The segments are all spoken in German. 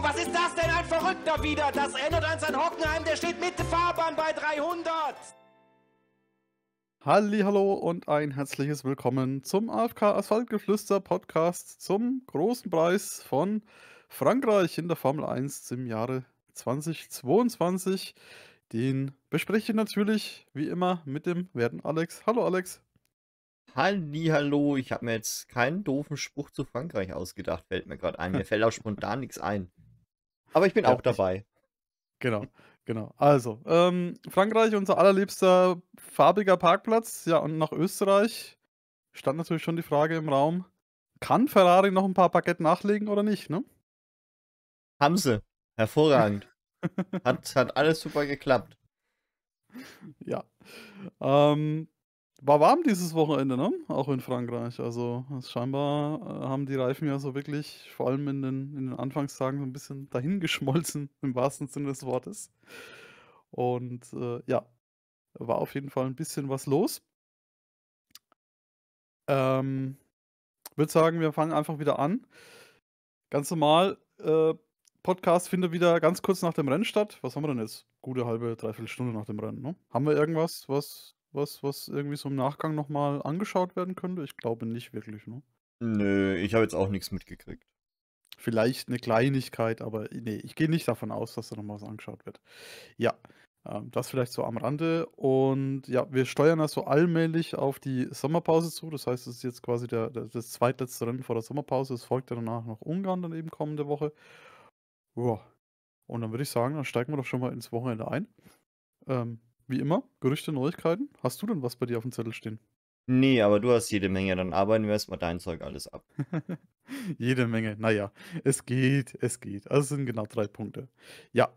Entschuldigung, was ist das denn? Ein Verrückter wieder. Das erinnert an an Hockenheim, der steht mit der Fahrbahn bei 300. Hallo und ein herzliches Willkommen zum AFK Asphaltgeflüster Podcast zum großen Preis von Frankreich in der Formel 1 im Jahre 2022. Den bespreche ich natürlich wie immer mit dem werten Alex. Hallo Alex. Halli, hallo. Ich habe mir jetzt keinen doofen Spruch zu Frankreich ausgedacht, fällt mir gerade ein. Mir fällt auch spontan nichts ein. Aber ich bin ja, auch dabei. Ich, genau, genau. Also, ähm, Frankreich, unser allerliebster farbiger Parkplatz. Ja, und nach Österreich stand natürlich schon die Frage im Raum: Kann Ferrari noch ein paar Baguette nachlegen oder nicht, ne? Haben sie. Hervorragend. hat, hat alles super geklappt. Ja. Ähm, war warm dieses Wochenende, ne? Auch in Frankreich. Also scheinbar äh, haben die Reifen ja so wirklich, vor allem in den, in den Anfangstagen, so ein bisschen dahingeschmolzen, im wahrsten Sinne des Wortes. Und äh, ja, war auf jeden Fall ein bisschen was los. Ähm, würde sagen, wir fangen einfach wieder an. Ganz normal, äh, Podcast findet wieder ganz kurz nach dem Rennen statt. Was haben wir denn jetzt? Gute halbe, dreiviertel Stunde nach dem Rennen, ne? Haben wir irgendwas, was was, was irgendwie so im Nachgang nochmal angeschaut werden könnte? Ich glaube nicht wirklich, ne? Nö, ich habe jetzt auch nichts mitgekriegt. Vielleicht eine Kleinigkeit, aber nee, ich gehe nicht davon aus, dass da nochmal was angeschaut wird. Ja, ähm, das vielleicht so am Rande. Und ja, wir steuern also allmählich auf die Sommerpause zu. Das heißt, es ist jetzt quasi der, der, das zweitletzte Rennen vor der Sommerpause. Es folgt danach noch Ungarn dann eben kommende Woche. Uah. Und dann würde ich sagen, dann steigen wir doch schon mal ins Wochenende ein. Ähm, wie immer, Gerüchte, Neuigkeiten. Hast du denn was bei dir auf dem Zettel stehen? Nee, aber du hast jede Menge, dann arbeiten wir erstmal dein Zeug alles ab. jede Menge, naja, es geht, es geht. Also es sind genau drei Punkte. Ja,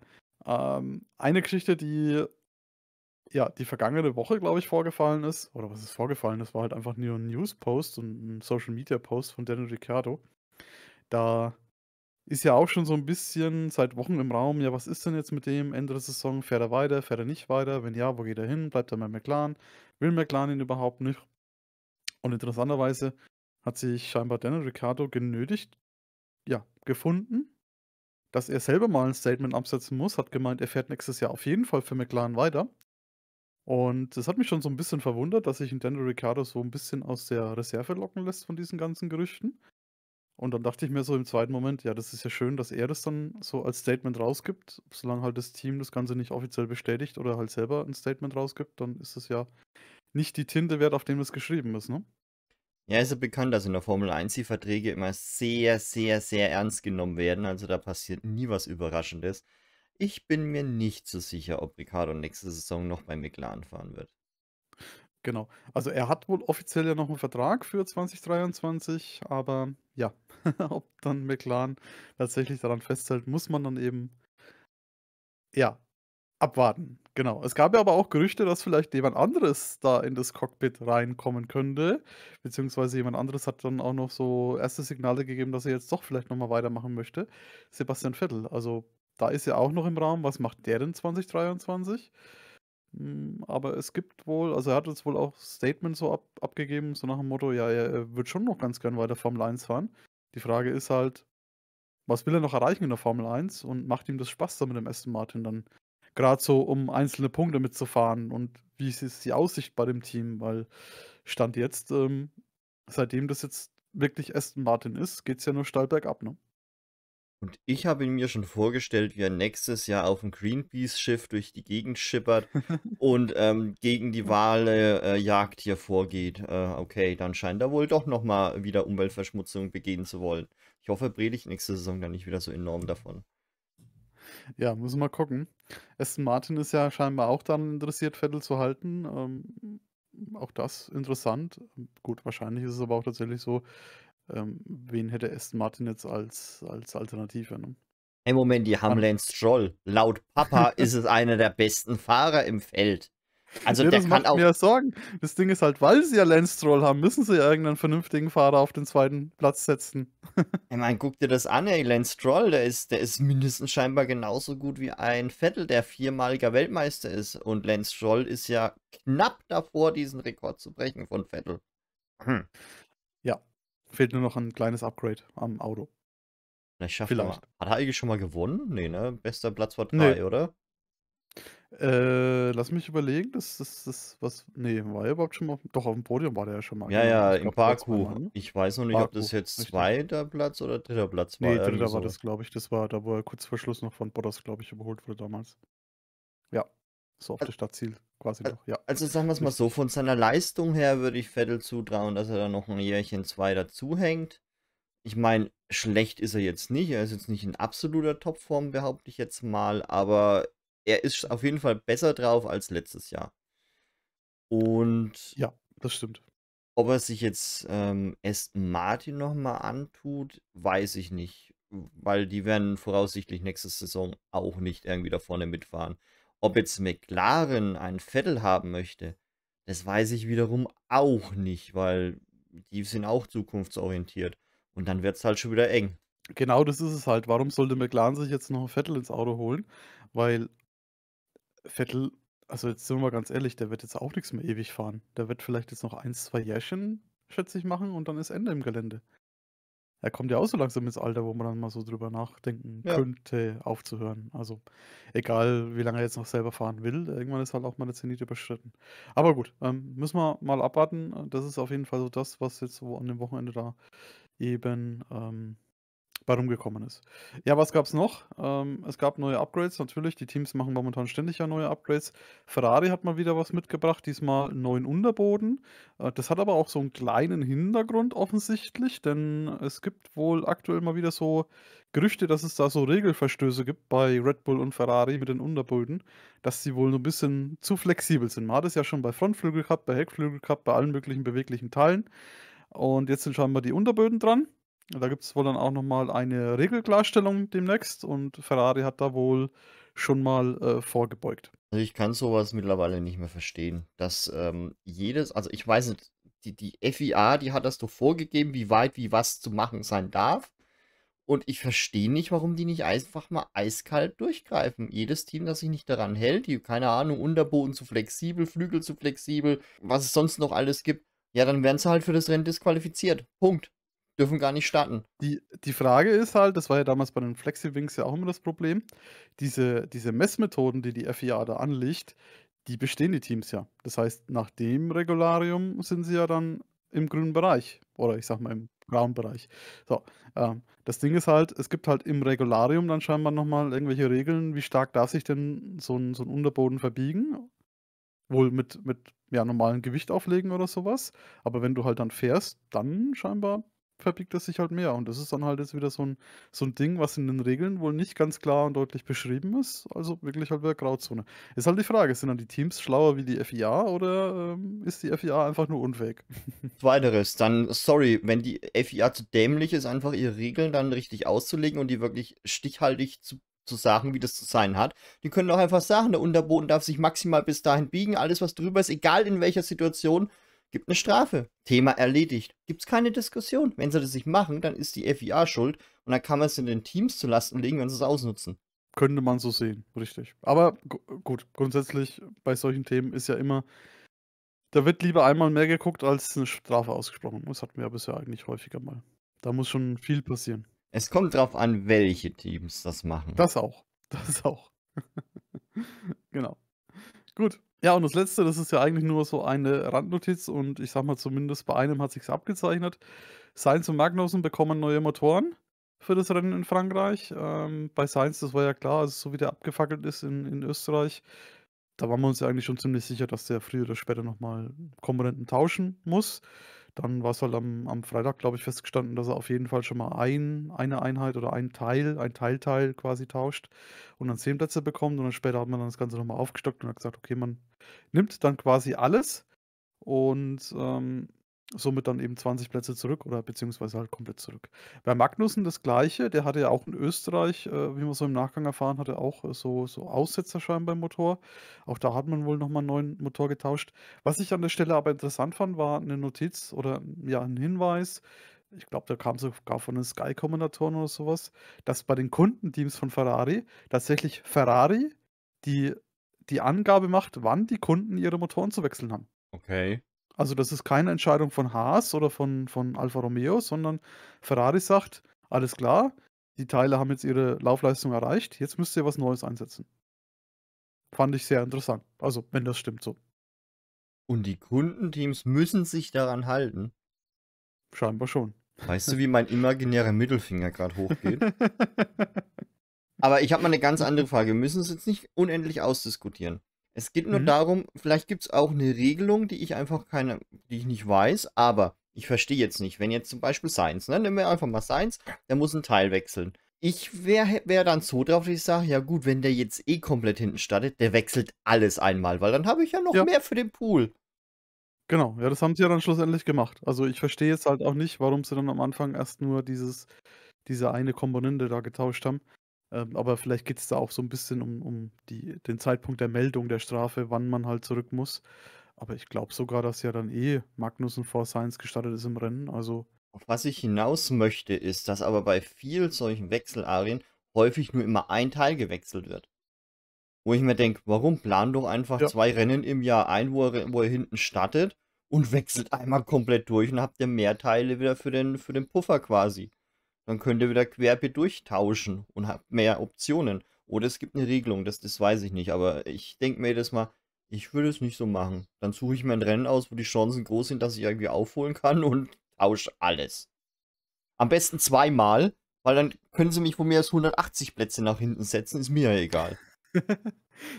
ähm, eine Geschichte, die ja, die vergangene Woche, glaube ich, vorgefallen ist, oder was ist vorgefallen, das war halt einfach nur ein News-Post und ein Social-Media-Post von Daniel Ricciardo. Da ist ja auch schon so ein bisschen seit Wochen im Raum. Ja, was ist denn jetzt mit dem? Ende der Saison, fährt er weiter, fährt er nicht weiter? Wenn ja, wo geht er hin? Bleibt er bei McLaren? Will McLaren ihn überhaupt nicht? Und interessanterweise hat sich scheinbar Daniel Ricciardo genötigt ja, gefunden, dass er selber mal ein Statement absetzen muss. Hat gemeint, er fährt nächstes Jahr auf jeden Fall für McLaren weiter. Und das hat mich schon so ein bisschen verwundert, dass sich 'n Daniel Ricciardo so ein bisschen aus der Reserve locken lässt von diesen ganzen Gerüchten. Und dann dachte ich mir so im zweiten Moment, ja, das ist ja schön, dass er das dann so als Statement rausgibt. Solange halt das Team das Ganze nicht offiziell bestätigt oder halt selber ein Statement rausgibt, dann ist es ja nicht die Tinte wert, auf dem es geschrieben ist, ne? Ja, ist ja bekannt, dass in der Formel 1 die Verträge immer sehr, sehr, sehr ernst genommen werden. Also da passiert nie was Überraschendes. Ich bin mir nicht so sicher, ob Ricardo nächste Saison noch bei McLaren fahren wird. Genau. Also er hat wohl offiziell ja noch einen Vertrag für 2023, aber ja, ob dann McLaren tatsächlich daran festhält, muss man dann eben ja abwarten. Genau. Es gab ja aber auch Gerüchte, dass vielleicht jemand anderes da in das Cockpit reinkommen könnte, beziehungsweise jemand anderes hat dann auch noch so erste Signale gegeben, dass er jetzt doch vielleicht nochmal weitermachen möchte. Sebastian Vettel. Also da ist ja auch noch im Raum, was macht der denn 2023? Hm, aber es gibt wohl, also er hat uns wohl auch Statements so ab, abgegeben, so nach dem Motto, ja, er wird schon noch ganz gern weiter Formel 1 fahren. Die Frage ist halt, was will er noch erreichen in der Formel 1 und macht ihm das Spaß da mit dem Aston Martin dann? Gerade so, um einzelne Punkte mitzufahren und wie ist die Aussicht bei dem Team? Weil Stand jetzt, ähm, seitdem das jetzt wirklich Aston Martin ist, geht es ja nur steil bergab, ne? Und ich habe ihn mir schon vorgestellt, wie er nächstes Jahr auf dem Greenpeace-Schiff durch die Gegend schippert und ähm, gegen die Wale äh, Jagd hier vorgeht. Äh, okay, dann scheint er wohl doch nochmal wieder Umweltverschmutzung begehen zu wollen. Ich hoffe, er predigt nächste Saison dann nicht wieder so enorm davon. Ja, müssen wir mal gucken. Aston Martin ist ja scheinbar auch daran interessiert, Vettel zu halten. Ähm, auch das interessant. Gut, wahrscheinlich ist es aber auch tatsächlich so, ähm, wen hätte Aston Martin jetzt als, als Alternative? Ne? Hey, Moment, die haben Lance Stroll. Laut Papa ist es einer der besten Fahrer im Feld. Also ja, der das kann macht auch. Mir Sorgen. Das Ding ist halt, weil sie ja Lance Stroll haben, müssen sie ja irgendeinen vernünftigen Fahrer auf den zweiten Platz setzen. ich meine, guck dir das an, ey. Lance Stroll, der ist, der ist mindestens scheinbar genauso gut wie ein Vettel, der viermaliger Weltmeister ist. Und Lance Stroll ist ja knapp davor, diesen Rekord zu brechen von Vettel. Hm. Fehlt nur noch ein kleines Upgrade am Auto. Na, ich schaffe Vielleicht. Hat er eigentlich schon mal gewonnen? Nee, ne? Bester Platz war 3, nee. oder? Äh, lass mich überlegen, das ist das, was. Nee, war er überhaupt schon mal. Doch, auf dem Podium war der ja schon mal. Ja, ne? ja, im Baku. Mal, ne? Ich weiß noch nicht, Baku, ob das jetzt richtig. zweiter Platz oder dritter Platz war. Nee, dritter so. war das, glaube ich. Das war da, wo er kurz vor Schluss noch von Bottas, glaube ich, überholt wurde damals. Ja, so optisch das Stadtziel quasi also, noch, ja. Also sagen wir es mal so, von seiner Leistung her würde ich Vettel zutrauen, dass er da noch ein Jährchen zwei dazuhängt. Ich meine, schlecht ist er jetzt nicht. Er ist jetzt nicht in absoluter Topform, behaupte ich jetzt mal. Aber er ist auf jeden Fall besser drauf als letztes Jahr. Und. Ja, das stimmt. Ob er sich jetzt ähm, Aston Martin nochmal antut, weiß ich nicht. Weil die werden voraussichtlich nächste Saison auch nicht irgendwie da vorne mitfahren. Ob jetzt McLaren einen Vettel haben möchte, das weiß ich wiederum auch nicht, weil die sind auch zukunftsorientiert. Und dann wird es halt schon wieder eng. Genau das ist es halt. Warum sollte McLaren sich jetzt noch einen Vettel ins Auto holen? Weil Vettel, also jetzt sind wir mal ganz ehrlich, der wird jetzt auch nichts mehr ewig fahren. Der wird vielleicht jetzt noch ein, zwei Jährchen, schätze ich, machen und dann ist Ende im Gelände er kommt ja auch so langsam ins Alter, wo man dann mal so drüber nachdenken ja. könnte, aufzuhören. Also egal, wie lange er jetzt noch selber fahren will, irgendwann ist halt auch mal der Zenit überschritten. Aber gut, ähm, müssen wir mal abwarten. Das ist auf jeden Fall so das, was jetzt so an dem Wochenende da eben ähm, bei rumgekommen ist. Ja, was gab es noch? Ähm, es gab neue Upgrades, natürlich. Die Teams machen momentan ständig ja neue Upgrades. Ferrari hat mal wieder was mitgebracht, diesmal einen neuen Unterboden. Äh, das hat aber auch so einen kleinen Hintergrund offensichtlich, denn es gibt wohl aktuell mal wieder so Gerüchte, dass es da so Regelverstöße gibt bei Red Bull und Ferrari mit den Unterböden, dass sie wohl so ein bisschen zu flexibel sind. Man hat es ja schon bei Frontflügel gehabt, bei Heckflügel gehabt, bei allen möglichen beweglichen Teilen. Und jetzt sind scheinbar die Unterböden dran. Da gibt es wohl dann auch nochmal eine Regelklarstellung demnächst und Ferrari hat da wohl schon mal äh, vorgebeugt. Also ich kann sowas mittlerweile nicht mehr verstehen, dass ähm, jedes, also ich weiß nicht, die, die FIA, die hat das doch vorgegeben, wie weit, wie was zu machen sein darf. Und ich verstehe nicht, warum die nicht einfach mal eiskalt durchgreifen. Jedes Team, das sich nicht daran hält, die, keine Ahnung, Unterboden zu flexibel, Flügel zu flexibel, was es sonst noch alles gibt, ja, dann werden sie halt für das Rennen disqualifiziert. Punkt dürfen gar nicht starten. Die, die Frage ist halt, das war ja damals bei den Flexi-Wings ja auch immer das Problem, diese, diese Messmethoden, die die FIA da anlegt, die bestehen die Teams ja. Das heißt, nach dem Regularium sind sie ja dann im grünen Bereich oder ich sag mal im grauen Bereich. So, ähm, das Ding ist halt, es gibt halt im Regularium dann scheinbar nochmal irgendwelche Regeln, wie stark darf sich denn so ein, so ein Unterboden verbiegen wohl mit, mit ja, normalem Gewicht auflegen oder sowas. Aber wenn du halt dann fährst, dann scheinbar verbiegt es sich halt mehr. Und das ist dann halt jetzt wieder so ein, so ein Ding, was in den Regeln wohl nicht ganz klar und deutlich beschrieben ist. Also wirklich halt wieder Grauzone. Ist halt die Frage, sind dann die Teams schlauer wie die FIA oder ähm, ist die FIA einfach nur unfähig? Weiteres, dann, sorry, wenn die FIA zu dämlich ist, einfach ihre Regeln dann richtig auszulegen und die wirklich stichhaltig zu zu sagen, wie das zu sein hat. Die können doch einfach sagen, der Unterboden darf sich maximal bis dahin biegen. Alles, was drüber ist, egal in welcher Situation, gibt eine Strafe. Thema erledigt. Gibt es keine Diskussion. Wenn sie das nicht machen, dann ist die FIA schuld und dann kann man es in den Teams zu Lasten legen, wenn sie es ausnutzen. Könnte man so sehen, richtig. Aber gut, grundsätzlich bei solchen Themen ist ja immer, da wird lieber einmal mehr geguckt, als eine Strafe ausgesprochen. Das hatten wir ja bisher eigentlich häufiger mal. Da muss schon viel passieren. Es kommt drauf an, welche Teams das machen. Das auch. Das auch. genau. Gut, ja, und das Letzte, das ist ja eigentlich nur so eine Randnotiz und ich sag mal, zumindest bei einem hat sich's abgezeichnet. Sainz und Magnussen bekommen neue Motoren für das Rennen in Frankreich. Ähm, bei Sainz, das war ja klar, also so wie der abgefackelt ist in, in Österreich, da waren wir uns ja eigentlich schon ziemlich sicher, dass der früher oder später nochmal Komponenten tauschen muss. Dann war es halt am, am Freitag, glaube ich, festgestanden, dass er auf jeden Fall schon mal ein, eine Einheit oder ein Teil, ein Teilteil quasi tauscht und dann zehn Plätze bekommt. Und dann später hat man dann das Ganze nochmal aufgestockt und hat gesagt, okay, man nimmt dann quasi alles und ähm, somit dann eben 20 Plätze zurück oder beziehungsweise halt komplett zurück. Bei Magnussen das gleiche, der hatte ja auch in Österreich, äh, wie man so im Nachgang erfahren hatte, auch äh, so, so Aussetzerscheiben beim Motor. Auch da hat man wohl nochmal einen neuen Motor getauscht. Was ich an der Stelle aber interessant fand, war eine Notiz oder hm, ja, ein Hinweis, ich glaube, da kam sogar von den sky kommandatoren oder sowas, dass bei den Kundenteams von Ferrari tatsächlich Ferrari die die Angabe macht, wann die Kunden ihre Motoren zu wechseln haben. Okay. Also das ist keine Entscheidung von Haas oder von, von Alfa Romeo, sondern Ferrari sagt, alles klar, die Teile haben jetzt ihre Laufleistung erreicht, jetzt müsst ihr was Neues einsetzen. Fand ich sehr interessant. Also, wenn das stimmt so. Und die Kundenteams müssen sich daran halten. Scheinbar schon. Weißt du, wie mein imaginärer Mittelfinger gerade hochgeht? Aber ich habe mal eine ganz andere Frage. Wir müssen es jetzt nicht unendlich ausdiskutieren. Es geht nur mhm. darum, vielleicht gibt es auch eine Regelung, die ich einfach keine, die ich nicht weiß, aber ich verstehe jetzt nicht. Wenn jetzt zum Beispiel Science, ne? nehmen wir einfach mal Science, der muss einen Teil wechseln. Ich wäre wär dann so drauf, dass ich sage, ja gut, wenn der jetzt eh komplett hinten startet, der wechselt alles einmal, weil dann habe ich ja noch ja. mehr für den Pool. Genau, ja, das haben sie ja dann schlussendlich gemacht. Also ich verstehe jetzt halt auch nicht, warum sie dann am Anfang erst nur dieses, diese eine Komponente da getauscht haben. Ähm, aber vielleicht geht es da auch so ein bisschen um, um die, den Zeitpunkt der Meldung der Strafe, wann man halt zurück muss. Aber ich glaube sogar, dass ja dann eh Magnussen vor Sainz gestartet ist im Rennen. Also. Auf was ich hinaus möchte, ist, dass aber bei vielen solchen Wechselarien häufig nur immer ein Teil gewechselt wird. Wo ich mir denke, warum plan doch einfach ja. zwei Rennen im Jahr ein, wo er, wo er hinten startet und wechselt einmal komplett durch und habt ihr mehr Teile wieder für den, für den Puffer quasi. Dann könnt ihr wieder querbe durchtauschen und habt mehr Optionen. Oder es gibt eine Regelung, das, das weiß ich nicht, aber ich denke mir jedes Mal, ich würde es nicht so machen. Dann suche ich mir ein Rennen aus, wo die Chancen groß sind, dass ich irgendwie aufholen kann und tausche alles. Am besten zweimal, weil dann können sie mich von mir aus 180 Plätze nach hinten setzen, ist mir ja egal.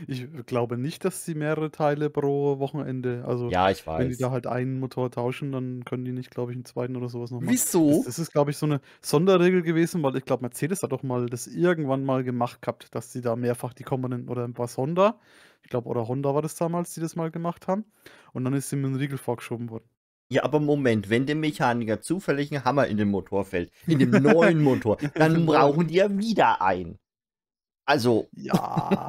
Ich glaube nicht, dass sie mehrere Teile pro Wochenende, also Ja, ich wenn die da halt einen Motor tauschen, dann können die nicht, glaube ich, einen zweiten oder sowas noch machen. Wieso? das ist, glaube ich, so eine Sonderregel gewesen, weil ich glaube, Mercedes hat doch mal das irgendwann mal gemacht gehabt, dass sie da mehrfach die Komponenten oder ein paar Honda, ich glaube, oder Honda war das damals, die das mal gemacht haben. Und dann ist sie mit ein Riegel vorgeschoben worden. Ja, aber Moment, wenn dem Mechaniker zufällig ein Hammer in den Motor fällt, in dem neuen Motor, dann genau. brauchen die ja wieder einen. Also. Ja.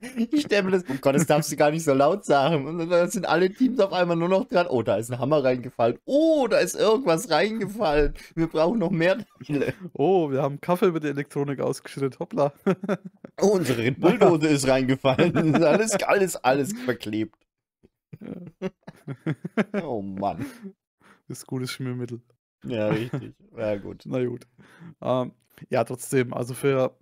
ich stelle das, Oh Gott, das darfst du gar nicht so laut sagen. Und dann sind alle Teams auf einmal nur noch dran. Oh, da ist ein Hammer reingefallen. Oh, da ist irgendwas reingefallen. Wir brauchen noch mehr Teile. Oh, wir haben Kaffee mit der Elektronik ausgeschüttet. Hoppla. oh, unsere Red Bulldose ist reingefallen. Alles, alles, alles verklebt. oh Mann. Das ist gutes Schmiermittel. Ja, richtig. Ja, gut. Na gut. Ähm, ja, trotzdem, also für,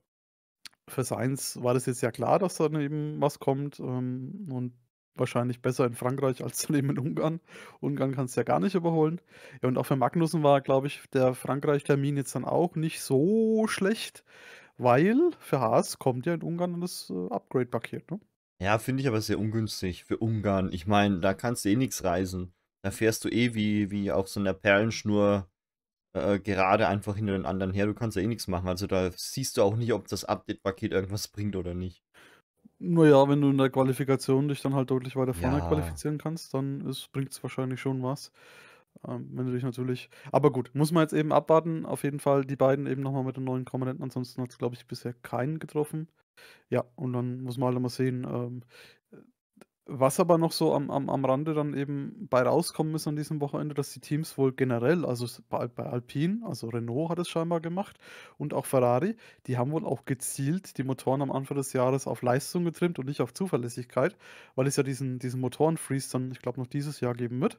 für Seins war das jetzt ja klar, dass dann eben was kommt ähm, und wahrscheinlich besser in Frankreich als dann eben in Ungarn. Ungarn kannst du ja gar nicht überholen. Ja, und auch für Magnussen war, glaube ich, der Frankreich-Termin jetzt dann auch nicht so schlecht, weil für Haas kommt ja in Ungarn das äh, Upgrade-Paket, ne? Ja, finde ich aber sehr ungünstig für Ungarn. Ich meine, da kannst du eh nichts reisen. Da fährst du eh wie, wie auf so einer Perlenschnur äh, gerade einfach hinter den anderen her. Du kannst ja eh nichts machen. Also da siehst du auch nicht, ob das Update-Paket irgendwas bringt oder nicht. Naja, wenn du in der Qualifikation dich dann halt deutlich weiter vorne ja. qualifizieren kannst, dann bringt es wahrscheinlich schon was. Ähm, wenn du dich natürlich. Aber gut, muss man jetzt eben abwarten. Auf jeden Fall die beiden eben nochmal mit den neuen Komponenten. Ansonsten hat es, glaube ich, bisher keinen getroffen. Ja, und dann muss man halt mal sehen, ähm, was aber noch so am, am, am Rande dann eben bei rauskommen ist an diesem Wochenende, dass die Teams wohl generell, also bei, bei Alpine, also Renault hat es scheinbar gemacht und auch Ferrari, die haben wohl auch gezielt die Motoren am Anfang des Jahres auf Leistung getrimmt und nicht auf Zuverlässigkeit, weil es ja diesen, diesen Motorenfreeze dann, ich glaube, noch dieses Jahr geben wird.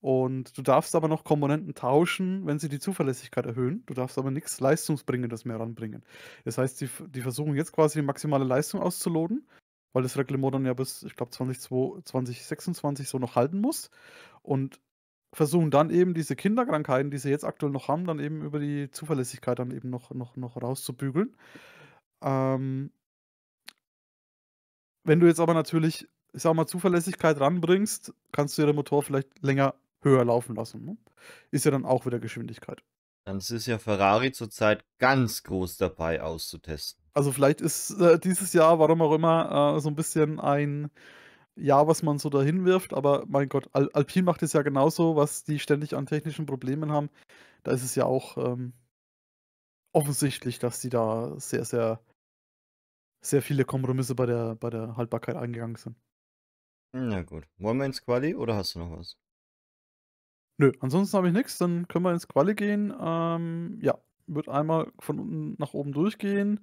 Und du darfst aber noch Komponenten tauschen, wenn sie die Zuverlässigkeit erhöhen. Du darfst aber nichts Leistungsbringendes mehr ranbringen. Das heißt, die, die versuchen jetzt quasi die maximale Leistung auszuloten weil das Reglement dann ja bis, ich glaube, 2026 so noch halten muss. Und versuchen dann eben diese Kinderkrankheiten, die sie jetzt aktuell noch haben, dann eben über die Zuverlässigkeit dann eben noch, noch, noch rauszubügeln. Ähm, wenn du jetzt aber natürlich, ich sag mal, Zuverlässigkeit ranbringst, kannst du ja den Motor vielleicht länger höher laufen lassen. Ne? Ist ja dann auch wieder Geschwindigkeit. Dann ist ja Ferrari zurzeit ganz groß dabei auszutesten. Also vielleicht ist äh, dieses Jahr, warum auch immer, äh, so ein bisschen ein Jahr, was man so dahin wirft. Aber mein Gott, Al Alpine macht es ja genauso, was die ständig an technischen Problemen haben. Da ist es ja auch ähm, offensichtlich, dass die da sehr, sehr, sehr viele Kompromisse bei der, bei der Haltbarkeit eingegangen sind. Na gut. Wollen wir ins Quali oder hast du noch was? Nö, ansonsten habe ich nichts. Dann können wir ins Quali gehen. Ähm, ja, wird einmal von unten nach oben durchgehen.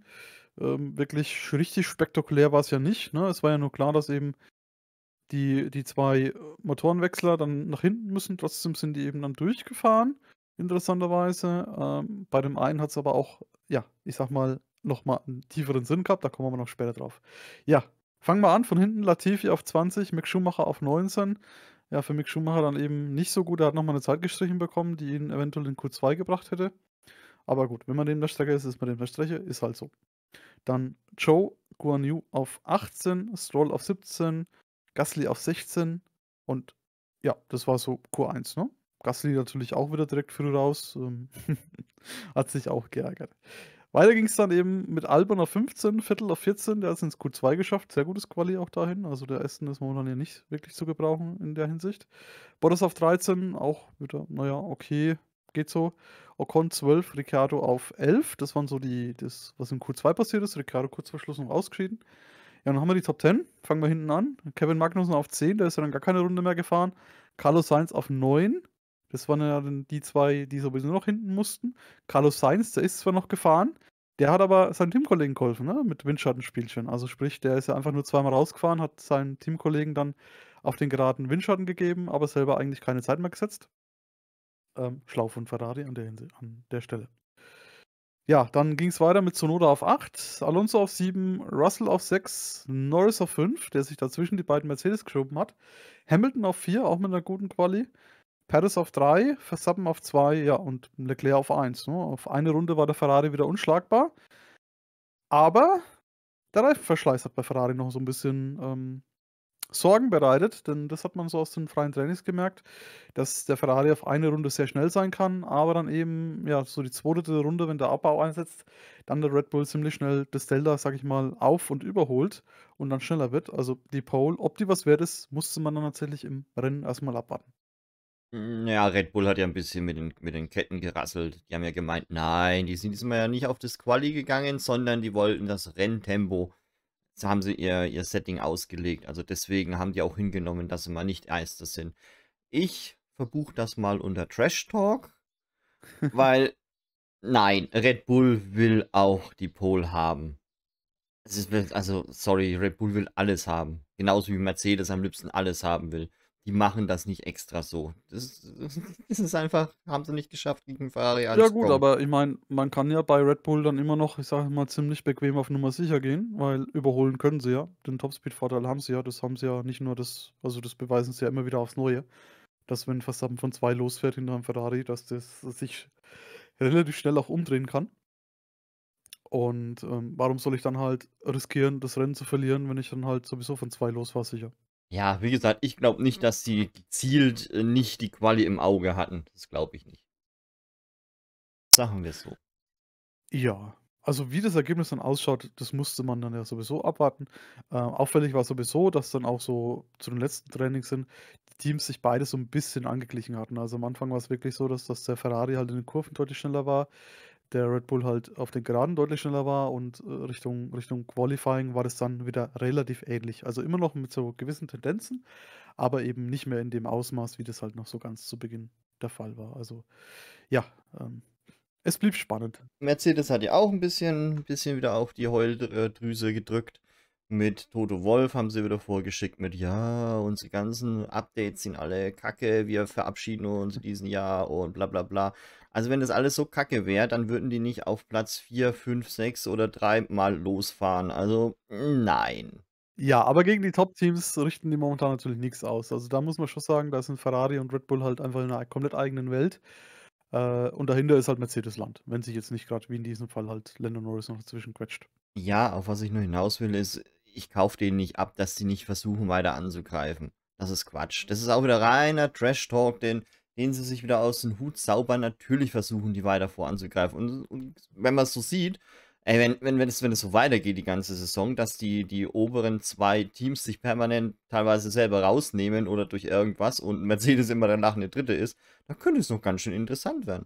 Ähm, wirklich richtig spektakulär war es ja nicht. Ne? Es war ja nur klar, dass eben die, die zwei äh, Motorenwechsler dann nach hinten müssen. Trotzdem sind die eben dann durchgefahren, interessanterweise. Ähm, bei dem einen hat es aber auch, ja, ich sag mal, nochmal einen tieferen Sinn gehabt. Da kommen wir noch später drauf. Ja, fangen wir an. Von hinten Latifi auf 20, Mick Schumacher auf 19. Ja, für Mick Schumacher dann eben nicht so gut. Er hat nochmal eine Zeit gestrichen bekommen, die ihn eventuell in Q2 gebracht hätte. Aber gut, wenn man dem der Strecke ist, ist man dem der Strecke, ist halt so. Dann Joe, Guan Yu auf 18, Stroll auf 17, Gasly auf 16 und ja, das war so Q1, ne? Gasly natürlich auch wieder direkt früh raus. Ähm, hat sich auch geärgert. Weiter ging es dann eben mit Albon auf 15, Viertel auf 14, der hat es ins Q2 geschafft. Sehr gutes Quali auch dahin. Also der Essen ist momentan ja nicht wirklich zu gebrauchen in der Hinsicht. Bottas auf 13, auch wieder, naja, okay geht so. Ocon 12, Ricciardo auf 11. Das waren so die, das, was im Q2 passiert ist. Ricciardo kurz vor Schluss noch ausgeschieden. Ja, dann haben wir die Top 10. Fangen wir hinten an. Kevin Magnussen auf 10, da ist ja dann gar keine Runde mehr gefahren. Carlos Sainz auf 9. Das waren ja dann die zwei, die sowieso noch hinten mussten. Carlos Sainz, der ist zwar noch gefahren, der hat aber seinem Teamkollegen geholfen, ne? Mit Windschattenspielchen. Also sprich, der ist ja einfach nur zweimal rausgefahren, hat seinen Teamkollegen dann auf den geraden Windschatten gegeben, aber selber eigentlich keine Zeit mehr gesetzt. Ähm, schlau von Ferrari an der, an der Stelle. Ja, dann ging es weiter mit Sonoda auf 8, Alonso auf 7, Russell auf 6, Norris auf 5, der sich dazwischen die beiden Mercedes geschoben hat, Hamilton auf 4, auch mit einer guten Quali, Paris auf 3, Verstappen auf 2, ja, und Leclerc auf 1. Ne? Auf eine Runde war der Ferrari wieder unschlagbar. Aber der Reifenverschleiß hat bei Ferrari noch so ein bisschen ähm, Sorgen bereitet, denn das hat man so aus den freien Trainings gemerkt, dass der Ferrari auf eine Runde sehr schnell sein kann, aber dann eben, ja, so die zweite Runde, wenn der Abbau einsetzt, dann der Red Bull ziemlich schnell das Delta, sag ich mal, auf- und überholt und dann schneller wird. Also die Pole, ob die was wert ist, musste man dann tatsächlich im Rennen erstmal abwarten. Hm, ja, Red Bull hat ja ein bisschen mit den, mit den Ketten gerasselt. Die haben ja gemeint, nein, die sind diesmal ja nicht auf das Quali gegangen, sondern die wollten das Renntempo so haben sie ihr, ihr Setting ausgelegt. Also deswegen haben die auch hingenommen, dass sie mal nicht Erste sind. Ich verbuche das mal unter Trash Talk, weil nein, Red Bull will auch die Pole haben. Ist, also, sorry, Red Bull will alles haben. Genauso wie Mercedes am liebsten alles haben will die machen das nicht extra so. Das, das ist einfach, haben sie nicht geschafft gegen Ferrari. Als ja gut, Pro. aber ich meine, man kann ja bei Red Bull dann immer noch, ich sage mal, ziemlich bequem auf Nummer sicher gehen, weil überholen können sie ja. Den Topspeed-Vorteil haben sie ja. Das haben sie ja nicht nur das, also das beweisen sie ja immer wieder aufs Neue, dass wenn Verstappen von zwei losfährt hinter einem Ferrari, dass das sich relativ schnell auch umdrehen kann. Und ähm, warum soll ich dann halt riskieren, das Rennen zu verlieren, wenn ich dann halt sowieso von zwei los war, sicher? Ja, wie gesagt, ich glaube nicht, dass sie gezielt äh, nicht die Quali im Auge hatten. Das glaube ich nicht. Sagen wir es so. Ja, also wie das Ergebnis dann ausschaut, das musste man dann ja sowieso abwarten. Äh, auffällig war sowieso, dass dann auch so zu den letzten Trainings sind, die Teams sich beide so ein bisschen angeglichen hatten. Also am Anfang war es wirklich so, dass, dass der Ferrari halt in den Kurven deutlich schneller war der Red Bull halt auf den Geraden deutlich schneller war und äh, Richtung, Richtung Qualifying war das dann wieder relativ ähnlich. Also immer noch mit so gewissen Tendenzen, aber eben nicht mehr in dem Ausmaß, wie das halt noch so ganz zu Beginn der Fall war. Also ja, ähm, es blieb spannend. Mercedes hat ja auch ein bisschen, bisschen wieder auf die Heuldrüse gedrückt. Mit Toto Wolf haben sie wieder vorgeschickt mit, ja, unsere ganzen Updates sind alle kacke, wir verabschieden uns in diesem Jahr und bla bla bla. Also wenn das alles so kacke wäre, dann würden die nicht auf Platz 4, 5, 6 oder 3 mal losfahren. Also nein. Ja, aber gegen die Top-Teams richten die momentan natürlich nichts aus. Also da muss man schon sagen, da sind Ferrari und Red Bull halt einfach in einer komplett eigenen Welt. Äh, und dahinter ist halt Mercedes Land, wenn sich jetzt nicht gerade wie in diesem Fall halt Lando Norris noch dazwischen quetscht. Ja, auf was ich nur hinaus will, ist, ich kaufe denen nicht ab, dass sie nicht versuchen, weiter anzugreifen. Das ist Quatsch. Das ist mhm. auch wieder reiner Trash-Talk, den, den sie sich wieder aus dem Hut zaubern. Natürlich versuchen die weiter voranzugreifen. Und, und wenn man es so sieht, ey, wenn, wenn, wenn, es, wenn es so weitergeht die ganze Saison, dass die, die oberen zwei Teams sich permanent teilweise selber rausnehmen oder durch irgendwas und Mercedes immer danach eine dritte ist, dann könnte es noch ganz schön interessant werden.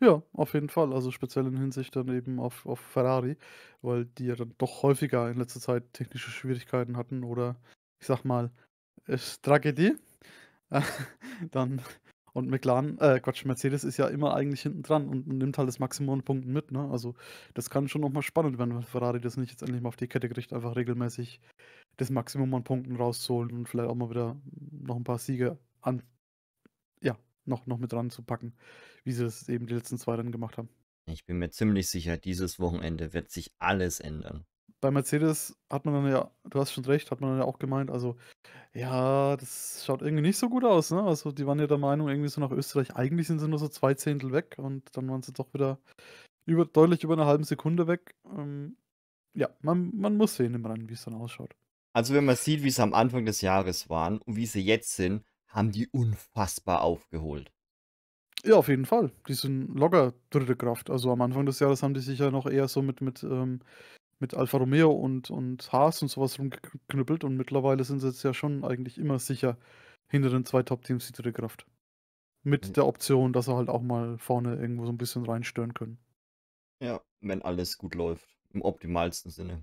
Ja, auf jeden Fall. Also speziell in Hinsicht dann eben auf, auf Ferrari, weil die ja dann doch häufiger in letzter Zeit technische Schwierigkeiten hatten oder ich sag mal, ist Tragödie. dann und McLaren, äh, Quatsch, Mercedes ist ja immer eigentlich hinten dran und nimmt halt das Maximum an Punkten mit, ne? Also, das kann schon nochmal spannend werden, wenn Ferrari das nicht jetzt endlich mal auf die Kette kriegt, einfach regelmäßig das Maximum an Punkten rauszuholen und vielleicht auch mal wieder noch ein paar Siege an, ja, noch, noch mit dran zu packen wie sie es eben die letzten zwei dann gemacht haben. Ich bin mir ziemlich sicher, dieses Wochenende wird sich alles ändern. Bei Mercedes hat man dann ja, du hast schon recht, hat man dann ja auch gemeint, also ja, das schaut irgendwie nicht so gut aus, ne? Also die waren ja der Meinung, irgendwie so nach Österreich, eigentlich sind sie nur so zwei Zehntel weg und dann waren sie doch wieder über, deutlich über eine halbe Sekunde weg. Ähm, ja, man, man muss sehen im Rennen, wie es dann ausschaut. Also wenn man sieht, wie sie am Anfang des Jahres waren und wie sie jetzt sind, haben die unfassbar aufgeholt. Ja, auf jeden Fall. Die sind locker dritte Kraft. Also am Anfang des Jahres haben die sich ja noch eher so mit, mit, ähm, mit Alfa Romeo und, und Haas und sowas rumgeknüppelt und mittlerweile sind sie jetzt ja schon eigentlich immer sicher hinter den zwei Top-Teams die dritte Kraft. Mit mhm. der Option, dass sie halt auch mal vorne irgendwo so ein bisschen reinstören können. Ja, wenn alles gut läuft. Im optimalsten Sinne.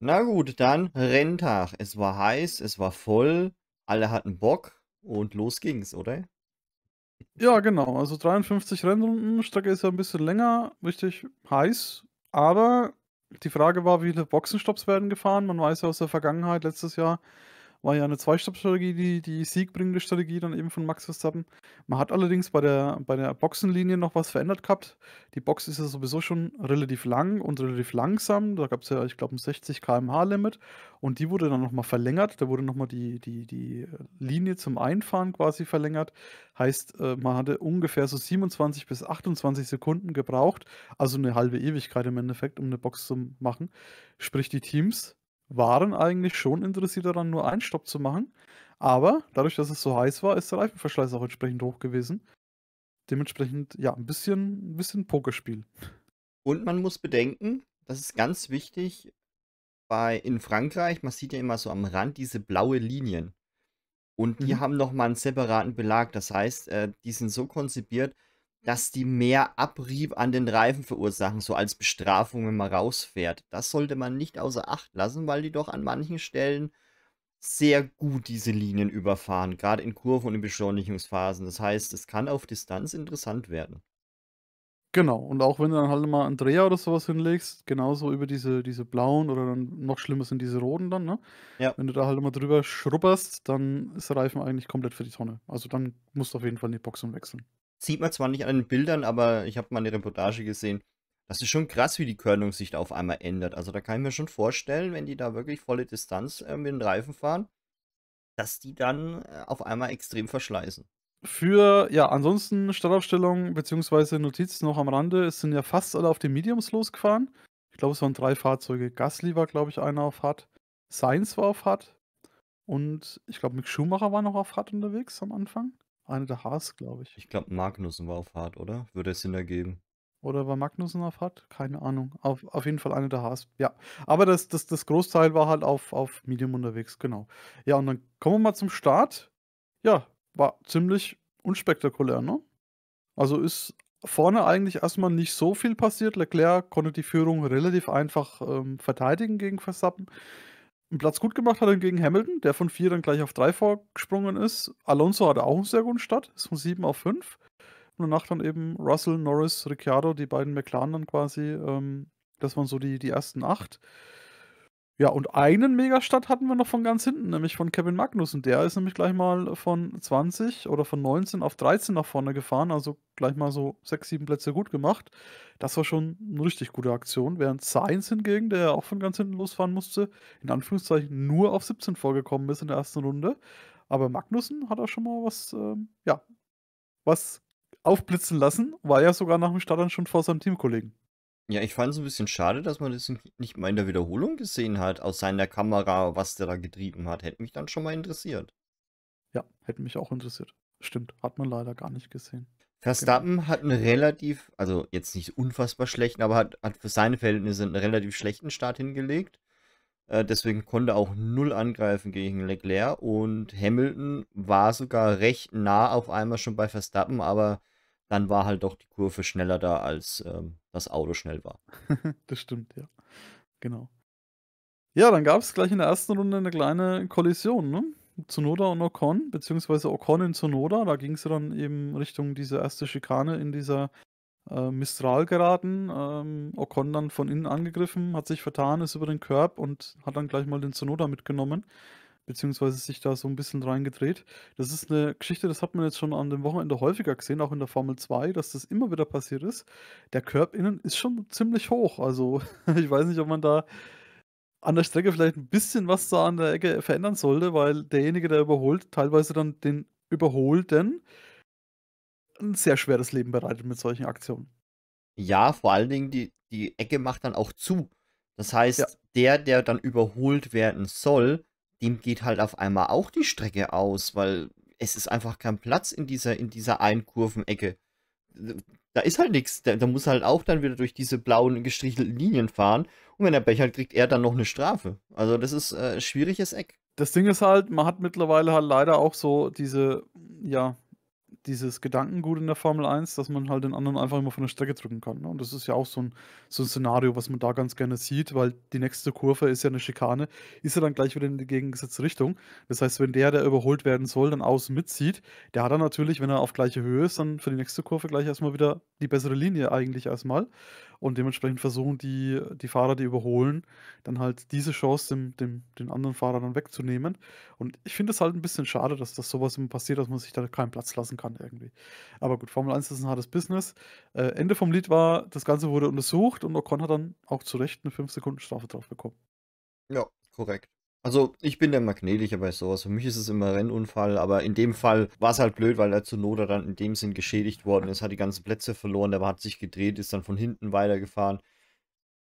Na gut, dann Renntag. Es war heiß, es war voll, alle hatten Bock und los ging's, oder? Ja, genau. Also 53 Rennrunden, Strecke ist ja ein bisschen länger, richtig heiß. Aber die Frage war, wie viele Boxenstopps werden gefahren. Man weiß ja aus der Vergangenheit, letztes Jahr war ja eine Zwei-Stopp-Strategie, die, die siegbringende Strategie dann eben von Max Verstappen. Man hat allerdings bei der, bei der Boxenlinie noch was verändert gehabt. Die Box ist ja sowieso schon relativ lang und relativ langsam. Da gab es ja, ich glaube, ein 60 km/h Limit und die wurde dann nochmal verlängert. Da wurde nochmal die, die, die Linie zum Einfahren quasi verlängert. Heißt, äh, man hatte ungefähr so 27 bis 28 Sekunden gebraucht, also eine halbe Ewigkeit im Endeffekt, um eine Box zu machen. Sprich, die Teams waren eigentlich schon interessiert daran, nur einen Stopp zu machen. Aber dadurch, dass es so heiß war, ist der Reifenverschleiß auch entsprechend hoch gewesen. Dementsprechend, ja, ein bisschen, ein bisschen Pokerspiel. Und man muss bedenken, das ist ganz wichtig, bei, in Frankreich, man sieht ja immer so am Rand diese blaue Linien. Und die mhm. haben nochmal einen separaten Belag. Das heißt, äh, die sind so konzipiert, dass die mehr Abrieb an den Reifen verursachen, so als Bestrafung, wenn man rausfährt. Das sollte man nicht außer Acht lassen, weil die doch an manchen Stellen sehr gut diese Linien überfahren, gerade in Kurven und in Beschleunigungsphasen. Das heißt, es kann auf Distanz interessant werden. Genau, und auch wenn du dann halt mal einen Dreher oder sowas hinlegst, genauso über diese, diese blauen oder dann noch schlimmer sind diese roten dann, ne? Ja. Wenn du da halt mal drüber schrubberst, dann ist der Reifen eigentlich komplett für die Tonne. Also dann musst du auf jeden Fall in die Boxen wechseln sieht man zwar nicht an den Bildern, aber ich habe mal eine Reportage gesehen. Das ist schon krass, wie die Körnung sich da auf einmal ändert. Also da kann ich mir schon vorstellen, wenn die da wirklich volle Distanz äh, mit den Reifen fahren, dass die dann äh, auf einmal extrem verschleißen. Für, ja, ansonsten Startaufstellung bzw. Notiz noch am Rande. Es sind ja fast alle auf den Mediums losgefahren. Ich glaube, es waren drei Fahrzeuge. Gasly war, glaube ich, einer auf Hard. Sainz war auf Hard. Und ich glaube, Mick Schumacher war noch auf Hard unterwegs am Anfang. Eine der Haas, glaube ich. Ich glaube, Magnussen war auf Hart, oder? Würde es Sinn ergeben. Oder war Magnussen auf Hart? Keine Ahnung. Auf, auf jeden Fall eine der Haas. Ja. Aber das, das, das Großteil war halt auf, auf Medium unterwegs, genau. Ja, und dann kommen wir mal zum Start. Ja, war ziemlich unspektakulär, ne? Also ist vorne eigentlich erstmal nicht so viel passiert. Leclerc konnte die Führung relativ einfach ähm, verteidigen gegen Verstappen einen Platz gut gemacht hat gegen Hamilton, der von vier dann gleich auf drei vorgesprungen ist. Alonso hatte auch einen sehr guten Start, ist von sieben auf fünf. Und danach dann eben Russell, Norris, Ricciardo, die beiden McLaren dann quasi. Ähm, das waren so die, die ersten acht. Ja, und einen Megastadt hatten wir noch von ganz hinten, nämlich von Kevin Magnussen. Der ist nämlich gleich mal von 20 oder von 19 auf 13 nach vorne gefahren, also gleich mal so 6, 7 Plätze gut gemacht. Das war schon eine richtig gute Aktion, während Sainz hingegen, der auch von ganz hinten losfahren musste, in Anführungszeichen nur auf 17 vorgekommen ist in der ersten Runde. Aber Magnussen hat auch schon mal was, ähm, ja, was aufblitzen lassen, war ja sogar nach dem Start dann schon vor seinem Teamkollegen. Ja, ich fand es ein bisschen schade, dass man das nicht mal in der Wiederholung gesehen hat, aus seiner Kamera, was der da getrieben hat. Hätte mich dann schon mal interessiert. Ja, hätte mich auch interessiert. Stimmt, hat man leider gar nicht gesehen. Genau. Verstappen genau. hat einen relativ, also jetzt nicht unfassbar schlechten, aber hat, hat für seine Verhältnisse einen relativ schlechten Start hingelegt. Äh, deswegen konnte auch null angreifen gegen Leclerc und Hamilton war sogar recht nah auf einmal schon bei Verstappen, aber dann war halt doch die Kurve schneller da, als ähm, das Auto schnell war. das stimmt, ja. Genau. Ja, dann gab es gleich in der ersten Runde eine kleine Kollision, ne? Tsunoda und Ocon, beziehungsweise Ocon in Tsunoda. Da ging es dann eben Richtung diese erste Schikane in dieser äh, Mistral geraten. Ähm, Ocon dann von innen angegriffen, hat sich vertan, ist über den Körb und hat dann gleich mal den Tsunoda mitgenommen beziehungsweise sich da so ein bisschen reingedreht. Das ist eine Geschichte, das hat man jetzt schon an dem Wochenende häufiger gesehen, auch in der Formel 2, dass das immer wieder passiert ist. Der Körb innen ist schon ziemlich hoch. Also ich weiß nicht, ob man da an der Strecke vielleicht ein bisschen was da an der Ecke verändern sollte, weil derjenige, der überholt, teilweise dann den Überholten ein sehr schweres Leben bereitet mit solchen Aktionen. Ja, vor allen Dingen die, die Ecke macht dann auch zu. Das heißt, ja. der, der dann überholt werden soll, dem geht halt auf einmal auch die Strecke aus, weil es ist einfach kein Platz in dieser, in dieser einen Da ist halt nichts. Da, da muss halt auch dann wieder durch diese blauen gestrichelten Linien fahren. Und wenn er Pech kriegt er dann noch eine Strafe. Also das ist äh, schwieriges Eck. Das Ding ist halt, man hat mittlerweile halt leider auch so diese, ja, dieses Gedankengut in der Formel 1, dass man halt den anderen einfach immer von der Strecke drücken kann. Ne? Und das ist ja auch so ein, so ein Szenario, was man da ganz gerne sieht, weil die nächste Kurve ist ja eine Schikane, ist ja dann gleich wieder in die gegengesetzte Richtung. Das heißt, wenn der, der überholt werden soll, dann außen mitzieht, der hat dann natürlich, wenn er auf gleiche Höhe ist, dann für die nächste Kurve gleich erstmal wieder die bessere Linie eigentlich erstmal. Und dementsprechend versuchen die, die Fahrer, die überholen, dann halt diese Chance dem, dem, den anderen Fahrer dann wegzunehmen. Und ich finde es halt ein bisschen schade, dass das sowas immer passiert, dass man sich da keinen Platz lassen kann. Jahren irgendwie. Aber gut, Formel 1 ist ein hartes Business. Äh, Ende vom Lied war, das Ganze wurde untersucht und Ocon hat dann auch zu Recht eine 5-Sekunden-Strafe drauf bekommen. Ja, korrekt. Also ich bin der Magnetiker bei sowas. Für mich ist es immer Rennunfall, aber in dem Fall war es halt blöd, weil er zu Zunoda dann in dem Sinn geschädigt worden ist, hat die ganzen Plätze verloren, der hat sich gedreht, ist dann von hinten weitergefahren,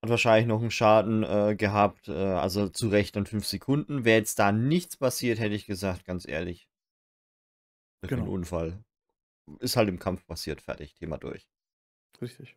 hat wahrscheinlich noch einen Schaden äh, gehabt, äh, also zu Recht dann 5 Sekunden. Wäre jetzt da nichts passiert, hätte ich gesagt, ganz ehrlich. Genau. Ein Unfall ist halt im Kampf passiert, fertig, Thema durch. Richtig.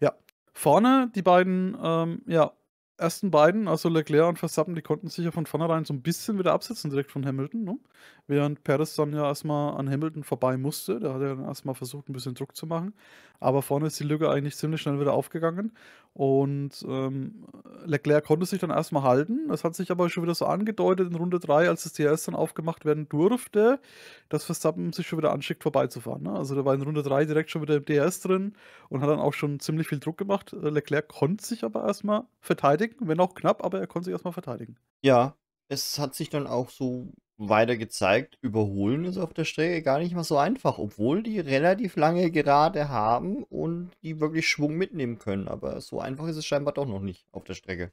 Ja, vorne die beiden, ähm, ja, ersten beiden, also Leclerc und Verstappen, die konnten sich ja von vornherein so ein bisschen wieder absetzen direkt von Hamilton. Ne? während Perez dann ja erstmal an Hamilton vorbei musste. Da hat er dann erstmal versucht, ein bisschen Druck zu machen. Aber vorne ist die Lücke eigentlich ziemlich schnell wieder aufgegangen. Und ähm, Leclerc konnte sich dann erstmal halten. Das hat sich aber schon wieder so angedeutet in Runde 3, als das DRS dann aufgemacht werden durfte, dass Verstappen sich schon wieder anschickt, vorbeizufahren. Ne? Also der war in Runde 3 direkt schon wieder im DRS drin und hat dann auch schon ziemlich viel Druck gemacht. Leclerc konnte sich aber erstmal verteidigen, wenn auch knapp, aber er konnte sich erstmal verteidigen. Ja, es hat sich dann auch so weiter gezeigt, überholen ist auf der Strecke gar nicht mal so einfach, obwohl die relativ lange Gerade haben und die wirklich Schwung mitnehmen können. Aber so einfach ist es scheinbar doch noch nicht auf der Strecke.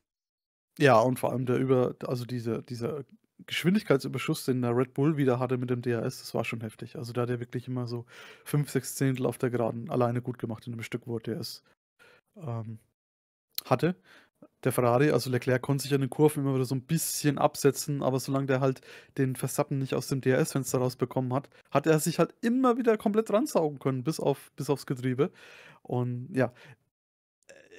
Ja, und vor allem der über, also diese, dieser Geschwindigkeitsüberschuss, den der Red Bull wieder hatte mit dem DRS, das war schon heftig. Also da hat er wirklich immer so 5, 6 Zehntel auf der Geraden alleine gut gemacht in einem Stück, wo er DRS ähm, hatte der Ferrari, also Leclerc konnte sich in den Kurven immer wieder so ein bisschen absetzen, aber solange der halt den Verstappen nicht aus dem DRS-Fenster rausbekommen hat, hat er sich halt immer wieder komplett ransaugen können, bis, auf, bis aufs Getriebe. Und ja,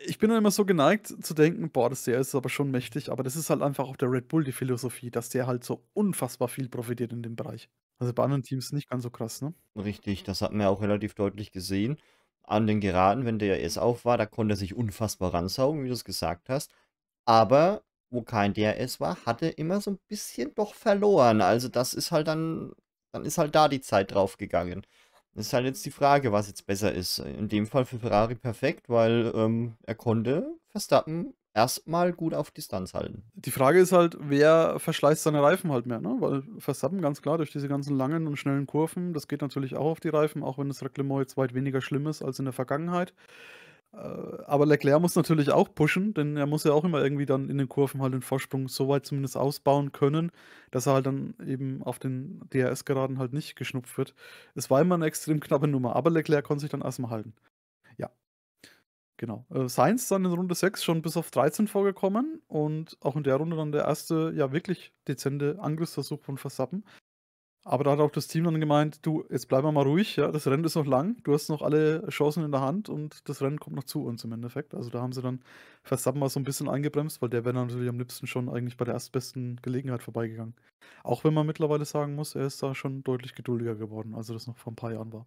ich bin dann immer so geneigt zu denken, boah, das DRS ist aber schon mächtig, aber das ist halt einfach auch der Red Bull die Philosophie, dass der halt so unfassbar viel profitiert in dem Bereich. Also bei anderen Teams nicht ganz so krass, ne? Richtig, das hat man ja auch relativ deutlich gesehen an den Geraden, wenn der DRS auf war, da konnte er sich unfassbar ransaugen, wie du es gesagt hast. Aber wo kein DRS war, hat er immer so ein bisschen doch verloren. Also das ist halt dann, dann ist halt da die Zeit draufgegangen. Das ist halt jetzt die Frage, was jetzt besser ist. In dem Fall für Ferrari perfekt, weil ähm, er konnte Verstappen erstmal gut auf Distanz halten. Die Frage ist halt, wer verschleißt seine Reifen halt mehr, ne? Weil Verstappen, ganz klar, durch diese ganzen langen und schnellen Kurven, das geht natürlich auch auf die Reifen, auch wenn das Reglement jetzt weit weniger schlimm ist als in der Vergangenheit. Äh, aber Leclerc muss natürlich auch pushen, denn er muss ja auch immer irgendwie dann in den Kurven halt den Vorsprung so weit zumindest ausbauen können, dass er halt dann eben auf den DRS-Geraden halt nicht geschnupft wird. Es war immer eine extrem knappe Nummer, aber Leclerc konnte sich dann erstmal halten. Ja, Genau. Äh, Sainz dann in Runde 6 schon bis auf 13 vorgekommen und auch in der Runde dann der erste, ja wirklich dezente Angriffsversuch von Versappen. Aber da hat auch das Team dann gemeint, du, jetzt bleiben wir mal ruhig, ja, das Rennen ist noch lang, du hast noch alle Chancen in der Hand und das Rennen kommt noch zu uns im Endeffekt. Also da haben sie dann Verstappen mal so ein bisschen eingebremst, weil der wäre natürlich am liebsten schon eigentlich bei der erstbesten Gelegenheit vorbeigegangen. Auch wenn man mittlerweile sagen muss, er ist da schon deutlich geduldiger geworden, als er das noch vor ein paar Jahren war.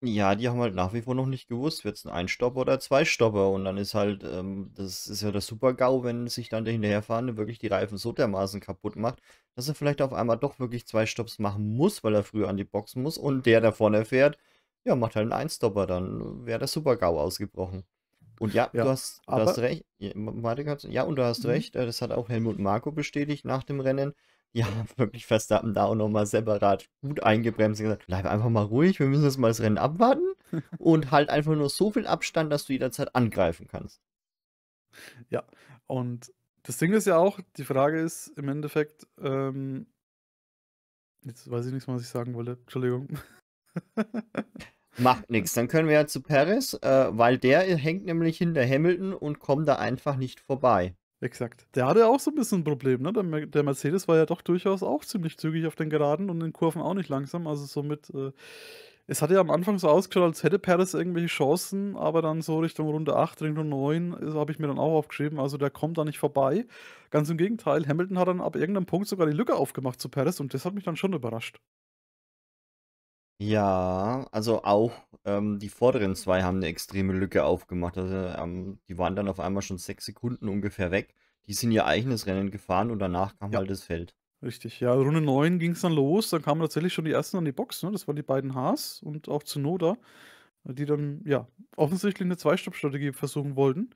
Ja, die haben halt nach wie vor noch nicht gewusst, wird es ein Einstopper oder Zweistopper. Und dann ist halt, ähm, das ist ja der Super-GAU, wenn sich dann der Hinterherfahrende wirklich die Reifen so dermaßen kaputt macht, dass er vielleicht auf einmal doch wirklich zwei Stops machen muss, weil er früher an die Boxen muss. Und der, da vorne fährt, ja, macht halt einen Einstopper, dann wäre der Super-GAU ausgebrochen. Und ja, ja du, hast, du hast recht. Ja, ja, und du hast mhm. recht, äh, das hat auch Helmut Marko bestätigt nach dem Rennen, ja, wirklich Verstappen da auch nochmal separat gut eingebremst und gesagt, bleib einfach mal ruhig, wir müssen jetzt mal das Rennen abwarten und halt einfach nur so viel Abstand, dass du jederzeit angreifen kannst. Ja, und das Ding ist ja auch, die Frage ist im Endeffekt, ähm, jetzt weiß ich nichts, was ich sagen wollte, Entschuldigung. Macht nichts. Dann können wir ja zu Paris, äh, weil der äh, hängt nämlich hinter Hamilton und kommt da einfach nicht vorbei. Exakt. Der hatte auch so ein bisschen ein Problem, ne? Der, Mercedes war ja doch durchaus auch ziemlich zügig auf den Geraden und in Kurven auch nicht langsam. Also somit, äh, es hatte ja am Anfang so ausgeschaut, als hätte Perez irgendwelche Chancen, aber dann so Richtung Runde 8, Richtung 9, äh, habe ich mir dann auch aufgeschrieben. Also der kommt da nicht vorbei. Ganz im Gegenteil, Hamilton hat dann ab irgendeinem Punkt sogar die Lücke aufgemacht zu Perez und das hat mich dann schon überrascht. Ja, also auch ähm, die vorderen zwei haben eine extreme Lücke aufgemacht. Also, ähm, die waren dann auf einmal schon sechs Sekunden ungefähr weg. Die sind ihr eigenes Rennen gefahren und danach kam Ja. halt das Feld. Richtig, ja, also Runde 9 ging es dann los, dann kamen tatsächlich schon die ersten an die Box, ne? Das waren die beiden Haas und auch Tsunoda, die dann, ja, offensichtlich eine zwei strategie versuchen wollten.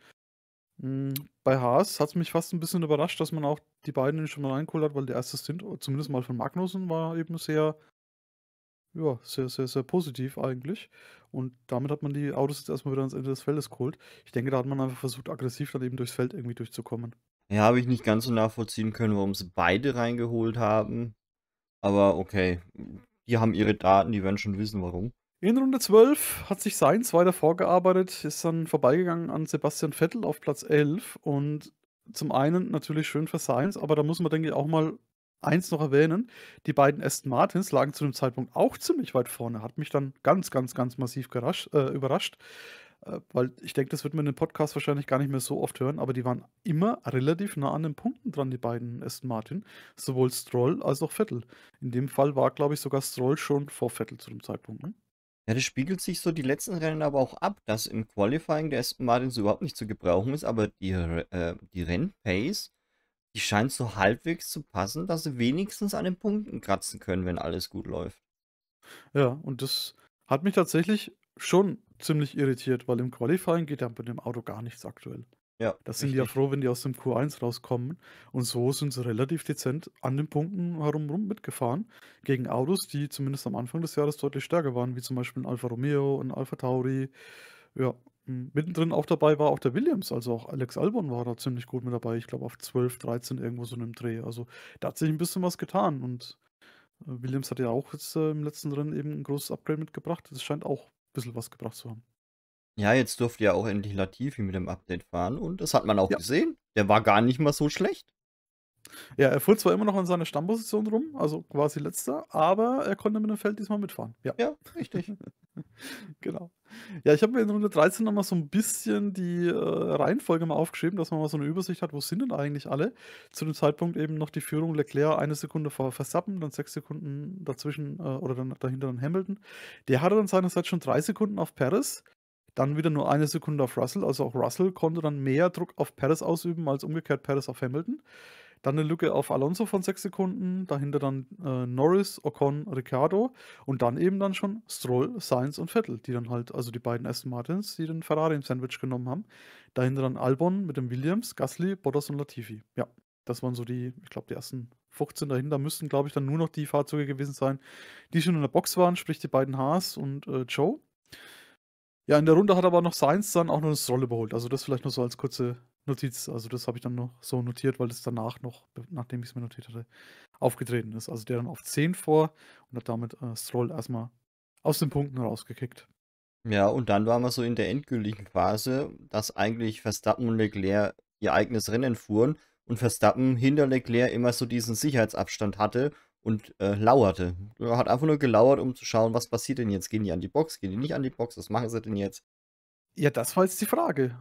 Hm, bei Haas hat es mich fast ein bisschen überrascht, dass man auch die beiden schon mal reingeholt hat, weil die erste sind, zumindest mal von Magnussen, war eben sehr ja, sehr, sehr, sehr positiv eigentlich. Und damit hat man die Autos jetzt erstmal wieder ans Ende des Feldes geholt. Ich denke, da hat man einfach versucht, aggressiv dann eben durchs Feld irgendwie durchzukommen. Ja, habe ich nicht ganz so nachvollziehen können, warum sie beide reingeholt haben. Aber okay, die haben ihre Daten, die werden schon wissen, warum. In Runde 12 hat sich Sainz weiter vorgearbeitet, ist dann vorbeigegangen an Sebastian Vettel auf Platz 11 und zum einen natürlich schön für Sainz, aber da muss man, denke ich, auch mal eins noch erwähnen, die beiden Aston Martins lagen zu dem Zeitpunkt auch ziemlich weit vorne. Hat mich dann ganz, ganz, ganz massiv gerasch, äh, überrascht, äh, weil ich denke, das wird man in den Podcast wahrscheinlich gar nicht mehr so oft hören, aber die waren immer relativ nah an den Punkten dran, die beiden Aston Martin, sowohl Stroll als auch Vettel. In dem Fall war, glaube ich, sogar Stroll schon vor Vettel zu dem Zeitpunkt. Ne? Ja, das spiegelt sich so die letzten Rennen aber auch ab, dass im Qualifying der Aston Martin so überhaupt nicht zu gebrauchen ist, aber die, äh, die Rennpace die scheint so halbwegs zu passen, dass sie wenigstens an den Punkten kratzen können, wenn alles gut läuft. Ja, und das hat mich tatsächlich schon ziemlich irritiert, weil im Qualifying geht ja mit dem Auto gar nichts aktuell. Ja, Das sind die ja froh, wenn die aus dem Q1 rauskommen. Und so sind sie relativ dezent an den Punkten herum mitgefahren. Gegen Autos, die zumindest am Anfang des Jahres deutlich stärker waren, wie zum Beispiel ein Alfa Romeo, ein Alfa Tauri. Ja, Mhm. Mittendrin auch dabei war auch der Williams, also auch Alex Albon war da ziemlich gut mit dabei. Ich glaube auf 12, 13 irgendwo so einem Dreh. Also da hat sich ein bisschen was getan und äh, Williams hat ja auch jetzt äh, im letzten Rennen eben ein großes Upgrade mitgebracht. Das scheint auch ein bisschen was gebracht zu haben. Ja, jetzt durfte ja auch endlich Latifi mit dem Update fahren und das hat man auch ja. gesehen. Der war gar nicht mal so schlecht. Ja, er fuhr zwar immer noch an seiner Stammposition rum, also quasi letzter, aber er konnte mit dem Feld diesmal mitfahren. Ja, ja richtig. genau. Ja, ich habe mir in Runde 13 nochmal so ein bisschen die äh, Reihenfolge mal aufgeschrieben, dass man mal so eine Übersicht hat, wo sind denn eigentlich alle. Zu dem Zeitpunkt eben noch die Führung Leclerc eine Sekunde vor Versappen, dann sechs Sekunden dazwischen äh, oder dann dahinter dann Hamilton. Der hatte dann seinerseits schon drei Sekunden auf Paris. Dann wieder nur eine Sekunde auf Russell. Also auch Russell konnte dann mehr Druck auf Paris ausüben als umgekehrt Paris auf Hamilton. Dann eine Lücke auf Alonso von 6 Sekunden, dahinter dann äh, Norris, Ocon, Ricciardo und dann eben dann schon Stroll, Sainz und Vettel, die dann halt, also die beiden Aston Martins, die den Ferrari im Sandwich genommen haben. Dahinter dann Albon mit dem Williams, Gasly, Bottas und Latifi. Ja, das waren so die, ich glaube, die ersten 15 dahinter müssten, glaube ich, dann nur noch die Fahrzeuge gewesen sein, die schon in der Box waren, sprich die beiden Haas und äh, Joe. Ja, in der Runde hat aber noch Sainz dann auch noch eine Stroll überholt. Also das vielleicht nur so als kurze Notiz, also das habe ich dann noch so notiert, weil das danach noch, nachdem ich es mir notiert hatte, aufgetreten ist. Also der dann auf 10 vor und hat damit äh, Stroll erstmal aus den Punkten rausgekickt. Ja, und dann waren wir so in der endgültigen Phase, dass eigentlich Verstappen und Leclerc ihr eigenes Rennen fuhren und Verstappen hinter Leclerc immer so diesen Sicherheitsabstand hatte und äh, lauerte. Er hat einfach nur gelauert, um zu schauen, was passiert denn jetzt? Gehen die an die Box? Gehen die nicht an die Box? Was machen sie denn jetzt? Ja, das war jetzt die Frage.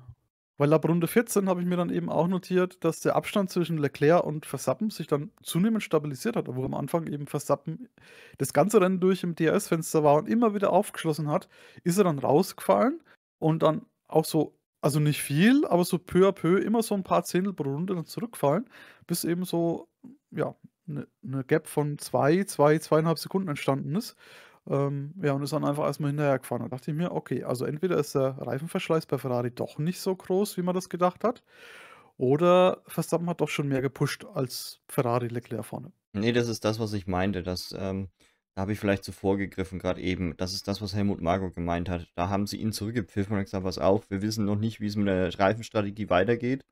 Weil ab Runde 14 habe ich mir dann eben auch notiert, dass der Abstand zwischen Leclerc und Verstappen sich dann zunehmend stabilisiert hat, obwohl am Anfang eben Verstappen das ganze Rennen durch im DRS-Fenster war und immer wieder aufgeschlossen hat, ist er dann rausgefallen und dann auch so, also nicht viel, aber so peu à peu immer so ein paar Zehntel pro Runde dann zurückfallen, bis eben so, ja, eine ne Gap von zwei, zwei, zweieinhalb Sekunden entstanden ist. Ähm, ja, und ist dann einfach erstmal hinterher gefahren. Da dachte ich mir, okay, also entweder ist der Reifenverschleiß bei Ferrari doch nicht so groß, wie man das gedacht hat, oder Verstappen hat doch schon mehr gepusht als Ferrari Leclerc vorne. Nee, das ist das, was ich meinte. Das, ähm, da habe ich vielleicht zuvor gegriffen, gerade eben. Das ist das, was Helmut Marko gemeint hat. Da haben sie ihn zurückgepfiffen und gesagt, was auf, wir wissen noch nicht, wie es mit der Reifenstrategie weitergeht.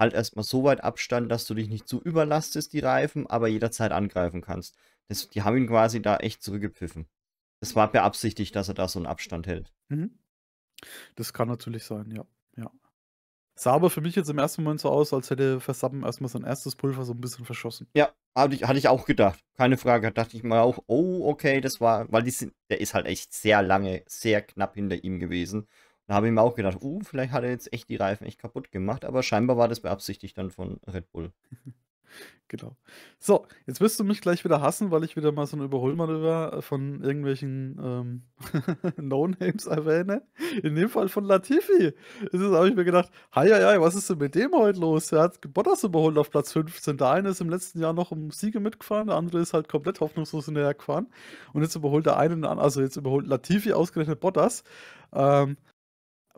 Halt erstmal so weit Abstand, dass du dich nicht zu überlastest, die Reifen, aber jederzeit angreifen kannst. Das, die haben ihn quasi da echt zurückgepfiffen. Das war beabsichtigt, dass er da so einen Abstand hält. Mhm. Das kann natürlich sein, ja. ja. Sah aber für mich jetzt im ersten Moment so aus, als hätte Versappen erstmal sein erstes Pulver so ein bisschen verschossen. Ja, hatte ich, hatte ich auch gedacht. Keine Frage. Da dachte ich mal auch, oh, okay, das war, weil sind, der ist halt echt sehr lange, sehr knapp hinter ihm gewesen. Da habe ich mir auch gedacht, oh, uh, vielleicht hat er jetzt echt die Reifen echt kaputt gemacht, aber scheinbar war das beabsichtigt dann von Red Bull. Genau. So, jetzt wirst du mich gleich wieder hassen, weil ich wieder mal so ein Überholmanöver äh, von irgendwelchen ähm, No-Names erwähne. In dem Fall von Latifi. Das habe ich mir gedacht, hei, hei, hei, was ist denn mit dem heute los? Der hat Bottas überholt auf Platz 15. Der eine ist im letzten Jahr noch um Siege mitgefahren, der andere ist halt komplett hoffnungslos hinterhergefahren. Und jetzt überholt der eine also jetzt überholt Latifi ausgerechnet Bottas. Ähm,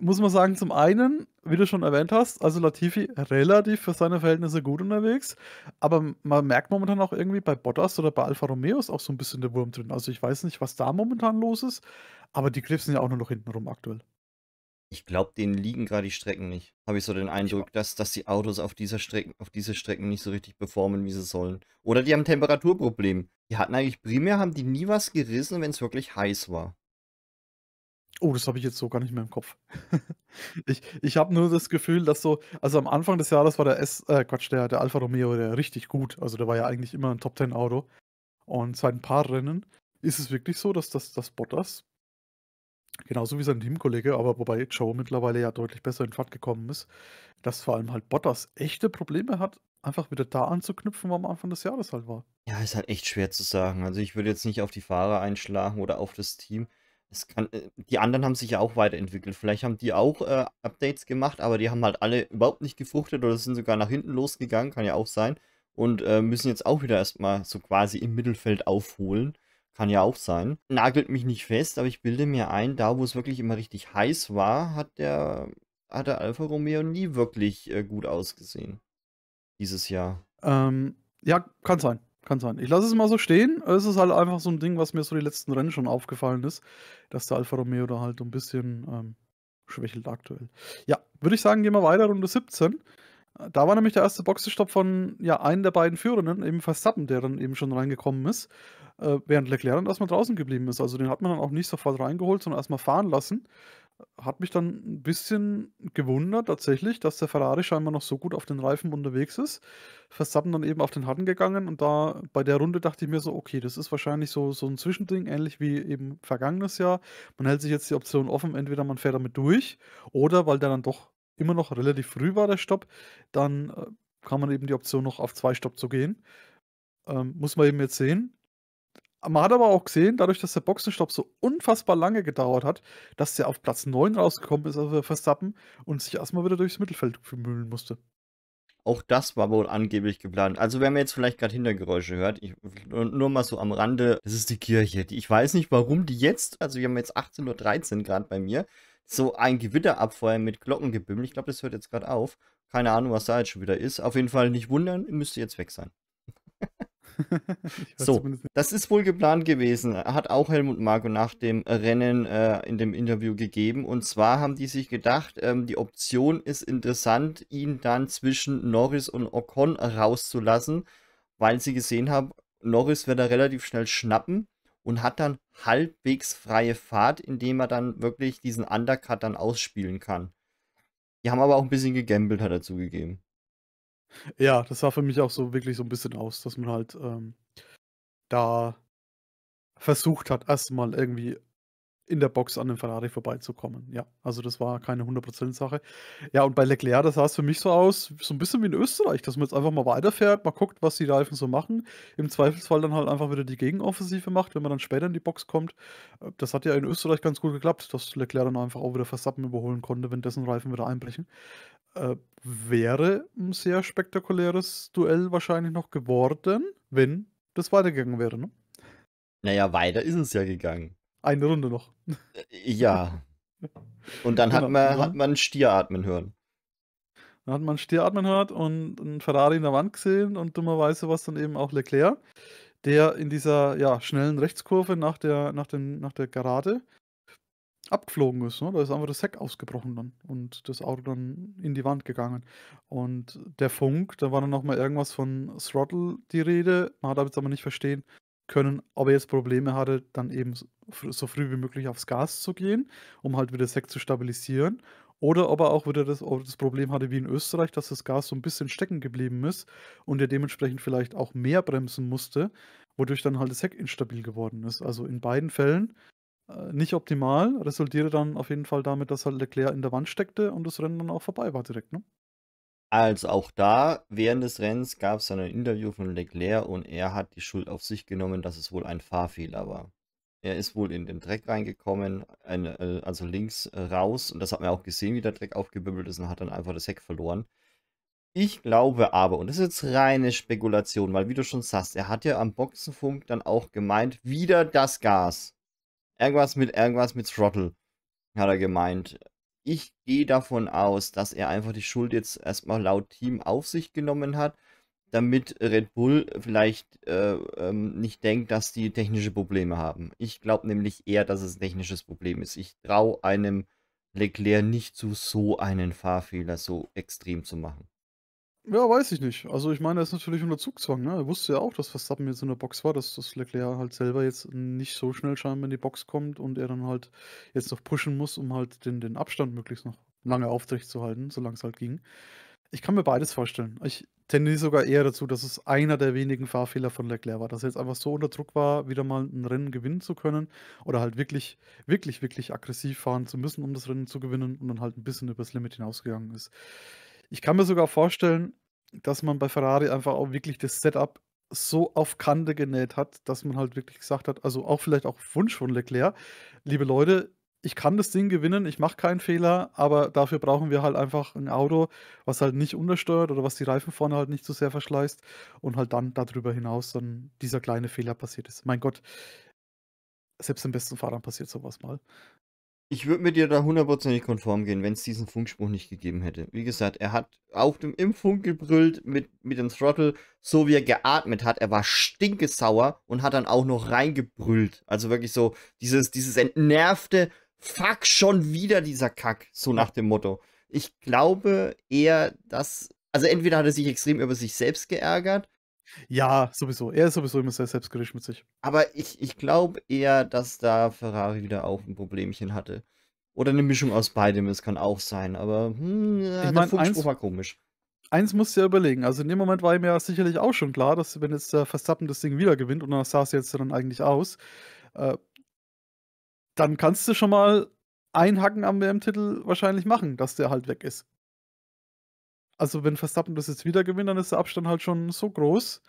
muss man sagen, zum einen, wie du schon erwähnt hast, also Latifi relativ für seine Verhältnisse gut unterwegs, aber man merkt momentan auch irgendwie bei Bottas oder bei Alfa Romeo ist auch so ein bisschen der Wurm drin. Also ich weiß nicht, was da momentan los ist, aber die klipsen ja auch nur noch hinten rum aktuell. Ich glaube, denen liegen gerade die Strecken nicht. Habe ich so den Eindruck, dass, dass die Autos auf, dieser Strecke, auf diese Strecken nicht so richtig performen, wie sie sollen. Oder die haben Temperaturprobleme. Die hatten eigentlich primär, haben die nie was gerissen, wenn es wirklich heiß war. Oh, das habe ich jetzt so gar nicht mehr im Kopf. ich ich habe nur das Gefühl, dass so, also am Anfang des Jahres war der S, äh, Quatsch, der, der Alfa Romeo der richtig gut. Also der war ja eigentlich immer ein Top Ten Auto. Und seit ein paar Rennen ist es wirklich so, dass das, das Bottas, genauso wie sein Teamkollege, aber wobei Joe mittlerweile ja deutlich besser in Fahrt gekommen ist, dass vor allem halt Bottas echte Probleme hat, einfach wieder da anzuknüpfen, wo am Anfang des Jahres halt war. Ja, ist halt echt schwer zu sagen. Also ich würde jetzt nicht auf die Fahrer einschlagen oder auf das Team es kann, äh, die anderen haben sich ja auch weiterentwickelt. Vielleicht haben die auch äh, Updates gemacht, aber die haben halt alle überhaupt nicht gefruchtet oder sind sogar nach hinten losgegangen, kann ja auch sein. Und äh, müssen jetzt auch wieder erstmal so quasi im Mittelfeld aufholen. Kann ja auch sein. Nagelt mich nicht fest, aber ich bilde mir ein, da wo es wirklich immer richtig heiß war, hat der, hat der Alfa Romeo nie wirklich äh, gut ausgesehen. Dieses Jahr. Ähm, ja, kann sein. Kann sein. Ich lasse es mal so stehen. Es ist halt einfach so ein Ding, was mir so die letzten Rennen schon aufgefallen ist, dass der Alfa Romeo da halt ein bisschen ähm, schwächelt aktuell. Ja, würde ich sagen, gehen wir weiter, Runde 17. Da war nämlich der erste Boxenstopp von ja, einem der beiden Führenden, eben Verstappen, der dann eben schon reingekommen ist, äh, während Leclerc dann erstmal draußen geblieben ist. Also den hat man dann auch nicht sofort reingeholt, sondern erstmal fahren lassen hat mich dann ein bisschen gewundert tatsächlich, dass der Ferrari scheinbar noch so gut auf den Reifen unterwegs ist. Verstappen dann eben auf den Harten gegangen und da bei der Runde dachte ich mir so, okay, das ist wahrscheinlich so, so ein Zwischending, ähnlich wie eben vergangenes Jahr. Man hält sich jetzt die Option offen, entweder man fährt damit durch oder weil der dann doch immer noch relativ früh war, der Stopp, dann äh, kann man eben die Option noch auf zwei Stopp zu gehen. Ähm, muss man eben jetzt sehen. Man hat aber auch gesehen, dadurch, dass der Boxenstopp so unfassbar lange gedauert hat, dass der auf Platz 9 rausgekommen ist, also Verstappen, und sich erstmal wieder durchs Mittelfeld bemühen musste. Auch das war wohl angeblich geplant. Also wenn man jetzt vielleicht gerade Hintergeräusche hört, ich, nur mal so am Rande, das ist die Kirche. ich weiß nicht, warum die jetzt, also wir haben jetzt 18.13 Uhr gerade bei mir, so ein Gewitter abfeuern mit Glockengebimmel. Ich glaube, das hört jetzt gerade auf. Keine Ahnung, was da jetzt schon wieder ist. Auf jeden Fall nicht wundern, müsste jetzt weg sein. so, das ist wohl geplant gewesen. Hat auch Helmut Marko nach dem Rennen äh, in dem Interview gegeben. Und zwar haben die sich gedacht, ähm, die Option ist interessant, ihn dann zwischen Norris und Ocon rauszulassen, weil sie gesehen haben, Norris wird da relativ schnell schnappen und hat dann halbwegs freie Fahrt, indem er dann wirklich diesen Undercut dann ausspielen kann. Die haben aber auch ein bisschen gegambelt, hat er zugegeben. Ja, das sah für mich auch so wirklich so ein bisschen aus, dass man halt ähm, da versucht hat, erstmal irgendwie in der Box an dem Ferrari vorbeizukommen. Ja, also das war keine 100% Sache. Ja, und bei Leclerc, das sah es für mich so aus, so ein bisschen wie in Österreich, dass man jetzt einfach mal weiterfährt, mal guckt, was die Reifen so machen. Im Zweifelsfall dann halt einfach wieder die Gegenoffensive macht, wenn man dann später in die Box kommt. Äh, das hat ja in Österreich ganz gut geklappt, dass Leclerc dann einfach auch wieder Versappen überholen konnte, wenn dessen Reifen wieder einbrechen. Äh, wäre ein sehr spektakuläres Duell wahrscheinlich noch geworden, wenn das weitergegangen wäre, ne? Naja, weiter ist es ja gegangen. Eine Runde noch. Äh, ja. Und dann genau. Mhm. hat, man, hat man einen Stier atmen hören. Dann hat man einen Stier atmen gehört und einen Ferrari in der Wand gesehen und dummerweise war es dann eben auch Leclerc, der in dieser ja, schnellen Rechtskurve nach der, nach dem, nach der Garade abgeflogen ist. Ne? Da ist einfach das Heck ausgebrochen dann und das Auto dann in die Wand gegangen. Und der Funk, da war dann nochmal irgendwas von Throttle die Rede. Man hat aber jetzt aber nicht verstehen können, ob er jetzt Probleme hatte, dann eben so früh wie möglich aufs Gas zu gehen, um halt wieder das Heck zu stabilisieren. Oder ob er auch wieder das, das Problem hatte wie in Österreich, dass das Gas so ein bisschen stecken geblieben ist und er dementsprechend vielleicht auch mehr bremsen musste, wodurch dann halt das Heck instabil geworden ist. Also in beiden Fällen äh, nicht optimal, resultierte dann auf jeden Fall damit, dass halt Leclerc in der Wand steckte und das Rennen dann auch vorbei war direkt, ne? Also auch da, während des Rennens gab es dann ein Interview von Leclerc und er hat die Schuld auf sich genommen, dass es wohl ein Fahrfehler war. Er ist wohl in den Dreck reingekommen, äh, also links äh, raus und das hat man auch gesehen, wie der Dreck aufgebibbelt ist und hat dann einfach das Heck verloren. Ich glaube aber, und das ist jetzt reine Spekulation, weil wie du schon sagst, er hat ja am Boxenfunk dann auch gemeint, wieder das Gas. Irgendwas mit irgendwas mit Throttle, hat er gemeint. Ich gehe davon aus, dass er einfach die Schuld jetzt erstmal laut Team auf sich genommen hat, damit Red Bull vielleicht äh, ähm, nicht denkt, dass die technische Probleme haben. Ich glaube nämlich eher, dass es ein technisches Problem ist. Ich traue einem Leclerc nicht zu, so einen Fahrfehler so extrem zu machen. Ja, weiß ich nicht. Also ich meine, er ist natürlich unter Zugzwang. Ne? Er wusste ja auch, dass Verstappen jetzt in der Box war, dass das Leclerc halt selber jetzt nicht so schnell scheinbar in die Box kommt und er dann halt jetzt noch pushen muss, um halt den, den Abstand möglichst noch lange aufrecht zu halten, solange es halt ging. Ich kann mir beides vorstellen. Ich tendiere sogar eher dazu, dass es einer der wenigen Fahrfehler von Leclerc war, dass er jetzt einfach so unter Druck war, wieder mal ein Rennen gewinnen zu können oder halt wirklich, wirklich, wirklich aggressiv fahren zu müssen, um das Rennen zu gewinnen und dann halt ein bisschen übers Limit hinausgegangen ist. Ich kann mir sogar vorstellen, dass man bei Ferrari einfach auch wirklich das Setup so auf Kante genäht hat, dass man halt wirklich gesagt hat, also auch vielleicht auch Wunsch von Leclerc, liebe Leute, ich kann das Ding gewinnen, ich mache keinen Fehler, aber dafür brauchen wir halt einfach ein Auto, was halt nicht untersteuert oder was die Reifen vorne halt nicht so sehr verschleißt und halt dann darüber hinaus dann dieser kleine Fehler passiert ist. Mein Gott, selbst den besten Fahrern passiert sowas mal. Ich würde mit dir da hundertprozentig konform gehen, wenn es diesen Funkspruch nicht gegeben hätte. Wie gesagt, er hat auf dem Impfung gebrüllt mit, mit dem Throttle, so wie er geatmet hat. Er war stinkesauer und hat dann auch noch reingebrüllt. Also wirklich so dieses, dieses entnervte Fuck schon wieder dieser Kack, so nach dem Motto. Ich glaube eher, dass also entweder hat er sich extrem über sich selbst geärgert ja, sowieso. Er ist sowieso immer sehr selbstkritisch mit sich. Aber ich, ich glaube eher, dass da Ferrari wieder auch ein Problemchen hatte. Oder eine Mischung aus beidem, es kann auch sein. Aber hm, ich mein, der Funkspruch eins, war komisch. Eins musst du ja überlegen. Also in dem Moment war ihm ja sicherlich auch schon klar, dass wenn jetzt der Verstappen das Ding wieder gewinnt und dann sah es jetzt dann eigentlich aus, äh, dann kannst du schon mal einhacken am WM-Titel wahrscheinlich machen, dass der halt weg ist also wenn Verstappen das jetzt wieder gewinnt, dann ist der Abstand halt schon so groß.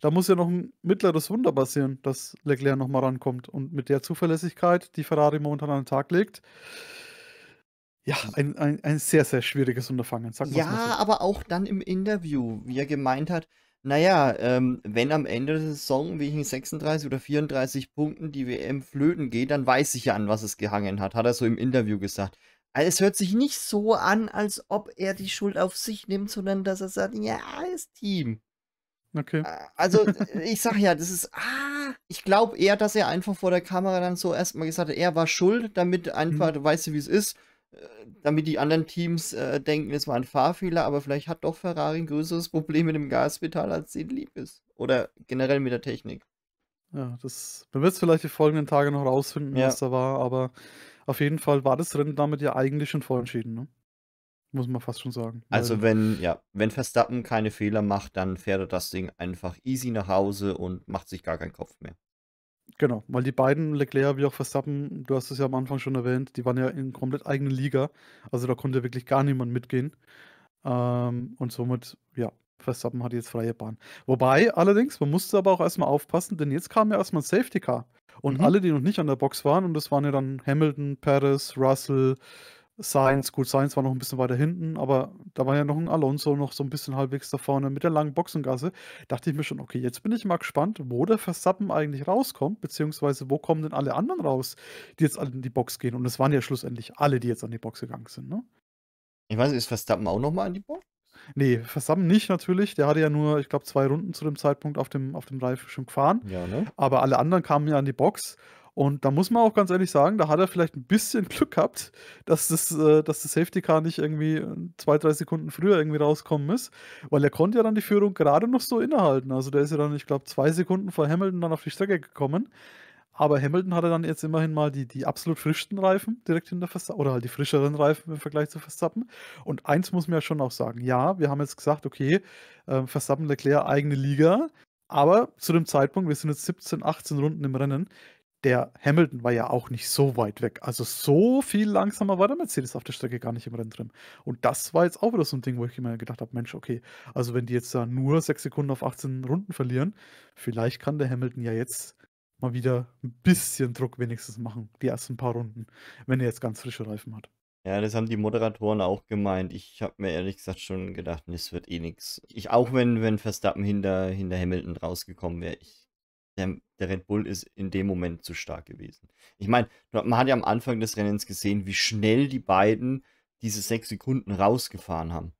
Da muss ja noch ein mittleres Wunder passieren, dass Leclerc nochmal rankommt. Und mit der Zuverlässigkeit, die Ferrari momentan an den Tag legt, ja, ein, ein, ein sehr, sehr schwieriges Unterfangen. Sagen ja, aber auch dann im Interview, wie er gemeint hat, naja, ähm, wenn am Ende der Saison wegen 36 oder 34 Punkten die WM flöten geht, dann weiß ich ja, an was es gehangen hat, hat er so im Interview gesagt. Also es hört sich nicht so an, als ob er die Schuld auf sich nimmt, sondern dass er sagt, ja, ist Team. Okay. Äh, also äh, ich sag ja, das ist, ah, ich glaube eher, dass er einfach vor der Kamera dann so erstmal gesagt hat, er war schuld, damit einfach, mhm. weißt du, wie es ist, äh, damit die anderen Teams äh, denken, es war ein Fahrfehler, aber vielleicht hat doch Ferrari ein größeres Problem mit dem Gaspedal, als sie lieb ist. Oder generell mit der Technik. Ja, das, man wird es vielleicht die folgenden Tage noch rausfinden, ja. was da war, aber auf jeden Fall war das Rennen damit ja eigentlich schon vorentschieden, ne? Muss man fast schon sagen. Also wenn, ja, wenn Verstappen keine Fehler macht, dann fährt er das Ding einfach easy nach Hause und macht sich gar keinen Kopf mehr. Genau, weil die beiden, Leclerc wie auch Verstappen, du hast es ja am Anfang schon erwähnt, die waren ja in komplett eigenen Liga. Also da konnte wirklich gar niemand mitgehen. Ähm, und somit, ja, Verstappen hat jetzt freie Bahn. Wobei, allerdings, man musste aber auch erstmal aufpassen, denn jetzt kam ja erstmal ein Safety Car. Und mhm. alle, die noch nicht an der Box waren, und das waren ja dann Hamilton, Paris, Russell, Sainz, gut, Sainz war noch ein bisschen weiter hinten, aber da war ja noch ein Alonso noch so ein bisschen halbwegs da vorne mit der langen Boxengasse. Dachte ich mir schon, okay, jetzt bin ich mal gespannt, wo der Verstappen eigentlich rauskommt, beziehungsweise wo kommen denn alle anderen raus, die jetzt alle in die Box gehen. Und es waren ja schlussendlich alle, die jetzt an die Box gegangen sind, ne? Ich weiß nicht, ist Verstappen auch nochmal an die Box? Nee, Versammen nicht natürlich. Der hatte ja nur, ich glaube, zwei Runden zu dem Zeitpunkt auf dem, auf dem Reifenschirm gefahren. Ja, ne? Aber alle anderen kamen ja an die Box. Und da muss man auch ganz ehrlich sagen, da hat er vielleicht ein bisschen Glück gehabt, dass das, äh, dass das Safety Car nicht irgendwie äh, zwei, drei Sekunden früher irgendwie rauskommen ist, weil er konnte ja dann die Führung gerade noch so innehalten. Also der ist ja dann, ich glaube, zwei Sekunden vor Hamilton dann auf die Strecke gekommen. Aber Hamilton hatte dann jetzt immerhin mal die, die absolut frischsten Reifen direkt hinter Verstappen oder halt die frischeren Reifen im Vergleich zu Verstappen. Und eins muss man ja schon auch sagen: Ja, wir haben jetzt gesagt, okay, ähm, Verstappen, Leclerc, eigene Liga. Aber zu dem Zeitpunkt, wir sind jetzt 17, 18 Runden im Rennen, der Hamilton war ja auch nicht so weit weg. Also so viel langsamer war der Mercedes auf der Strecke gar nicht im Rennen drin. Und das war jetzt auch wieder so ein Ding, wo ich immer gedacht habe, Mensch, okay, also wenn die jetzt da nur 6 Sekunden auf 18 Runden verlieren, vielleicht kann der Hamilton ja jetzt mal wieder ein bisschen Druck wenigstens machen, die ersten paar Runden, wenn er jetzt ganz frische Reifen hat. Ja, das haben die Moderatoren auch gemeint. Ich habe mir ehrlich gesagt schon gedacht, es wird eh nichts. Ich, auch wenn, wenn Verstappen hinter, hinter Hamilton rausgekommen wäre, ich. Der, der, Red Bull ist in dem Moment zu stark gewesen. Ich meine, man hat ja am Anfang des Rennens gesehen, wie schnell die beiden diese sechs Sekunden rausgefahren haben.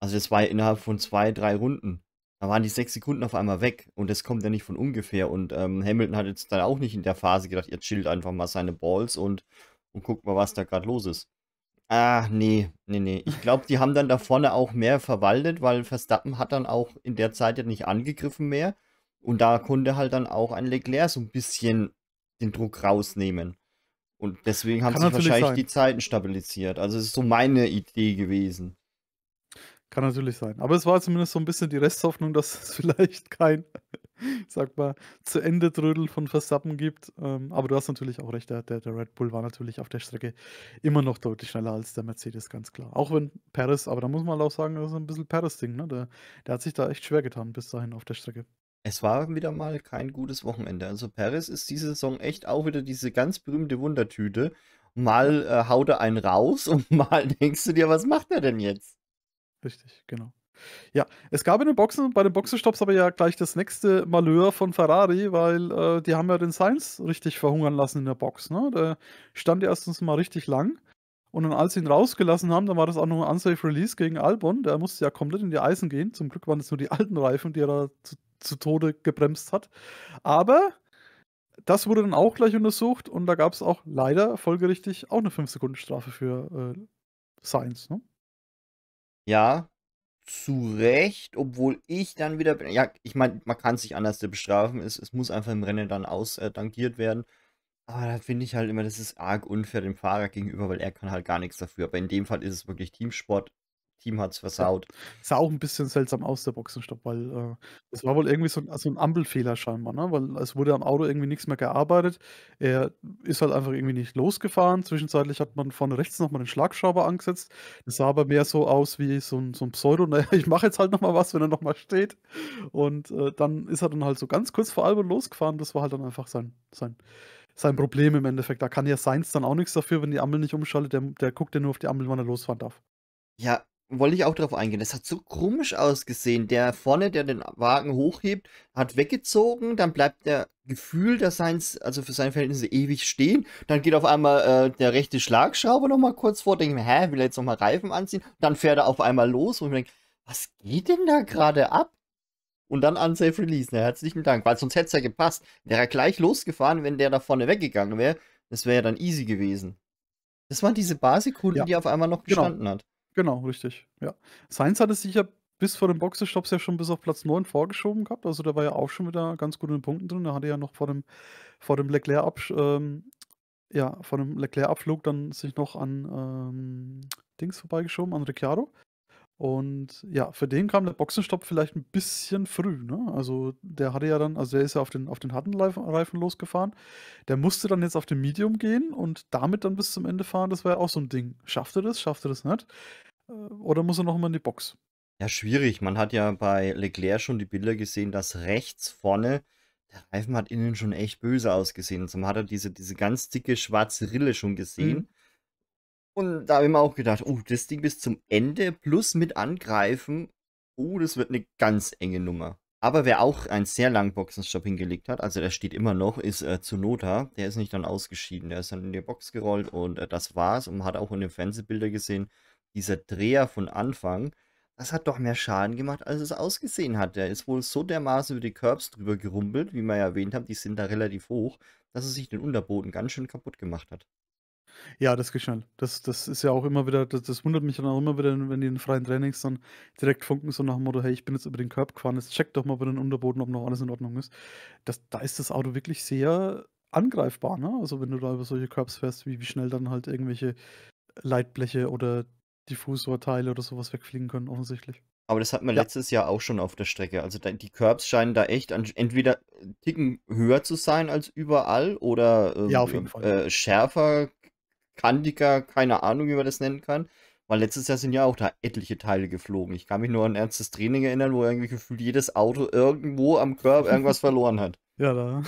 Also das war ja innerhalb von zwei, drei Runden da waren die sechs Sekunden auf einmal weg und das kommt ja nicht von ungefähr. Und ähm, Hamilton hat jetzt dann auch nicht in der Phase gedacht, ihr chillt einfach mal seine Balls und, und guckt mal, was da gerade los ist. Ah, nee, nee, nee. Ich glaube, die haben dann da vorne auch mehr verwaltet, weil Verstappen hat dann auch in der Zeit ja nicht angegriffen mehr. Und da konnte halt dann auch ein Leclerc so ein bisschen den Druck rausnehmen. Und deswegen haben Kann sie wahrscheinlich sein. die Zeiten stabilisiert. Also es ist so meine Idee gewesen. Kann natürlich sein. Aber es war zumindest so ein bisschen die Resthoffnung, dass es vielleicht kein, ich sag mal, zu Ende Drödel von Verstappen gibt. Ähm, aber du hast natürlich auch recht, der, der, Red Bull war natürlich auf der Strecke immer noch deutlich schneller als der Mercedes, ganz klar. Auch wenn Paris, aber da muss man auch sagen, das ist ein bisschen Paris-Ding, ne? Der, der hat sich da echt schwer getan bis dahin auf der Strecke. Es war wieder mal kein gutes Wochenende. Also Paris ist diese Saison echt auch wieder diese ganz berühmte Wundertüte. Mal äh, haut er einen raus und mal denkst du dir, was macht er denn jetzt? Richtig, genau. Ja, es gab in den Boxen, bei den Boxenstopps aber ja gleich das nächste Malheur von Ferrari, weil äh, die haben ja den Sainz richtig verhungern lassen in der Box. Ne? Der stand erstens mal richtig lang und dann als sie ihn rausgelassen haben, dann war das auch noch ein unsafe Release gegen Albon. Der musste ja komplett in die Eisen gehen. Zum Glück waren es nur die alten Reifen, die er da zu, zu Tode gebremst hat. Aber das wurde dann auch gleich untersucht und da gab es auch leider folgerichtig auch eine 5-Sekunden-Strafe für äh, Sainz. Ne? Ja, zu Recht, obwohl ich dann wieder, ja, ich meine, man kann sich anders bestrafen, es, es muss einfach im Rennen dann ausdankiert äh, werden. Aber da finde ich halt immer, das ist arg unfair dem Fahrer gegenüber, weil er kann halt gar nichts dafür. Aber in dem Fall ist es wirklich Teamsport. Team hat es versaut. Sah auch ein bisschen seltsam aus, der Boxenstopp, weil äh, war wohl irgendwie so ein, so ein Ampelfehler scheinbar, ne? weil es wurde am Auto irgendwie nichts mehr gearbeitet. Er ist halt einfach irgendwie nicht losgefahren. Zwischenzeitlich hat man vorne rechts nochmal den Schlagschrauber angesetzt. Das sah aber mehr so aus wie so ein, so ein Pseudo, naja, ich mache jetzt halt nochmal was, wenn er nochmal steht. Und äh, dann ist er dann halt so ganz kurz vor Albon losgefahren. Das war halt dann einfach sein, sein sein Problem im Endeffekt. Da kann ja Seins dann auch nichts dafür, wenn die Ampel nicht umschaltet. Der, der guckt ja nur auf die Ampel, wann er losfahren darf. Ja, wollte ich auch darauf eingehen. Das hat so komisch ausgesehen. Der vorne, der den Wagen hochhebt, hat weggezogen, dann bleibt der Gefühl, dass seins, also für seine Verhältnisse ewig stehen. Dann geht auf einmal äh, der rechte Schlagschrauber nochmal kurz vor, denke ich mir, hä, will er jetzt nochmal Reifen anziehen? Dann fährt er auf einmal los und ich denke, was geht denn da gerade ab? Und dann unsafe release. Na, herzlichen Dank, weil sonst hätte es ja gepasst. Wäre er gleich losgefahren, wenn der da vorne weggegangen wäre. Das wäre ja dann easy gewesen. Das waren diese paar ja. die auf einmal noch genau. gestanden genau. hat. Genau, richtig. Ja. Sainz hatte sich ja bis vor den Boxenstopps ja schon bis auf Platz 9 vorgeschoben gehabt. Also da war ja auch schon wieder ganz gut in den Punkten drin. Da hatte ja noch vor dem, vor dem leclerc abflug Ähm, ja, leclerc dann sich noch an ähm, Dings vorbeigeschoben, an Ricciardo. Und ja, für den kam der Boxenstopp vielleicht ein bisschen früh. Ne? Also der hatte ja dann, also der ist ja auf den, auf den harten Reifen losgefahren. Der musste dann jetzt auf den Medium gehen und damit dann bis zum Ende fahren. Das war ja auch so ein Ding. Schafft er das? Schafft er das nicht? Äh, oder muss er nochmal in die Box? Ja, schwierig. Man hat ja bei Leclerc schon die Bilder gesehen, dass rechts vorne der Reifen hat innen schon echt böse ausgesehen. Und also hat er diese, diese ganz dicke schwarze Rille schon gesehen. Mhm. Und da habe ich mir auch gedacht, oh, das Ding bis zum Ende plus mit angreifen, oh, das wird eine ganz enge Nummer. Aber wer auch einen sehr langen Boxenstopp hingelegt hat, also der steht immer noch, ist äh, Tsunoda. Der ist nicht dann ausgeschieden. Der ist dann in die Box gerollt und äh, das war's. Und man hat auch in den Fernsehbildern gesehen, dieser Dreher von Anfang, das hat doch mehr Schaden gemacht, als es ausgesehen hat. Der ist wohl so dermaßen über die Curbs drüber gerumpelt, wie man ja erwähnt hat, die sind da relativ hoch, dass er sich den Unterboden ganz schön kaputt gemacht hat. Ja, das geht schnell. Das, das ist ja auch immer wieder, das, das wundert mich dann auch immer wieder, wenn die in freien Trainings dann direkt funken, so nach dem Motto, hey, ich bin jetzt über den Curb gefahren, jetzt check doch mal über den Unterboden, ob noch alles in Ordnung ist. Das, da ist das Auto wirklich sehr angreifbar, ne? Also wenn du da über solche Curbs fährst, wie, wie schnell dann halt irgendwelche Leitbleche oder Diffusorteile oder sowas wegfliegen können, offensichtlich. Aber das hat man ja. letztes Jahr auch schon auf der Strecke. Also die Curbs scheinen da echt an, entweder einen Ticken höher zu sein als überall oder äh, ja, ähm, äh, schärfer kantiger, keine Ahnung, wie man das nennen kann. Weil letztes Jahr sind ja auch da etliche Teile geflogen. Ich kann mich nur an ein ernstes Training erinnern, wo irgendwie gefühlt jedes Auto irgendwo am Körper irgendwas verloren hat. Ja, da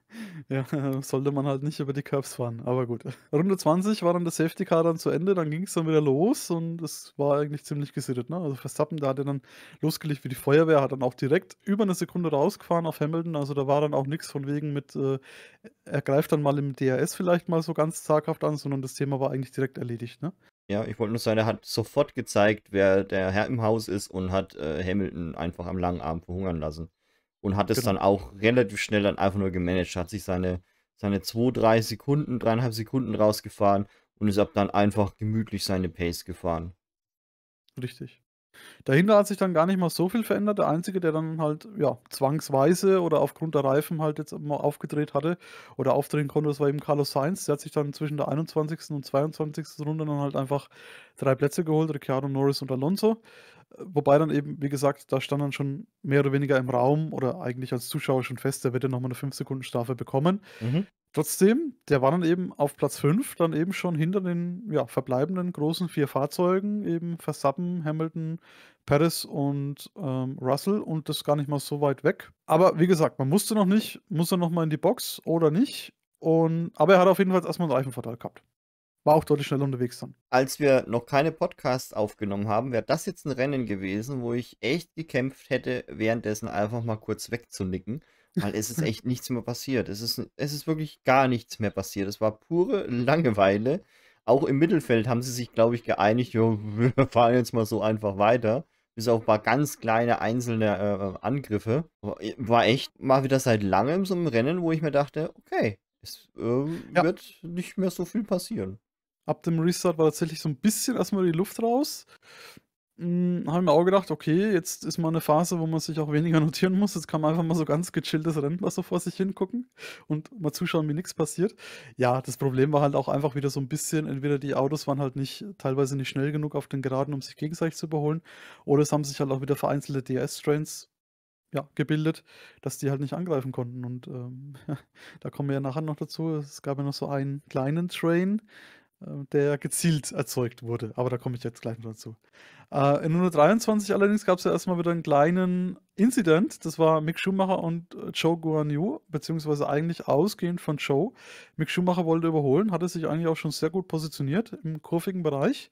ja, sollte man halt nicht über die Curbs fahren. Aber gut. Runde 20 war dann das Safety Car dann zu Ende, dann ging es dann wieder los und es war eigentlich ziemlich gesittet. Ne? Also Verstappen, da hat er dann losgelegt wie die Feuerwehr, hat dann auch direkt über eine Sekunde rausgefahren auf Hamilton. Also da war dann auch nichts von wegen mit, äh, er greift dann mal im DRS vielleicht mal so ganz zaghaft an, sondern das Thema war eigentlich direkt erledigt. Ne? Ja, ich wollte nur sagen, er hat sofort gezeigt, wer der Herr im Haus ist und hat äh, Hamilton einfach am langen Abend verhungern lassen und hat es genau. dann auch relativ schnell dann einfach nur gemanagt, hat sich seine, seine 2, 3 Sekunden, dreieinhalb Sekunden rausgefahren und ist ab dann einfach gemütlich seine Pace gefahren. Richtig. Dahinter hat sich dann gar nicht mal so viel verändert. Der Einzige, der dann halt, ja, zwangsweise oder aufgrund der Reifen halt jetzt mal aufgedreht hatte oder aufdrehen konnte, das war eben Carlos Sainz. Der hat sich dann zwischen der 21. und 22. Runde dann halt einfach drei Plätze geholt, Ricciardo, Norris und Alonso. Wobei dann eben, wie gesagt, da stand dann schon mehr oder weniger im Raum oder eigentlich als Zuschauer schon fest, der wird ja nochmal eine 5-Sekunden-Strafe bekommen. Mhm. Trotzdem, der war dann eben auf Platz 5, dann eben schon hinter den ja, verbleibenden großen vier Fahrzeugen, eben Verstappen, Hamilton, Paris und ähm, Russell und das gar nicht mal so weit weg. Aber wie gesagt, man musste noch nicht, muss er nochmal in die Box oder nicht. Und, aber er hat auf jeden Fall erstmal einen Reifenvorteil gehabt war auch deutlich schneller unterwegs dann. Als wir noch keine Podcasts aufgenommen haben, wäre das jetzt ein Rennen gewesen, wo ich echt gekämpft hätte, währenddessen einfach mal kurz wegzunicken. Weil es ist echt nichts mehr passiert. Es ist, es ist wirklich gar nichts mehr passiert. Es war pure Langeweile. Auch im Mittelfeld haben sie sich, glaube ich, geeinigt, jo, wir fahren jetzt mal so einfach weiter. Bis auf ein paar ganz kleine einzelne äh, Angriffe. War echt mal wieder seit langem so ein Rennen, wo ich mir dachte, okay, es äh, ja. wird nicht mehr so viel passieren ab dem Restart war tatsächlich so ein bisschen erstmal die Luft raus. Hm, Habe mir auch gedacht, okay, jetzt ist mal eine Phase, wo man sich auch weniger notieren muss. Jetzt kann man einfach mal so ganz gechilltes Rennen mal so vor sich hingucken und mal zuschauen, wie nichts passiert. Ja, das Problem war halt auch einfach wieder so ein bisschen, entweder die Autos waren halt nicht teilweise nicht schnell genug auf den Geraden, um sich gegenseitig zu überholen, oder es haben sich halt auch wieder vereinzelte ds strains ja, gebildet, dass die halt nicht angreifen konnten. Und ähm, da kommen wir ja nachher noch dazu. Es gab ja noch so einen kleinen Train, ähm, der gezielt erzeugt wurde. Aber da komme ich jetzt gleich noch dazu. Äh, in 123 allerdings gab es ja erstmal wieder einen kleinen Incident. Das war Mick Schumacher und äh, Joe Guan Yu, beziehungsweise eigentlich ausgehend von Joe. Mick Schumacher wollte überholen, hatte sich eigentlich auch schon sehr gut positioniert im kurvigen Bereich.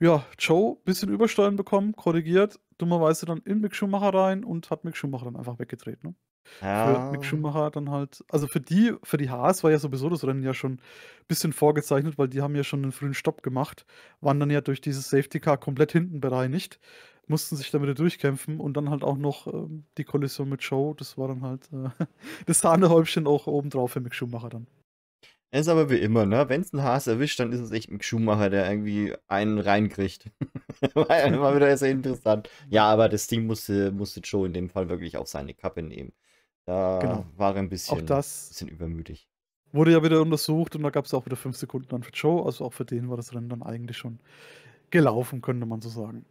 Ja, Joe bisschen Übersteuern bekommen, korrigiert, dummerweise dann in Mick Schumacher rein und hat Mick Schumacher dann einfach weggedreht. Ne? Ja. Für Mick Schumacher dann halt. Also für die, für die Haas war ja sowieso das Rennen ja schon ein bisschen vorgezeichnet, weil die haben ja schon einen frühen Stopp gemacht, waren dann ja durch dieses Safety Car komplett hinten bereinigt, mussten sich damit durchkämpfen und dann halt auch noch ähm, die Kollision mit Joe, das war dann halt äh, das Sahnehäubchen auch obendrauf für Mick Schumacher dann. ist aber wie immer, ne? Wenn es ein Haas erwischt, dann ist es echt ein Schumacher, der irgendwie einen reinkriegt. war immer wieder sehr interessant. Ja, aber das Ding musste, musste Joe in dem Fall wirklich auf seine Kappe nehmen. Da genau. war er ein bisschen, auch das bisschen übermütig. Wurde ja wieder untersucht und da gab es auch wieder fünf Sekunden dann für Joe. Also auch für den war das Rennen dann eigentlich schon gelaufen, könnte man so sagen.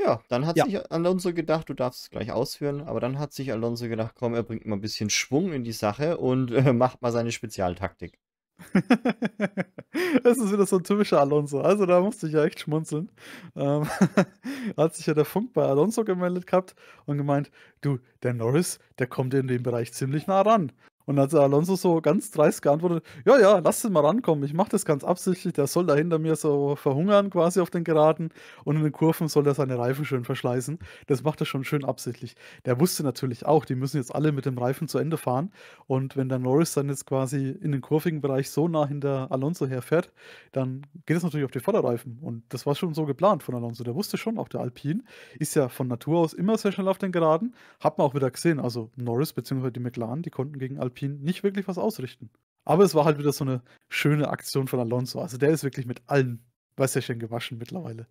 Ja, dann hat ja. sich Alonso gedacht, du darfst es gleich ausführen, aber dann hat sich Alonso gedacht, komm, er bringt mal ein bisschen Schwung in die Sache und äh, macht mal seine Spezialtaktik. das ist wieder so ein typischer Alonso. Also da musste ich ja echt schmunzeln. Ähm, hat sich ja der Funk bei Alonso gemeldet gehabt und gemeint, du, der Norris, der kommt in dem Bereich ziemlich nah ran. Und als hat Alonso so ganz dreist geantwortet: Ja, ja, lass den mal rankommen, ich mache das ganz absichtlich, der soll da hinter mir so verhungern quasi auf den Geraden und in den Kurven soll er seine Reifen schön verschleißen. Das macht er schon schön absichtlich. Der wusste natürlich auch, die müssen jetzt alle mit dem Reifen zu Ende fahren und wenn der Norris dann jetzt quasi in den kurvigen Bereich so nah hinter Alonso herfährt, dann geht es natürlich auf die Vorderreifen und das war schon so geplant von Alonso. Der wusste schon, auch der Alpine ist ja von Natur aus immer sehr schnell auf den Geraden, hat man auch wieder gesehen, also Norris bzw. die McLaren, die konnten gegen Alpine Alpine nicht wirklich was ausrichten. Aber es war halt wieder so eine schöne Aktion von Alonso. Also der ist wirklich mit allen Wässerchen gewaschen mittlerweile.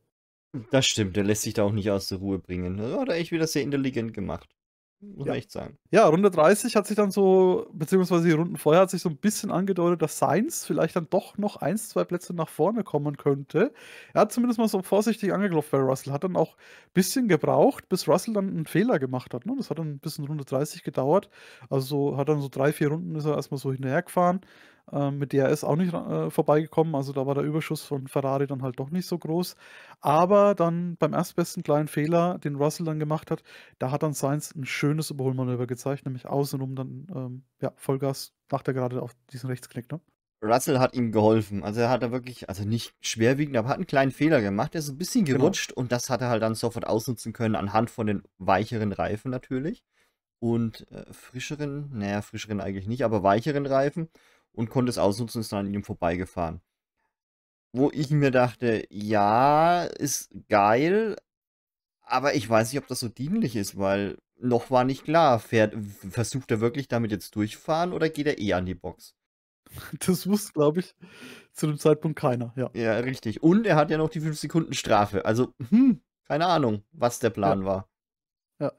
Das stimmt, der lässt sich da auch nicht aus der Ruhe bringen. hat er echt wieder sehr intelligent gemacht. Muss ja. echt sein. Ja, Runde 30 hat sich dann so, beziehungsweise die Runden vorher hat sich so ein bisschen angedeutet, dass Sainz vielleicht dann doch noch ein, zwei Plätze nach vorne kommen könnte. Er hat zumindest mal so vorsichtig angeklopft bei Russell, hat dann auch ein bisschen gebraucht, bis Russell dann einen Fehler gemacht hat. Ne? Das hat dann ein bisschen Runde 30 gedauert. Also hat dann so drei, vier Runden ist er erstmal so hinterhergefahren äh, mit ist auch nicht äh, vorbeigekommen. Also da war der Überschuss von Ferrari dann halt doch nicht so groß. Aber dann beim erstbesten kleinen Fehler, den Russell dann gemacht hat, da hat dann Sainz ein schönes Überholmanöver gezeigt, nämlich außenrum dann ähm, ja, Vollgas nach er Gerade auf diesen Rechtsknick. Ne? Russell hat ihm geholfen. Also er hat da wirklich, also nicht schwerwiegend, aber hat einen kleinen Fehler gemacht. Er ist ein bisschen genau. gerutscht genau. und das hat er halt dann sofort ausnutzen können, anhand von den weicheren Reifen natürlich. Und äh, frischeren, naja, frischeren eigentlich nicht, aber weicheren Reifen und konnte es ausnutzen, und ist dann an ihm vorbeigefahren. Wo ich mir dachte, ja, ist geil, aber ich weiß nicht, ob das so dienlich ist, weil noch war nicht klar, fährt, versucht er wirklich damit jetzt durchfahren oder geht er eh an die Box? Das wusste, glaube ich, zu dem Zeitpunkt keiner, ja. Ja, richtig. Und er hat ja noch die 5 Sekunden Strafe. Also, hm, keine Ahnung, was der Plan ja. war ja,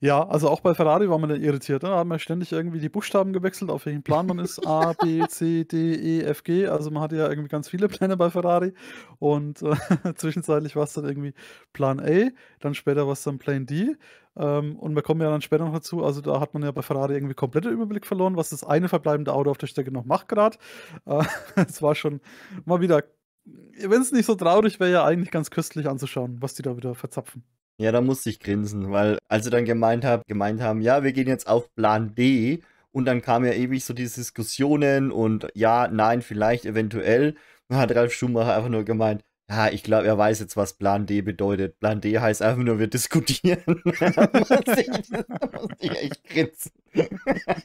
ja, also auch bei Ferrari war man dann irritiert. Ne? Da hat man ständig irgendwie die Buchstaben gewechselt, auf welchen Plan man ist. A, B, C, D, E, F, G. Also man hatte ja irgendwie ganz viele Pläne bei Ferrari. Und äh, zwischenzeitlich war es dann irgendwie Plan A, dann später war es dann Plan D. Ähm, und wir kommen ja dann später noch dazu. Also da hat man ja bei Ferrari irgendwie kompletter Überblick verloren, was das eine verbleibende Auto auf der Strecke noch macht gerade. Äh, es äh, war schon mal wieder, wenn es nicht so traurig wäre, ja eigentlich ganz köstlich anzuschauen, was die da wieder verzapfen. Ja, da musste ich grinsen, weil als sie dann gemeint, hab, gemeint haben, ja, wir gehen jetzt auf Plan D und dann kam ja ewig so diese Diskussionen und ja, nein, vielleicht, eventuell. Dann hat Ralf Schumacher einfach nur gemeint, ja, ich glaube, er weiß jetzt, was Plan D bedeutet. Plan D heißt einfach nur, wir diskutieren. da musste ich, muss ich echt grinsen.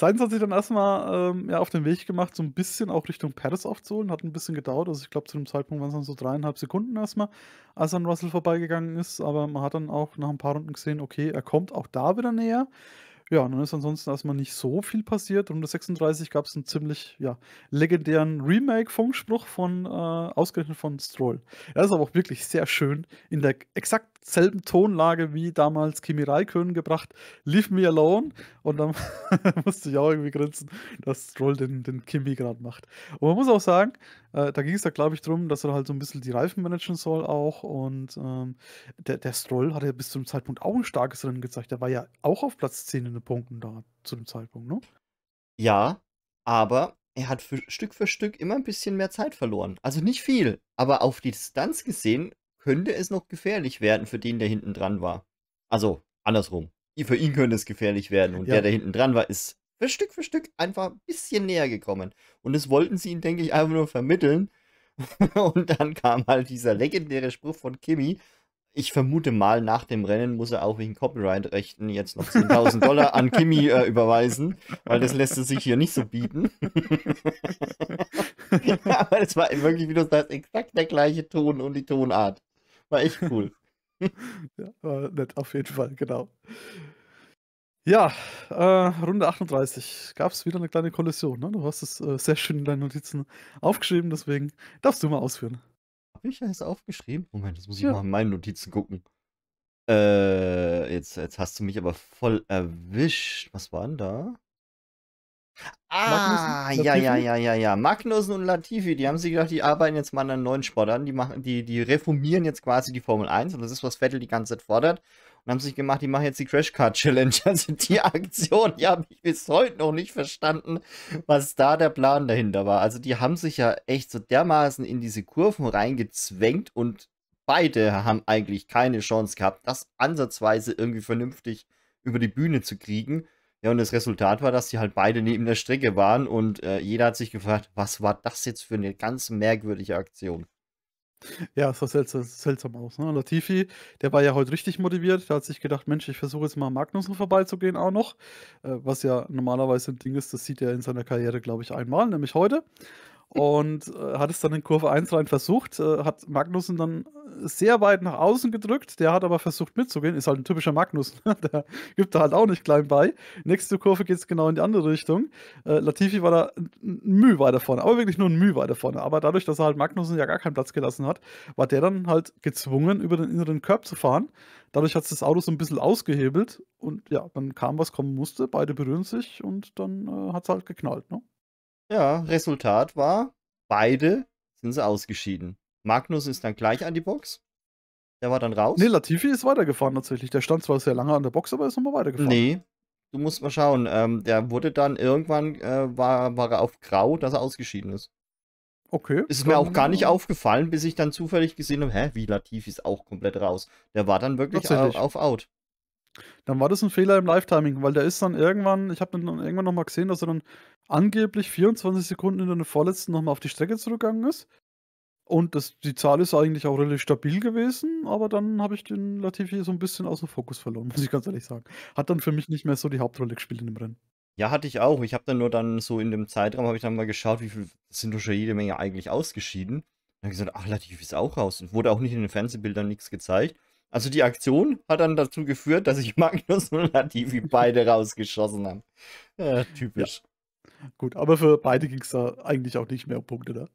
Sainz hat sich dann erstmal ähm, ja, auf den Weg gemacht, so ein bisschen auch Richtung Paris aufzuholen. Hat ein bisschen gedauert. Also ich glaube, zu dem Zeitpunkt waren es dann so dreieinhalb Sekunden erstmal, als an Russell vorbeigegangen ist. Aber man hat dann auch nach ein paar Runden gesehen, okay, er kommt auch da wieder näher. Ja, und dann ist ansonsten erstmal nicht so viel passiert. Runde 36 gab es einen ziemlich ja, legendären Remake-Funkspruch von äh, ausgerechnet von Stroll. Er ist aber auch wirklich sehr schön. In der exakt selben Tonlage wie damals Kimi Raikön gebracht, Leave Me Alone. Und dann musste ich auch irgendwie grinsen, dass Stroll den, den Kimi gerade macht. Und man muss auch sagen, äh, da ging es da, glaube ich, darum, dass er halt so ein bisschen die Reifen managen soll auch. Und ähm, der, der Stroll hat ja bis zum Zeitpunkt auch ein starkes Rennen gezeigt. Der war ja auch auf Platz 10 in den Punkten da zu dem Zeitpunkt, ne? Ja, aber er hat für, Stück für Stück immer ein bisschen mehr Zeit verloren. Also nicht viel, aber auf die Distanz gesehen könnte es noch gefährlich werden für den, der hinten dran war. Also andersrum. Für ihn könnte es gefährlich werden und ja. der, der hinten dran war, ist für Stück für Stück einfach ein bisschen näher gekommen. Und das wollten sie ihm, denke ich, einfach nur vermitteln. und dann kam halt dieser legendäre Spruch von Kimi. Ich vermute mal, nach dem Rennen muss er auch wegen Copyright-Rechten jetzt noch 10.000 Dollar an Kimi äh, überweisen, weil das lässt es sich hier nicht so bieten. Aber das war wirklich, wie du sagst, exakt der gleiche Ton und die Tonart. War echt cool. ja, war nett auf jeden Fall, genau. Ja, äh, Runde 38 gab es wieder eine kleine Kollision. Ne? Du hast es äh, sehr schön in deinen Notizen aufgeschrieben, deswegen darfst du mal ausführen. Hab ich das aufgeschrieben? Moment, das muss ich ja. mal in meinen Notizen gucken. Äh, jetzt, jetzt hast du mich aber voll erwischt. Was war denn da? Ah, ja, ja, ja, ja, ja. Magnussen und Latifi, die haben sich gedacht, die arbeiten jetzt mal an einem neuen Sport an. Die, machen, die, die reformieren jetzt quasi die Formel 1 und das ist, was Vettel die ganze Zeit fordert und haben sich gemacht, die machen jetzt die Crash Card Challenge. Also die Aktion, die habe ich bis heute noch nicht verstanden, was da der Plan dahinter war. Also die haben sich ja echt so dermaßen in diese Kurven reingezwängt und beide haben eigentlich keine Chance gehabt, das ansatzweise irgendwie vernünftig über die Bühne zu kriegen. Ja, und das Resultat war, dass die halt beide neben der Strecke waren und äh, jeder hat sich gefragt, was war das jetzt für eine ganz merkwürdige Aktion? Ja, es sah seltsam, seltsam aus. Ne? Latifi, der war ja heute richtig motiviert. Der hat sich gedacht, Mensch, ich versuche jetzt mal an Magnussen vorbeizugehen auch noch. Äh, was ja normalerweise ein Ding ist, das sieht er in seiner Karriere, glaube ich, einmal, nämlich heute und äh, hat es dann in Kurve 1 rein versucht, äh, hat Magnussen dann sehr weit nach außen gedrückt, der hat aber versucht mitzugehen, ist halt ein typischer Magnussen, der gibt da halt auch nicht klein bei. Nächste Kurve geht es genau in die andere Richtung. Äh, Latifi war da ein Mühe weiter vorne, aber wirklich nur ein Mühe weiter vorne. Aber dadurch, dass er halt Magnussen ja gar keinen Platz gelassen hat, war der dann halt gezwungen, über den inneren Körb zu fahren. Dadurch hat es das Auto so ein bisschen ausgehebelt und ja, dann kam, was kommen musste, beide berühren sich und dann äh, hat es halt geknallt, ne? Ja, Resultat war, beide sind sie ausgeschieden. Magnus ist dann gleich an die Box. Der war dann raus. Nee, Latifi ist weitergefahren tatsächlich. Der stand zwar sehr lange an der Box, aber ist nochmal weitergefahren. Nee, du musst mal schauen. Ähm, der wurde dann irgendwann, äh, war, war er auf Grau, dass er ausgeschieden ist. Okay. Ist mir auch gar nicht äh, aufgefallen, bis ich dann zufällig gesehen habe, hä, wie Latifi ist auch komplett raus. Der war dann wirklich auf, auf Out. Dann war das ein Fehler im Live-Timing, weil der ist dann irgendwann, ich habe dann irgendwann nochmal gesehen, dass er dann angeblich 24 Sekunden in der vorletzten nochmal auf die Strecke zurückgegangen ist. Und das, die Zahl ist eigentlich auch relativ stabil gewesen, aber dann habe ich den Latifi so ein bisschen aus dem Fokus verloren, muss ich ganz ehrlich sagen. Hat dann für mich nicht mehr so die Hauptrolle gespielt in dem Rennen. Ja, hatte ich auch. Ich habe dann nur dann so in dem Zeitraum, habe ich dann mal geschaut, wie viel sind doch schon jede Menge eigentlich ausgeschieden. Dann habe ich gesagt, ach, Latifi ist auch raus. Und wurde auch nicht in den Fernsehbildern nichts gezeigt. Also die Aktion hat dann dazu geführt, dass ich Magnus und Latifi beide rausgeschossen haben. Ja, typisch. Ja. Gut, aber für beide ging es da eigentlich auch nicht mehr um Punkte, ne?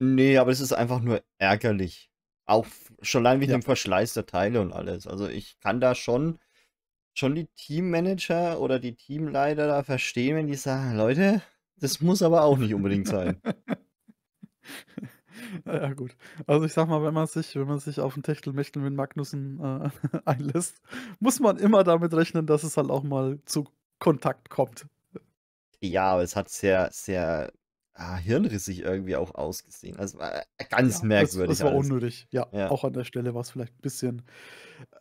Nee, aber es ist einfach nur ärgerlich. Auch schon allein wegen ja. dem Verschleiß der Teile und alles. Also ich kann da schon, schon die Teammanager oder die Teamleiter da verstehen, wenn die sagen, Leute, das muss aber auch nicht unbedingt sein. Ja, gut. Also ich sag mal, wenn man sich, wenn man sich auf ein Techtelmechtel mit Magnussen äh, einlässt, muss man immer damit rechnen, dass es halt auch mal zu Kontakt kommt. Ja, aber es hat sehr, sehr ah, hirnrissig irgendwie auch ausgesehen. Also äh, ganz ja, merkwürdig. Das, das war alles. unnötig. Ja, ja, auch an der Stelle war es vielleicht ein bisschen,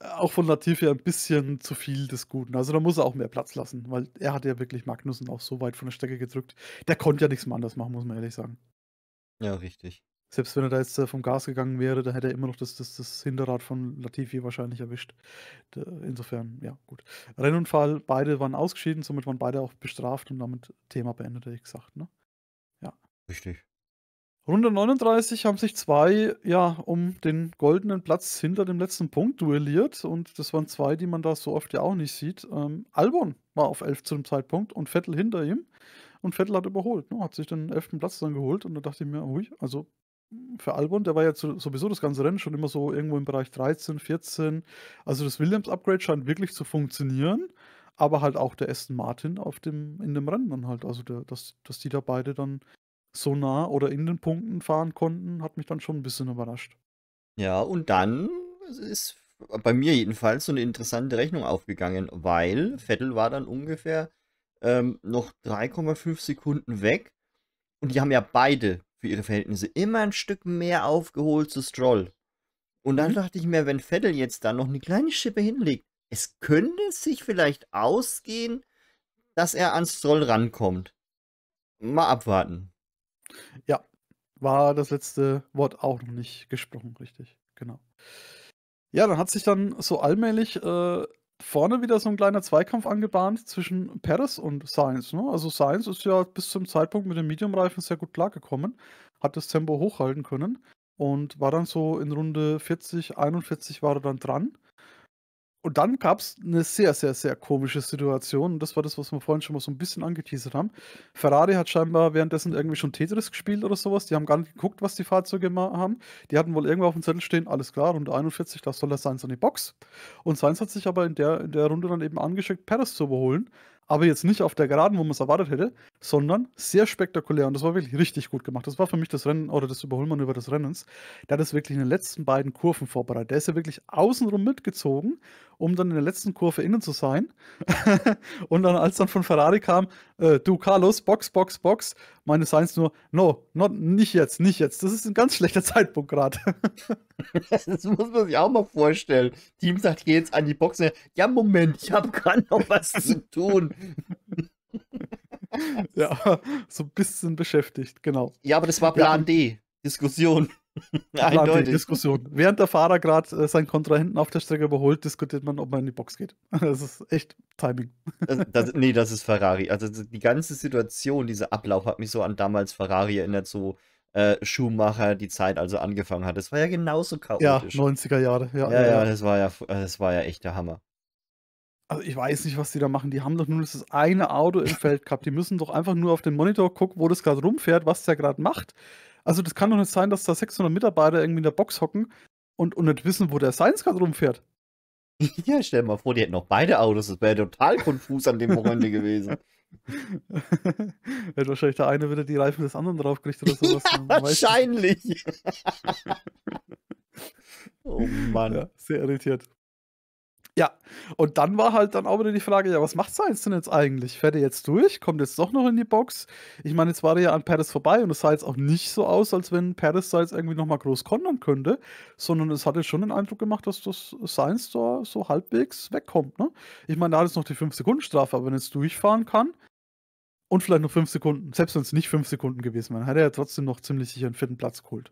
äh, auch von Latifi ein bisschen zu viel des Guten. Also da muss er auch mehr Platz lassen, weil er hat ja wirklich Magnussen auch so weit von der Strecke gedrückt. Der konnte ja nichts mehr anders machen, muss man ehrlich sagen. Ja, richtig. Selbst wenn er da jetzt äh, vom Gas gegangen wäre, dann hätte er immer noch das, das, das Hinterrad von Latifi wahrscheinlich erwischt. Insofern, ja, gut. Rennunfall, beide waren ausgeschieden, somit waren beide auch bestraft und damit Thema beendet, hätte ich gesagt. Ne? Ja. Richtig. Runde 39 haben sich zwei ja um den goldenen Platz hinter dem letzten Punkt duelliert und das waren zwei, die man da so oft ja auch nicht sieht. Ähm, Albon war auf 11 zu dem Zeitpunkt und Vettel hinter ihm und Vettel hat überholt, ne? hat sich den 11. Platz dann geholt und da dachte ich mir, hui, also für Albon, der war ja sowieso das ganze Rennen schon immer so irgendwo im Bereich 13, 14. Also das Williams-Upgrade scheint wirklich zu funktionieren, aber halt auch der Aston Martin auf dem, in dem Rennen dann halt. Also der, dass, dass die da beide dann so nah oder in den Punkten fahren konnten, hat mich dann schon ein bisschen überrascht. Ja, und dann ist bei mir jedenfalls so eine interessante Rechnung aufgegangen, weil Vettel war dann ungefähr ähm, noch 3,5 Sekunden weg. Und die haben ja beide für ihre Verhältnisse immer ein Stück mehr aufgeholt zu Stroll. Und dann mhm. dachte ich mir, wenn Vettel jetzt da noch eine kleine Schippe hinlegt, es könnte sich vielleicht ausgehen, dass er an Stroll rankommt. Mal abwarten. Ja, war das letzte Wort auch noch nicht gesprochen, richtig. Genau. Ja, dann hat sich dann so allmählich äh, vorne wieder so ein kleiner Zweikampf angebahnt zwischen Perez und Sainz. Ne? Also Sainz ist ja bis zum Zeitpunkt mit dem Medium-Reifen sehr gut klargekommen, hat das Tempo hochhalten können und war dann so in Runde 40, 41 war er dann dran. Und dann gab es eine sehr, sehr, sehr komische Situation. Und das war das, was wir vorhin schon mal so ein bisschen angeteasert haben. Ferrari hat scheinbar währenddessen irgendwie schon Tetris gespielt oder sowas. Die haben gar nicht geguckt, was die Fahrzeuge haben. Die hatten wohl irgendwo auf dem Zettel stehen, alles klar, Runde 41, das soll das Seins an die Box. Und Seins hat sich aber in der, in der Runde dann eben angeschickt, Paris zu überholen aber jetzt nicht auf der Geraden, wo man es erwartet hätte, sondern sehr spektakulär. Und das war wirklich richtig gut gemacht. Das war für mich das Rennen oder das Überholmanöver des Rennens. Der hat es wirklich in den letzten beiden Kurven vorbereitet. Der ist ja wirklich außenrum mitgezogen, um dann in der letzten Kurve innen zu sein. und dann, als dann von Ferrari kam, äh, du Carlos, Box, Box, Box, meine Seins nur, no, not, nicht jetzt, nicht jetzt. Das ist ein ganz schlechter Zeitpunkt gerade. das muss man sich auch mal vorstellen. Team sagt, geh jetzt an die Boxen. Ja, Moment, ich habe gerade noch was zu tun. ja, so ein bisschen beschäftigt, genau. Ja, aber das war Plan ja. D. Diskussion. Eindeutig. Diskussion. Während der Fahrer gerade äh, seinen Kontrahenten auf der Strecke überholt, diskutiert man, ob man in die Box geht. Das ist echt Timing. das, das, nee, das ist Ferrari. Also die ganze Situation, dieser Ablauf hat mich so an damals Ferrari erinnert, so äh, Schuhmacher die Zeit also angefangen hat. Das war ja genauso chaotisch. Ja, 90er Jahre. Ja, ja, ja, das war ja, äh, das war ja echt der Hammer. Also ich weiß nicht, was die da machen. Die haben doch nur das eine Auto im Feld gehabt. Die müssen doch einfach nur auf den Monitor gucken, wo das gerade rumfährt, was der gerade macht. Also das kann doch nicht sein, dass da 600 Mitarbeiter irgendwie in der Box hocken und, und nicht wissen, wo der Science gerade rumfährt. Ja, stell dir mal vor, die hätten noch beide Autos. Das wäre total konfus an dem Wochenende gewesen. Wird wahrscheinlich der eine wieder die Reifen des anderen draufkriegt oder sowas. Ja, wahrscheinlich. oh Mann. Ja, sehr irritiert. Ja, und dann war halt dann auch wieder die Frage, ja, was macht Sainz denn jetzt eigentlich? Fährt er jetzt durch? Kommt jetzt doch noch in die Box? Ich meine, jetzt war er ja an Paris vorbei und es sah jetzt auch nicht so aus, als wenn Paris da jetzt irgendwie nochmal groß kontern könnte, sondern es hatte schon den Eindruck gemacht, dass das Sainz da so halbwegs wegkommt. Ne? Ich meine, da hat es noch die 5-Sekunden-Strafe, aber wenn er jetzt durchfahren kann und vielleicht noch 5 Sekunden, selbst wenn es nicht 5 Sekunden gewesen wären, hat er ja trotzdem noch ziemlich sicher einen vierten Platz geholt.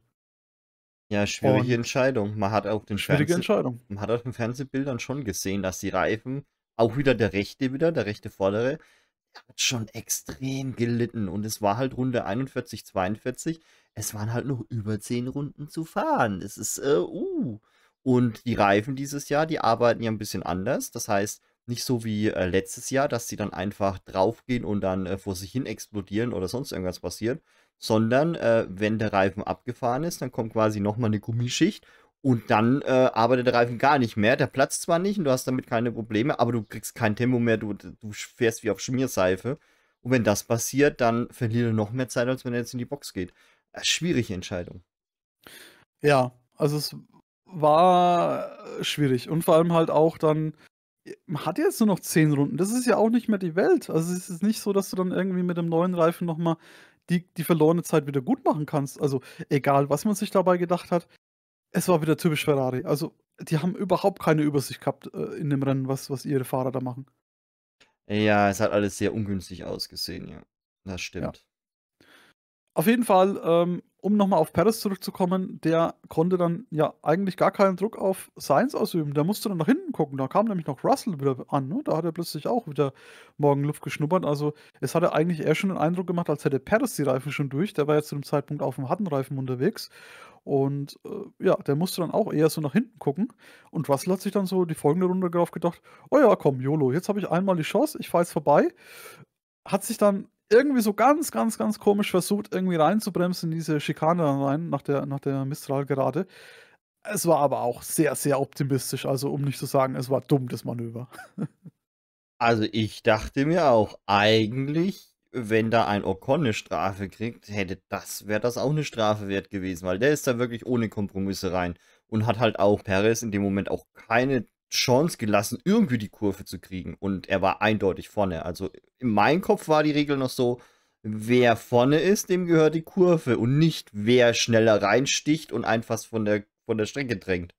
Ja, schwierige Und Entscheidung. Man hat auch den schwierige Fernseh Entscheidung. Man hat auf den Fernsehbildern schon gesehen, dass die Reifen, auch wieder der rechte wieder, der rechte vordere, hat schon extrem gelitten. Und es war halt Runde 41, 42. Es waren halt noch über 10 Runden zu fahren. Das ist, äh, uh. Und die Reifen dieses Jahr, die arbeiten ja ein bisschen anders. Das heißt, nicht so wie äh, letztes Jahr, dass sie dann einfach draufgehen und dann äh, vor sich hin explodieren oder sonst irgendwas passiert, sondern äh, wenn der Reifen abgefahren ist, dann kommt quasi nochmal eine Gummischicht und dann äh, arbeitet der Reifen gar nicht mehr. Der platzt zwar nicht und du hast damit keine Probleme, aber du kriegst kein Tempo mehr, du, du fährst wie auf Schmierseife. Und wenn das passiert, dann verliert er noch mehr Zeit, als wenn er jetzt in die Box geht. Äh, schwierige Entscheidung. Ja, also es war schwierig. Und vor allem halt auch dann, man hat jetzt nur noch zehn Runden. Das ist ja auch nicht mehr die Welt. Also es ist nicht so, dass du dann irgendwie mit dem neuen Reifen nochmal die, die verlorene Zeit wieder gut machen kannst. Also egal, was man sich dabei gedacht hat, es war wieder typisch Ferrari. Also die haben überhaupt keine Übersicht gehabt äh, in dem Rennen, was, was ihre Fahrer da machen. Ja, es hat alles sehr ungünstig ausgesehen, ja. Das stimmt. Ja. Auf jeden Fall, ähm, um nochmal auf Paris zurückzukommen, der konnte dann ja eigentlich gar keinen Druck auf Sainz ausüben. Der musste dann nach hinten gucken. Da kam nämlich noch Russell wieder an. Ne? Da hat er plötzlich auch wieder Morgenluft geschnuppert. Also es hatte eigentlich eher schon den Eindruck gemacht, als hätte Paris die Reifen schon durch. Der war ja zu dem Zeitpunkt auf dem Hattenreifen unterwegs. Und äh, ja, der musste dann auch eher so nach hinten gucken. Und Russell hat sich dann so die folgende Runde darauf gedacht, oh ja, komm, YOLO, jetzt habe ich einmal die Chance, ich fahre jetzt vorbei hat sich dann irgendwie so ganz, ganz, ganz komisch versucht, irgendwie reinzubremsen in diese Schikane rein, nach der, nach der Mistral gerade. Es war aber auch sehr, sehr optimistisch, also um nicht zu sagen, es war dumm, das Manöver. also ich dachte mir auch, eigentlich, wenn da ein Ocon eine Strafe kriegt, hätte das, wäre das auch eine Strafe wert gewesen, weil der ist da wirklich ohne Kompromisse rein und hat halt auch Perez in dem Moment auch keine Chance gelassen, irgendwie die Kurve zu kriegen. Und er war eindeutig vorne. Also in meinem Kopf war die Regel noch so, wer vorne ist, dem gehört die Kurve und nicht wer schneller reinsticht und einfach von der, von der Strecke drängt.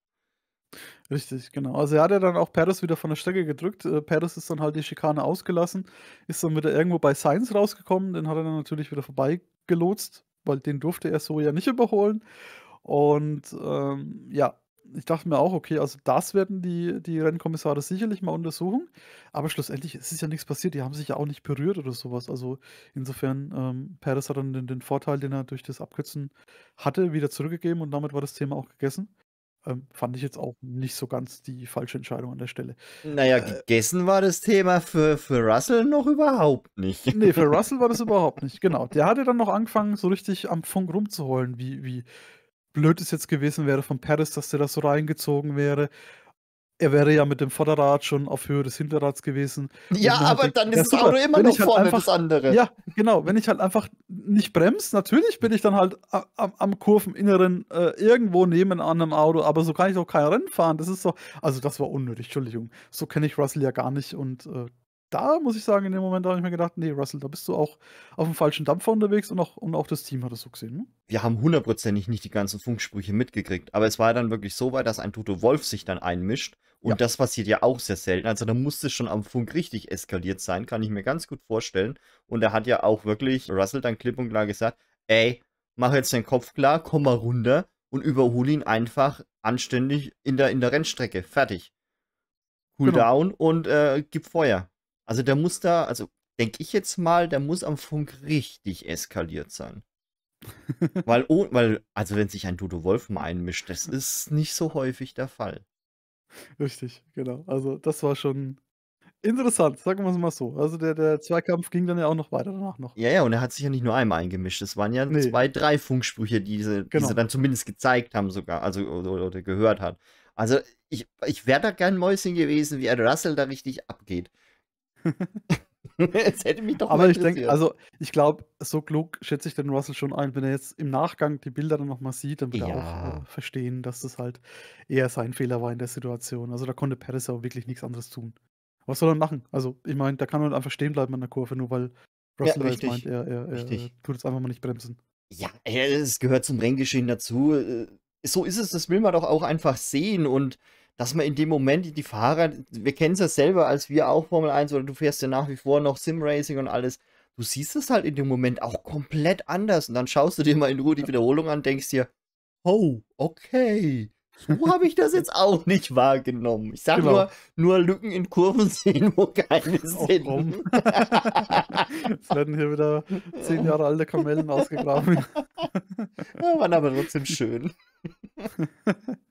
Richtig, genau. Also er hat ja dann auch Perez wieder von der Strecke gedrückt. Äh, ist dann halt die Schikane ausgelassen, ist dann wieder irgendwo bei Sainz rausgekommen, den hat er dann natürlich wieder vorbeigelotst, weil den durfte er so ja nicht überholen. Und ähm, ja, ich dachte mir auch, okay, also das werden die, die Rennkommissare sicherlich mal untersuchen. Aber schlussendlich es ist ja nichts passiert. Die haben sich ja auch nicht berührt oder sowas. Also insofern, ähm, Perez hat dann den, den, Vorteil, den er durch das Abkürzen hatte, wieder zurückgegeben und damit war das Thema auch gegessen. Ähm, fand ich jetzt auch nicht so ganz die falsche Entscheidung an der Stelle. Naja, äh, gegessen äh, war das Thema für, für Russell noch überhaupt nicht. Nee, für Russell war das überhaupt nicht, genau. Der hatte dann noch angefangen, so richtig am Funk rumzuholen, wie, wie blöd es jetzt gewesen wäre von Paris, dass der da so reingezogen wäre. Er wäre ja mit dem Vorderrad schon auf Höhe des Hinterrads gewesen. Ja, aber ich, dann ist das Auto immer wenn noch halt vorne halt einfach, das andere. Ja, genau. Wenn ich halt einfach nicht bremse, natürlich bin ich dann halt am, am Kurveninneren äh, irgendwo neben einem Auto, aber so kann ich doch kein Rennen fahren. Das ist doch, also das war unnötig, Entschuldigung. So kenne ich Russell ja gar nicht und äh, da muss ich sagen, in dem Moment habe ich mir gedacht, nee, Russell, da bist du auch auf dem falschen Dampfer unterwegs und auch, und auch das Team hat das so gesehen. Ne? Wir haben hundertprozentig nicht die ganzen Funksprüche mitgekriegt, aber es war dann wirklich so weit, dass ein Toto Wolf sich dann einmischt und ja. das passiert ja auch sehr selten. Also da musste schon am Funk richtig eskaliert sein, kann ich mir ganz gut vorstellen. Und da hat ja auch wirklich Russell dann klipp und klar gesagt, ey, mach jetzt den Kopf klar, komm mal runter und überhole ihn einfach anständig in der, in der Rennstrecke. Fertig. Cool genau. down und äh, gib Feuer. Also der muss da, also denke ich jetzt mal, der muss am Funk richtig eskaliert sein. weil, oh, weil, also wenn sich ein Dodo Wolf mal einmischt, das ist nicht so häufig der Fall. Richtig, genau. Also das war schon interessant, sagen wir es mal so. Also der, der Zweikampf ging dann ja auch noch weiter danach noch. Ja, ja, und er hat sich ja nicht nur einmal eingemischt. Es waren ja nee. zwei, drei Funksprüche, die sie, genau. die sie genau. dann zumindest gezeigt haben sogar, also oder, oder gehört hat. Also ich, ich wäre da gern Mäuschen gewesen, wie er Russell da richtig abgeht. es hätte mich doch Aber ich denke, also ich glaube, so klug schätze ich den Russell schon ein, wenn er jetzt im Nachgang die Bilder dann nochmal sieht, dann wird ja. er auch äh, verstehen, dass das halt eher sein Fehler war in der Situation. Also da konnte Perez auch wirklich nichts anderes tun. Was soll er machen? Also ich meine, da kann man einfach stehen bleiben an der Kurve, nur weil Russell ja, richtig. meint, er, er, er tut jetzt einfach mal nicht bremsen. Ja, es gehört zum Renngeschehen dazu. Äh, so ist es, das will man doch auch einfach sehen und dass man in dem Moment die Fahrer, wir kennen es ja selber, als wir auch Formel 1 oder du fährst ja nach wie vor noch Simracing und alles, du siehst es halt in dem Moment auch komplett anders. Und dann schaust du dir mal in Ruhe die Wiederholung an, denkst dir, oh, okay. So habe ich das jetzt auch nicht wahrgenommen. Ich sage genau. nur, nur Lücken in Kurven sehen, wo keine sind. jetzt werden hier wieder zehn Jahre alte Kamellen ausgegraben. ja, waren aber trotzdem schön.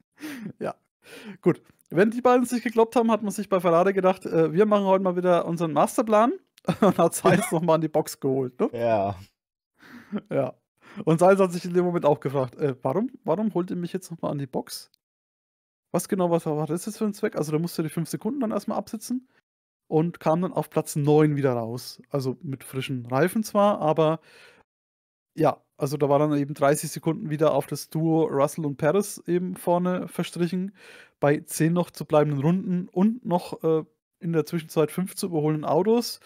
ja, Gut, wenn die beiden sich gekloppt haben, hat man sich bei Ferrari gedacht, äh, wir machen heute mal wieder unseren Masterplan und hat Sainz nochmal in die Box geholt. Ne? Ja. Ja. Und Sainz hat sich in dem Moment auch gefragt, äh, warum, warum holt ihr mich jetzt nochmal an die Box? Was genau was war das jetzt für ein Zweck? Also da musste die fünf Sekunden dann erstmal absitzen und kam dann auf Platz 9 wieder raus. Also mit frischen Reifen zwar, aber ja, also da war dann eben 30 Sekunden wieder auf das Duo Russell und Perez eben vorne verstrichen. Bei 10 noch zu bleibenden Runden und noch äh, in der Zwischenzeit 5 zu überholenden Autos.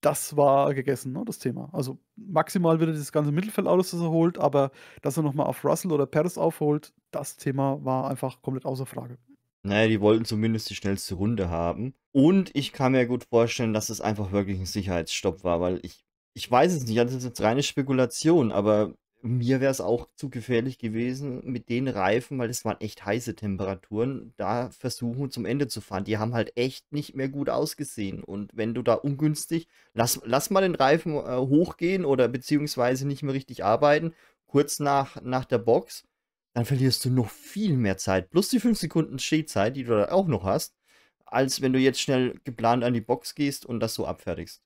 Das war gegessen, ne, das Thema. Also maximal wird er dieses ganze Mittelfeld Autos erholt, aber dass er nochmal auf Russell oder Perez aufholt, das Thema war einfach komplett außer Frage. Naja, die wollten zumindest die schnellste Runde haben. Und ich kann mir gut vorstellen, dass es einfach wirklich ein Sicherheitsstopp war, weil ich ich weiß es nicht, also das ist jetzt reine Spekulation, aber mir wäre es auch zu gefährlich gewesen mit den Reifen, weil es waren echt heiße Temperaturen, da versuchen zum Ende zu fahren. Die haben halt echt nicht mehr gut ausgesehen. Und wenn du da ungünstig, lass, lass mal den Reifen äh, hochgehen oder beziehungsweise nicht mehr richtig arbeiten, kurz nach, nach der Box, dann verlierst du noch viel mehr Zeit, plus die 5 Sekunden Stehzeit, die du da auch noch hast, als wenn du jetzt schnell geplant an die Box gehst und das so abfertigst.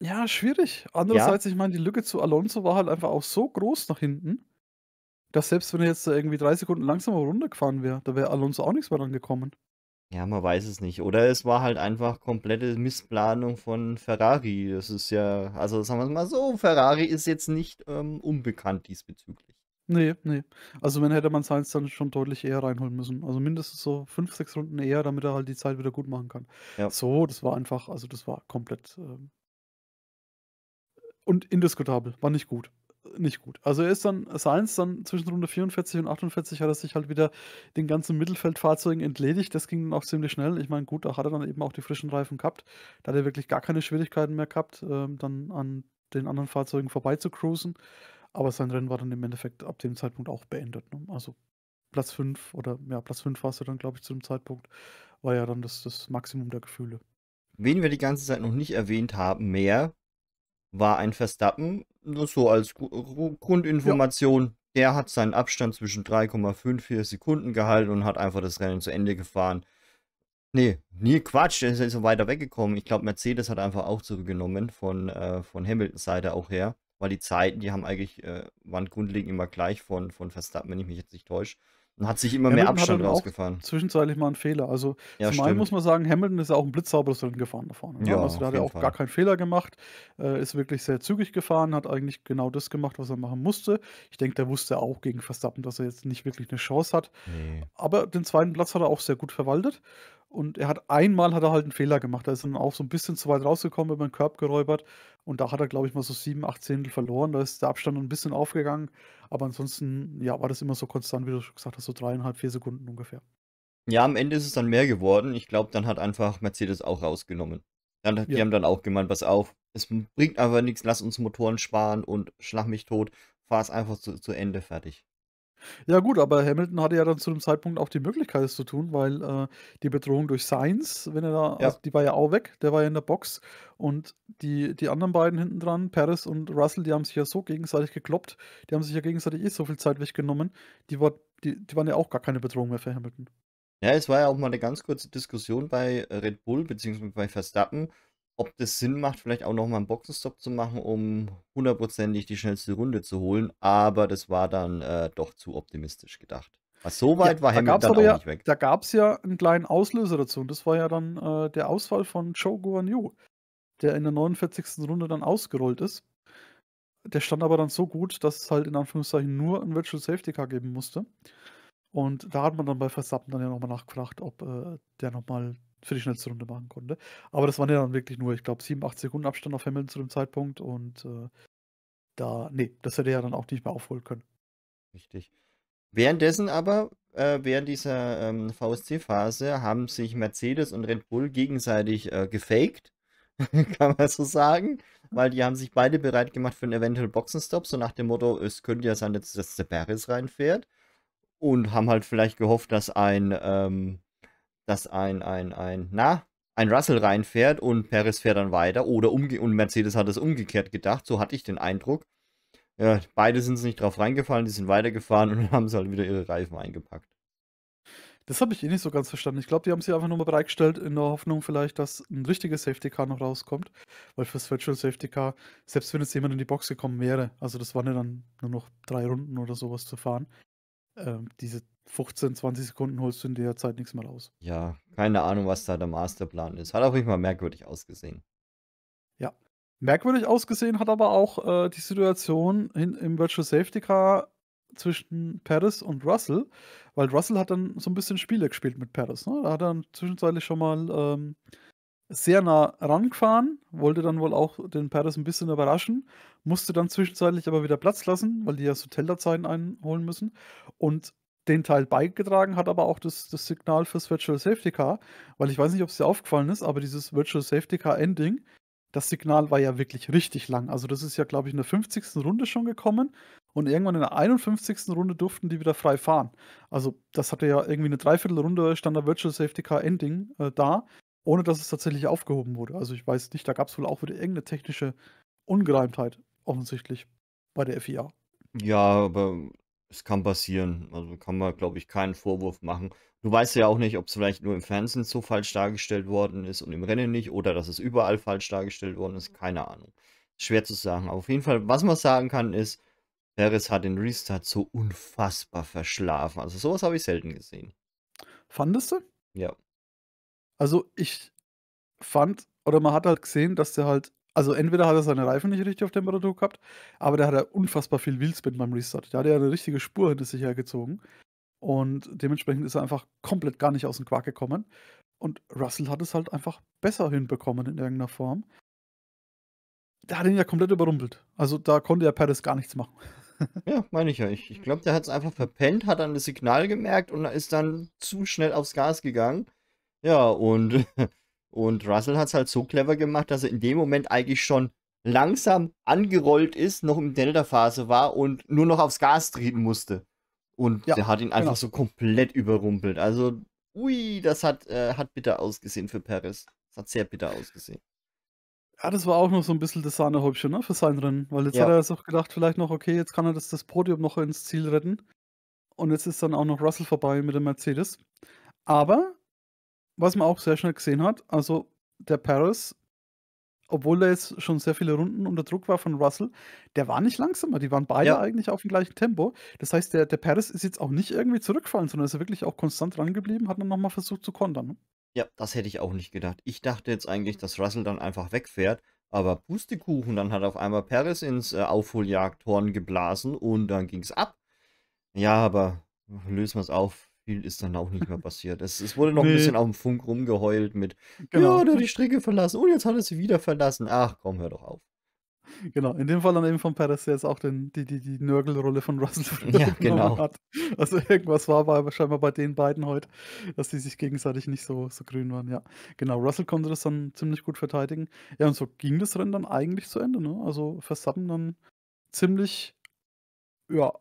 Ja, schwierig. Ja. Andererseits, ich meine, die Lücke zu Alonso war halt einfach auch so groß nach hinten, dass selbst wenn er jetzt irgendwie drei Sekunden langsamer runtergefahren wäre, da wäre Alonso auch nichts mehr dran gekommen. Ja, man weiß es nicht. Oder es war halt einfach komplette Missplanung von Ferrari. Das ist ja, also sagen wir es mal so, Ferrari ist jetzt nicht ähm, unbekannt diesbezüglich. Nee, nee. Also wenn hätte man Sainz dann schon deutlich eher reinholen müssen. Also mindestens so fünf, sechs Runden eher, damit er halt die Zeit wieder gut machen kann. Ja. So, das war einfach, also das war komplett ähm, und indiskutabel, war nicht gut. Nicht gut. Also er ist dann, Sainz dann zwischen Runde 44 und 48 hat er sich halt wieder den ganzen Mittelfeldfahrzeugen entledigt. Das ging dann auch ziemlich schnell. Ich meine, gut, da hat er dann eben auch die frischen Reifen gehabt. Da hat er wirklich gar keine Schwierigkeiten mehr gehabt, ähm, dann an den anderen Fahrzeugen vorbei zu cruisen. Aber sein Rennen war dann im Endeffekt ab dem Zeitpunkt auch beendet. Ne? Also Platz 5 oder ja, Platz 5 warst du dann, glaube ich, zu dem Zeitpunkt, war ja dann das, das Maximum der Gefühle. Wen wir die ganze Zeit noch nicht erwähnt haben, mehr, war ein Verstappen, so als Grundinformation, ja. der hat seinen Abstand zwischen 3,54 Sekunden gehalten und hat einfach das Rennen zu Ende gefahren. Nee, nie Quatsch, der ist so weiter weggekommen. Ich glaube, Mercedes hat einfach auch zurückgenommen von, äh, von Hamiltons Seite auch her, weil die Zeiten, die haben eigentlich, äh, waren grundlegend immer gleich von, von Verstappen, wenn ich mich jetzt nicht täusche. Und hat sich immer Hamilton mehr Abstand rausgefahren. Zwischenzeitlich mal ein Fehler. Also ja, zum einen muss man sagen, Hamilton ist auch ein blitzsauber drin gefahren da vorne. Ne? Ja, also da hat er auch Fall. gar keinen Fehler gemacht, äh, ist wirklich sehr zügig gefahren, hat eigentlich genau das gemacht, was er machen musste. Ich denke, der wusste auch gegen Verstappen, dass er jetzt nicht wirklich eine Chance hat. Nee. Aber den zweiten Platz hat er auch sehr gut verwaltet. Und er hat einmal hat er halt einen Fehler gemacht. Da ist dann auch so ein bisschen zu weit rausgekommen, über den Körb geräubert. Und da hat er, glaube ich, mal so sieben, acht Zehntel verloren. Da ist der Abstand ein bisschen aufgegangen. Aber ansonsten, ja, war das immer so konstant, wie du schon gesagt hast, so dreieinhalb, vier Sekunden ungefähr. Ja, am Ende ist es dann mehr geworden. Ich glaube, dann hat einfach Mercedes auch rausgenommen. Dann, die ja. haben dann auch gemeint, pass auf, es bringt einfach nichts, lass uns Motoren sparen und schlag mich tot, fahr es einfach zu, zu Ende fertig. Ja gut, aber Hamilton hatte ja dann zu dem Zeitpunkt auch die Möglichkeit, es zu tun, weil äh, die Bedrohung durch Sainz, wenn er da, ja. also die war ja auch weg, der war ja in der Box und die, die anderen beiden hinten dran, Paris und Russell, die haben sich ja so gegenseitig gekloppt, die haben sich ja gegenseitig eh so viel Zeit weggenommen, die, war, die, die waren ja auch gar keine Bedrohung mehr für Hamilton. Ja, es war ja auch mal eine ganz kurze Diskussion bei Red Bull bzw. bei Verstappen, ob das Sinn macht, vielleicht auch nochmal einen Boxenstopp zu machen, um hundertprozentig die schnellste Runde zu holen. Aber das war dann äh, doch zu optimistisch gedacht. Was so weit ja, war Hammond da dann auch ja, nicht weg. Da gab es ja einen kleinen Auslöser dazu. Und das war ja dann äh, der Ausfall von Joe Guan Yu, der in der 49. Runde dann ausgerollt ist. Der stand aber dann so gut, dass es halt in Anführungszeichen nur ein Virtual Safety Car geben musste. Und da hat man dann bei Verstappen dann ja nochmal nachgefragt, ob äh, der nochmal für die schnellste Runde machen konnte. Aber das waren ja dann wirklich nur, ich glaube, 7, 8 Sekunden Abstand auf Hamilton zu dem Zeitpunkt und äh, da, nee, das hätte er ja dann auch nicht mehr aufholen können. Richtig. Währenddessen aber, äh, während dieser ähm, VSC-Phase, haben sich Mercedes und Red Bull gegenseitig äh, gefaked, kann man so sagen, weil die haben sich beide bereit gemacht für einen eventuellen Boxenstopp, so nach dem Motto, es könnte ja sein, dass, dass der Paris reinfährt und haben halt vielleicht gehofft, dass ein ähm, dass ein, ein, ein, na, ein Russell reinfährt und Perez fährt dann weiter oder umge und Mercedes hat es umgekehrt gedacht, so hatte ich den Eindruck. Ja, beide sind es nicht drauf reingefallen, die sind weitergefahren und dann haben sie halt wieder ihre Reifen eingepackt. Das habe ich eh nicht so ganz verstanden. Ich glaube, die haben sie einfach nur mal bereitgestellt, in der Hoffnung vielleicht, dass ein richtiges Safety Car noch rauskommt. Weil fürs Virtual Safety Car, selbst wenn jetzt jemand in die Box gekommen wäre, also das waren ja dann nur noch drei Runden oder sowas zu fahren, ähm, diese 15, 20 Sekunden holst du in der Zeit nichts mehr aus. Ja, keine Ahnung, was da der Masterplan ist. Hat auch nicht mal merkwürdig ausgesehen. Ja. Merkwürdig ausgesehen hat aber auch äh, die Situation in, im Virtual Safety Car zwischen Paris und Russell, weil Russell hat dann so ein bisschen Spiele gespielt mit Paris. Ne? Da hat er dann zwischenzeitlich schon mal ähm, sehr nah rangefahren, wollte dann wohl auch den Perez ein bisschen überraschen, musste dann zwischenzeitlich aber wieder Platz lassen, weil die ja so Tellerzeiten einholen müssen. Und den Teil beigetragen hat aber auch das, das Signal fürs Virtual Safety Car, weil ich weiß nicht, ob es dir aufgefallen ist, aber dieses Virtual Safety Car Ending, das Signal war ja wirklich richtig lang. Also das ist ja, glaube ich, in der 50. Runde schon gekommen und irgendwann in der 51. Runde durften die wieder frei fahren. Also das hatte ja irgendwie eine Dreiviertelrunde, stand der Virtual Safety Car Ending äh, da ohne dass es tatsächlich aufgehoben wurde. Also ich weiß nicht, da gab es wohl auch wieder irgendeine technische Ungereimtheit, offensichtlich, bei der FIA. Ja, aber es kann passieren. Also kann man, glaube ich, keinen Vorwurf machen. Du weißt ja auch nicht, ob es vielleicht nur im Fernsehen so falsch dargestellt worden ist und im Rennen nicht oder dass es überall falsch dargestellt worden ist. Keine Ahnung. Schwer zu sagen. Aber Auf jeden Fall, was man sagen kann, ist, Perez hat den Restart so unfassbar verschlafen. Also sowas habe ich selten gesehen. Fandest du? Ja. Also ich fand, oder man hat halt gesehen, dass der halt, also entweder hat er seine Reifen nicht richtig auf Temperatur gehabt, aber der hat ja unfassbar viel Wheelspin beim Restart. Der hat ja eine richtige Spur hinter sich hergezogen. Und dementsprechend ist er einfach komplett gar nicht aus dem Quark gekommen. Und Russell hat es halt einfach besser hinbekommen in irgendeiner Form. Der hat ihn ja komplett überrumpelt. Also da konnte ja Perez gar nichts machen. ja, meine ich ja. Ich, ich glaube, der hat es einfach verpennt, hat dann das Signal gemerkt und ist dann zu schnell aufs Gas gegangen. Ja, und, und Russell hat es halt so clever gemacht, dass er in dem Moment eigentlich schon langsam angerollt ist, noch in Delta-Phase war und nur noch aufs Gas treten musste. Und ja, der hat ihn einfach genau. so komplett überrumpelt. Also, ui, das hat, äh, hat bitter ausgesehen für Paris. Das hat sehr bitter ausgesehen. Ja, das war auch noch so ein bisschen das Sahnehäubchen ne, für sein Rennen, weil jetzt ja. hat er jetzt auch gedacht, vielleicht noch, okay, jetzt kann er das, das Podium noch ins Ziel retten. Und jetzt ist dann auch noch Russell vorbei mit dem Mercedes. Aber was man auch sehr schnell gesehen hat, also der Paris, obwohl er jetzt schon sehr viele Runden unter Druck war von Russell, der war nicht langsamer. Die waren beide ja. eigentlich auf dem gleichen Tempo. Das heißt, der, der Paris ist jetzt auch nicht irgendwie zurückgefallen, sondern ist er wirklich auch konstant dran hat dann nochmal versucht zu kontern. Ne? Ja, das hätte ich auch nicht gedacht. Ich dachte jetzt eigentlich, dass Russell dann einfach wegfährt, aber Pustekuchen, dann hat auf einmal Paris ins äh, Aufholjagdhorn geblasen und dann ging es ab. Ja, aber lösen wir es auf viel ist dann auch nicht mehr passiert. Es, es wurde noch nee. ein bisschen auf dem Funk rumgeheult mit, genau. ja, du hast die Strecke verlassen. und jetzt hat er sie wieder verlassen. Ach, komm, hör doch auf. Genau, in dem Fall dann eben von Perez, der jetzt auch den, die, die, die Nörgelrolle von Russell ja, genau. hat. Also irgendwas war aber scheinbar bei den beiden heute, dass die sich gegenseitig nicht so, so grün waren. Ja, genau, Russell konnte das dann ziemlich gut verteidigen. Ja, und so ging das Rennen dann eigentlich zu Ende. Ne? Also Verstappen dann ziemlich, ja,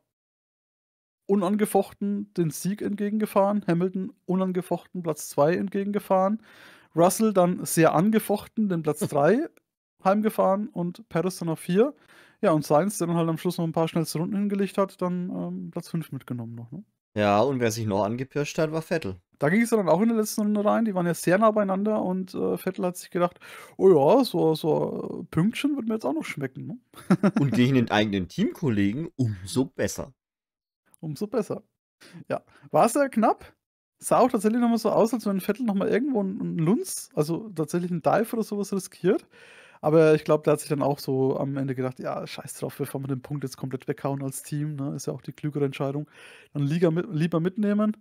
unangefochten den Sieg entgegengefahren, Hamilton unangefochten Platz 2 entgegengefahren, Russell dann sehr angefochten den Platz 3 heimgefahren und Paris dann auf 4. Ja, und Sainz, der dann halt am Schluss noch ein paar schnellste Runden hingelegt hat, dann ähm, Platz 5 mitgenommen noch. Ne? Ja, und wer sich noch angepirscht hat, war Vettel. Da ging es dann auch in der letzten Runde rein, die waren ja sehr nah beieinander und äh, Vettel hat sich gedacht, oh ja, so, so Pünktchen wird mir jetzt auch noch schmecken. Ne? und gegen den eigenen Teamkollegen umso besser umso besser. Ja, war sehr knapp. Sah auch tatsächlich nochmal so aus, als wenn Vettel nochmal irgendwo einen Lunz, also tatsächlich einen Dive oder sowas riskiert. Aber ich glaube, der hat sich dann auch so am Ende gedacht, ja, scheiß drauf, wir fahren den Punkt jetzt komplett weghauen als Team. Ne? Ist ja auch die klügere Entscheidung. Dann Liga mit, lieber mitnehmen.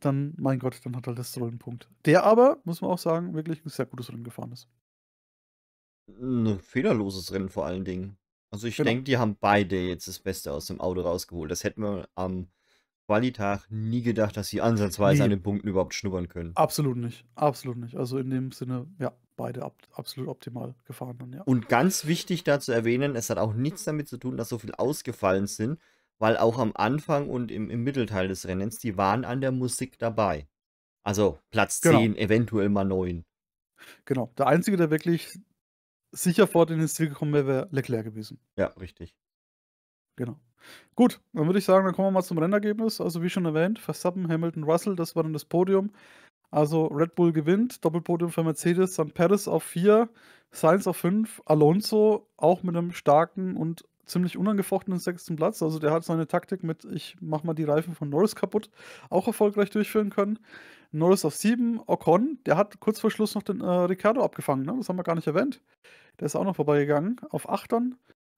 Dann, mein Gott, dann hat halt das Stroll einen Punkt. Der aber, muss man auch sagen, wirklich ein sehr gutes Rennen gefahren ist. Ein fehlerloses Rennen vor allen Dingen. Also ich genau. denke, die haben beide jetzt das Beste aus dem Auto rausgeholt. Das hätten wir am Qualitag nie gedacht, dass sie ansatzweise nee. an den Punkten überhaupt schnuppern können. Absolut nicht. Absolut nicht. Also in dem Sinne, ja, beide ab, absolut optimal gefahren dann, ja. Und ganz wichtig da zu erwähnen, es hat auch nichts damit zu tun, dass so viel ausgefallen sind, weil auch am Anfang und im, im Mittelteil des Rennens, die waren an der Musik dabei. Also Platz genau. 10, eventuell mal 9. Genau. Der Einzige, der wirklich sicher vor den ins Ziel gekommen wäre, wäre Leclerc gewesen. Ja, richtig. Genau. Gut, dann würde ich sagen, dann kommen wir mal zum Rennergebnis. Also wie schon erwähnt, Verstappen, Hamilton, Russell, das war dann das Podium. Also Red Bull gewinnt, Doppelpodium für Mercedes, dann Paris auf 4, Sainz auf 5, Alonso auch mit einem starken und ziemlich unangefochtenen sechsten Platz. Also der hat seine Taktik mit, ich mach mal die Reifen von Norris kaputt, auch erfolgreich durchführen können. Norris auf 7, Ocon, der hat kurz vor Schluss noch den äh, Ricciardo abgefangen, ne? das haben wir gar nicht erwähnt. Der ist auch noch vorbeigegangen. Auf 8 dann,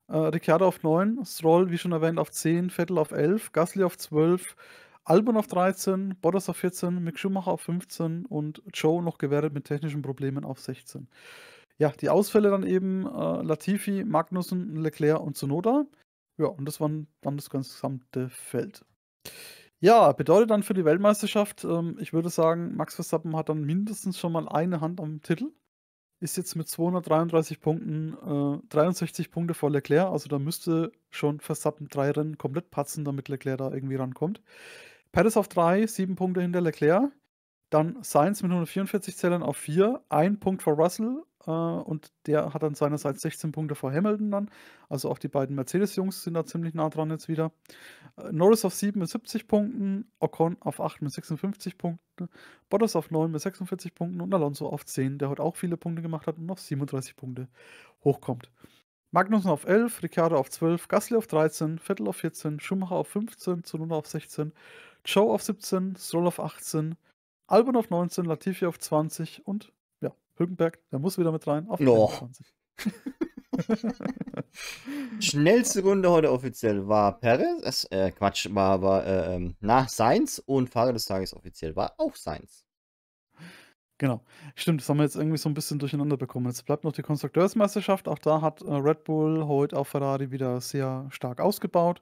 äh, Ricciardo auf 9, Stroll, wie schon erwähnt, auf 10, Vettel auf 11, Gasly auf 12, Albon auf 13, Bottas auf 14, Mick Schumacher auf 15 und Joe noch gewährt mit technischen Problemen auf 16. Ja, die Ausfälle dann eben äh, Latifi, Magnussen, Leclerc und Sonoda. Ja, und das waren dann das ganze gesamte Feld. Ja, bedeutet dann für die Weltmeisterschaft, ähm, ich würde sagen, Max Verstappen hat dann mindestens schon mal eine Hand am Titel. Ist jetzt mit 233 Punkten äh, 63 Punkte vor Leclerc. Also da müsste schon Verstappen drei Rennen komplett patzen, damit Leclerc da irgendwie rankommt. Perez auf drei, sieben Punkte hinter Leclerc. Dann Sainz mit 144 Zählern auf 4, ein Punkt vor Russell äh, und der hat dann seinerseits 16 Punkte vor Hamilton dann. Also auch die beiden Mercedes-Jungs sind da ziemlich nah dran jetzt wieder. Äh, Norris auf 7 mit 70 Punkten, Ocon auf 8 mit 56 Punkten, Bottas auf 9 mit 46 Punkten und Alonso auf 10, der heute auch viele Punkte gemacht hat und noch 37 Punkte hochkommt. Magnussen auf 11, Ricciardo auf 12, Gasly auf 13, Vettel auf 14, Schumacher auf 15, Zunoda auf 16, Joe auf 17, Stroll auf 18, Albon auf 19, Latifi auf 20 und ja, Hülkenberg, der muss wieder mit rein, auf oh. 20. Schnellste Runde heute offiziell war Perez, äh, Quatsch, war, war äh, ähm, nach Seins und Fahrer des Tages offiziell war auch Seins. Genau. Stimmt, das haben wir jetzt irgendwie so ein bisschen durcheinander bekommen. Jetzt bleibt noch die Konstrukteursmeisterschaft. Auch da hat äh, Red Bull heute auf Ferrari wieder sehr stark ausgebaut,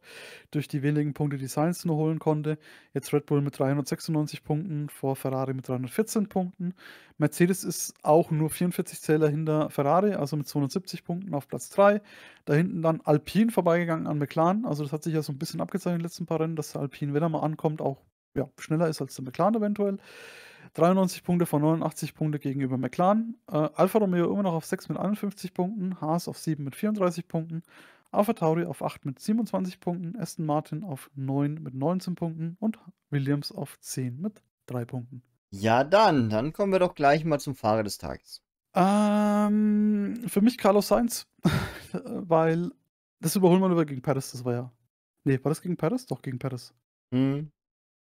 durch die wenigen Punkte, die Sainz nur holen konnte. Jetzt Red Bull mit 396 Punkten, vor Ferrari mit 314 Punkten. Mercedes ist auch nur 44 Zähler hinter Ferrari, also mit 270 Punkten auf Platz 3. Da hinten dann Alpine vorbeigegangen an McLaren. Also das hat sich ja so ein bisschen abgezeichnet in den letzten paar Rennen, dass der Alpine, wenn er mal ankommt, auch ja, schneller ist als der McLaren eventuell. 93 Punkte von 89 Punkte gegenüber McLaren. Äh, Alfa Romeo immer noch auf 6 mit 51 Punkten, Haas auf 7 mit 34 Punkten, Alfa Tauri auf 8 mit 27 Punkten, Aston Martin auf 9 mit 19 Punkten und Williams auf 10 mit 3 Punkten. Ja, dann, dann kommen wir doch gleich mal zum Fahrer des Tages. Ähm, für mich Carlos Sainz, weil das Überholen man über gegen Paris, das war ja. Nee, war das gegen Paris? Doch, gegen Paris. Mhm.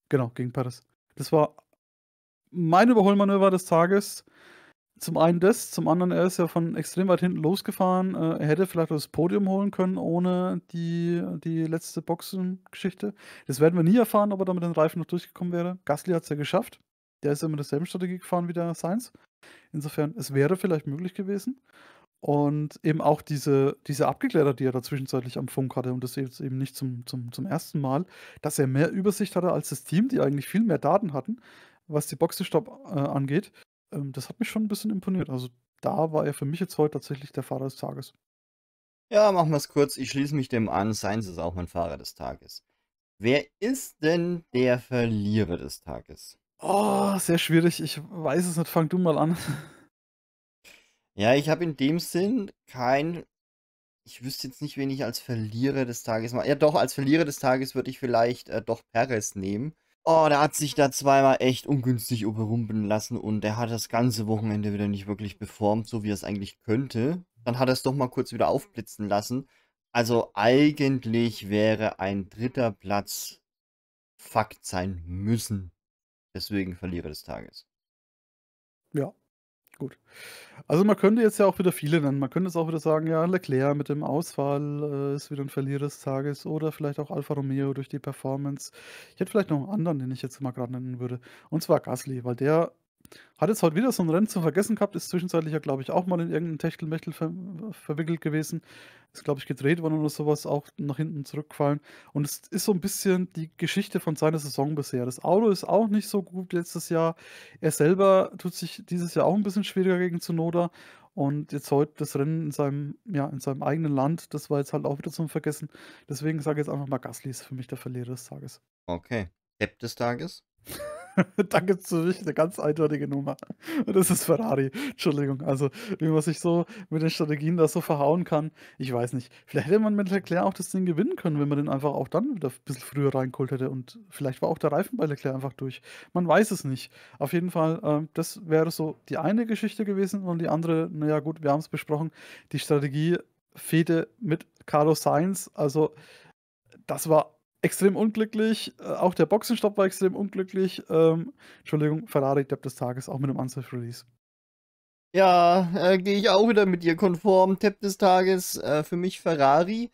Genau, gegen Paris. Das war mein Überholmanöver des Tages. Zum einen das, zum anderen, er ist ja von extrem weit hinten losgefahren. Äh, er hätte vielleicht das Podium holen können ohne die, die letzte Boxengeschichte. Das werden wir nie erfahren, ob er da mit den Reifen noch durchgekommen wäre. Gasly hat es ja geschafft. Der ist ja mit derselben Strategie gefahren wie der Sainz. Insofern, es wäre vielleicht möglich gewesen. Und eben auch diese, diese Abgeklärer, die er da zwischenzeitlich am Funk hatte, und das jetzt eben nicht zum, zum, zum ersten Mal, dass er mehr Übersicht hatte als das Team, die eigentlich viel mehr Daten hatten was die Boxenstopp äh, angeht, ähm, das hat mich schon ein bisschen imponiert. Also da war er für mich jetzt heute tatsächlich der Fahrer des Tages. Ja, machen wir es kurz. Ich schließe mich dem an. Sainz ist auch mein Fahrer des Tages. Wer ist denn der Verlierer des Tages? Oh, sehr schwierig. Ich weiß es nicht. Fang du mal an. Ja, ich habe in dem Sinn kein. Ich wüsste jetzt nicht, wen ich als Verlierer des Tages mache. Ja, doch, als Verlierer des Tages würde ich vielleicht äh, doch Perez nehmen. Oh, der hat sich da zweimal echt ungünstig überrumpeln lassen und er hat das ganze Wochenende wieder nicht wirklich beformt, so wie er es eigentlich könnte. Dann hat er es doch mal kurz wieder aufblitzen lassen. Also eigentlich wäre ein dritter Platz Fakt sein müssen. Deswegen Verlierer des Tages. Gut. Also man könnte jetzt ja auch wieder viele nennen. Man könnte es auch wieder sagen, ja, Leclerc mit dem Ausfall äh, ist wieder ein Verlierer des Tages oder vielleicht auch Alfa Romeo durch die Performance. Ich hätte vielleicht noch einen anderen, den ich jetzt mal gerade nennen würde. Und zwar Gasly, weil der hat jetzt heute wieder so ein Rennen zu vergessen gehabt, ist zwischenzeitlich ja, glaube ich, auch mal in irgendein Techtelmechtel ver verwickelt gewesen. Ist, glaube ich, gedreht worden oder sowas, auch nach hinten zurückgefallen. Und es ist so ein bisschen die Geschichte von seiner Saison bisher. Das Auto ist auch nicht so gut letztes Jahr. Er selber tut sich dieses Jahr auch ein bisschen schwieriger gegen Zunoda. Und jetzt heute das Rennen in seinem, ja, in seinem eigenen Land, das war jetzt halt auch wieder zum Vergessen. Deswegen sage ich jetzt einfach mal, Gasly ist für mich der Verlierer des Tages. Okay. App des Tages? da gibt es für mich eine ganz eindeutige Nummer. Und das ist Ferrari. Entschuldigung. Also, wie man sich so mit den Strategien da so verhauen kann, ich weiß nicht. Vielleicht hätte man mit Leclerc auch das Ding gewinnen können, wenn man den einfach auch dann wieder ein bisschen früher reingeholt hätte. Und vielleicht war auch der Reifen bei Leclerc einfach durch. Man weiß es nicht. Auf jeden Fall, äh, das wäre so die eine Geschichte gewesen. Und die andere, naja, gut, wir haben es besprochen, die Strategie Fehde mit Carlos Sainz. Also, das war extrem unglücklich. Äh, auch der Boxenstopp war extrem unglücklich. Ähm, Entschuldigung, Ferrari Depp des Tages, auch mit einem Unsafe-Release. Ja, äh, gehe ich auch wieder mit dir konform. Tipp des Tages äh, für mich Ferrari.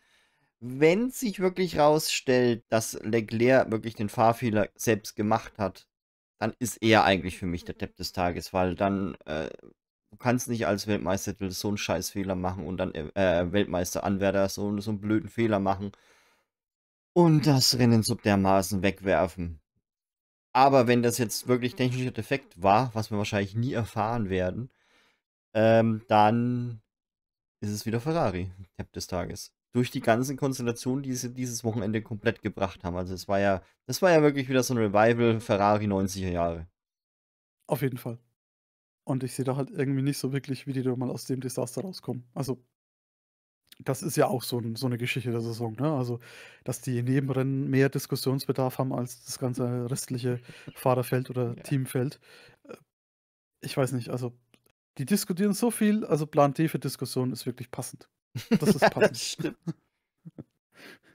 Wenn sich wirklich rausstellt, dass Leclerc wirklich den Fahrfehler selbst gemacht hat, dann ist er eigentlich für mich der Tipp des Tages, weil dann äh, du kannst nicht als Weltmeister so einen Scheißfehler machen und dann äh, äh Weltmeisteranwärter so, so einen blöden Fehler machen und das Rennen so dermaßen wegwerfen. Aber wenn das jetzt wirklich technischer Defekt war, was wir wahrscheinlich nie erfahren werden, ähm, dann ist es wieder Ferrari, Cap des Tages. Durch die ganzen Konstellationen, die sie dieses Wochenende komplett gebracht haben. Also es war ja, das war ja wirklich wieder so ein Revival Ferrari 90er Jahre. Auf jeden Fall. Und ich sehe da halt irgendwie nicht so wirklich, wie die da mal aus dem Desaster rauskommen. Also das ist ja auch so, ein, so, eine Geschichte der Saison, ne? Also, dass die Nebenrennen mehr Diskussionsbedarf haben als das ganze restliche Fahrerfeld oder ja. Teamfeld. Äh, ich weiß nicht, also die diskutieren so viel, also Plan D für Diskussionen ist wirklich passend. Das ist passend. das stimmt.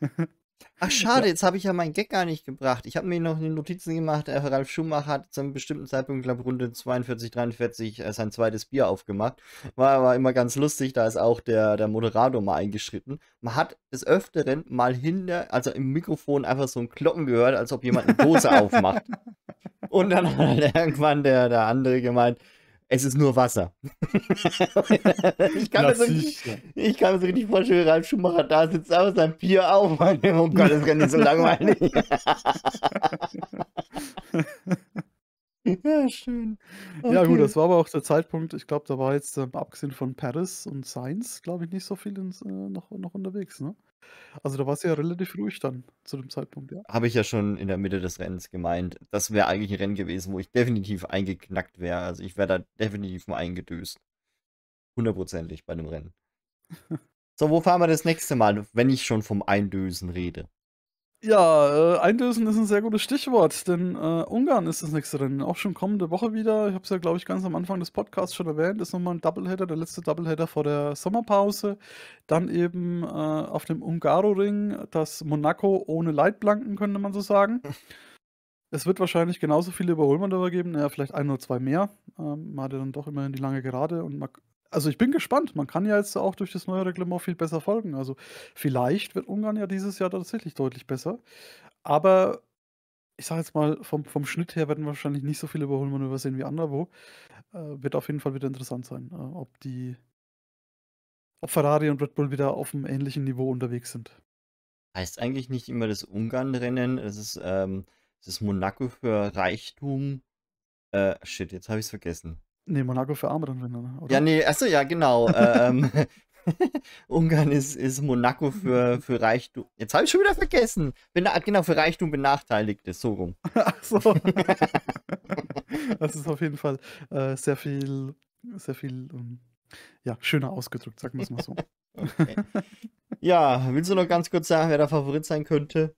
Ach schade, ja. jetzt habe ich ja meinen Gag gar nicht gebracht. Ich habe mir noch Notizen gemacht, äh, Ralf Schumacher hat zu einem bestimmten Zeitpunkt, glaube Runde 42, 43 äh, sein zweites Bier aufgemacht. War aber immer ganz lustig, da ist auch der, der Moderator mal eingeschritten. Man hat des Öfteren mal hinter, also im Mikrofon einfach so ein Glocken gehört, als ob jemand eine Dose aufmacht. Und dann hat irgendwann der, der andere gemeint, es ist nur Wasser. ich, kann das richtig, ich kann mir so richtig vorstellen, Ralf Schumacher da sitzt, aber sein Bier auf. Oh Gott, das ist gar nicht so langweilig. ja, schön. Okay. Ja, gut, das war aber auch der Zeitpunkt. Ich glaube, da war jetzt, äh, abgesehen von Paris und Science, glaube ich, nicht so viel ins, äh, noch, noch unterwegs. Ne? Also da war es ja relativ ruhig dann zu dem Zeitpunkt, ja. Habe ich ja schon in der Mitte des Rennens gemeint. Das wäre eigentlich ein Rennen gewesen, wo ich definitiv eingeknackt wäre. Also ich wäre da definitiv mal eingedöst. Hundertprozentig bei dem Rennen. so, wo fahren wir das nächste Mal, wenn ich schon vom Eindösen rede? Ja, äh, einlösen ist ein sehr gutes Stichwort, denn äh, Ungarn ist das nächste Rennen. Auch schon kommende Woche wieder. Ich habe es ja, glaube ich, ganz am Anfang des Podcasts schon erwähnt. Ist nochmal ein Doubleheader, der letzte Doubleheader vor der Sommerpause. Dann eben äh, auf dem Ungaro-Ring das Monaco ohne Leitplanken, könnte man so sagen. es wird wahrscheinlich genauso viele Überholmanöver geben, naja, vielleicht ein oder zwei mehr. Ähm, man hat ja dann doch immerhin die lange Gerade und man also ich bin gespannt. Man kann ja jetzt auch durch das neue Reglement viel besser folgen. Also vielleicht wird Ungarn ja dieses Jahr tatsächlich deutlich besser. Aber ich sage jetzt mal, vom, vom Schnitt her werden wir wahrscheinlich nicht so viele Überholmanöver sehen wie anderwo. Äh, wird auf jeden Fall wieder interessant sein, äh, ob die ob Ferrari und Red Bull wieder auf einem ähnlichen Niveau unterwegs sind. Heißt eigentlich nicht immer das Ungarn-Rennen, es ist, ähm, ist Monaco für Reichtum. Äh, shit, jetzt habe ich es vergessen. Nee, Monaco für arme dann, wenn, oder? Ja, nee, achso, ja, genau. ähm, Ungarn ist, ist Monaco für, für Reichtum. Jetzt habe ich schon wieder vergessen. Bena genau, für Reichtum Benachteiligte, so rum. Ach das ist auf jeden Fall äh, sehr viel, sehr viel, um, ähm, ja, schöner ausgedrückt, sagen wir es mal so. Okay. Ja, willst du noch ganz kurz sagen, wer der Favorit sein könnte?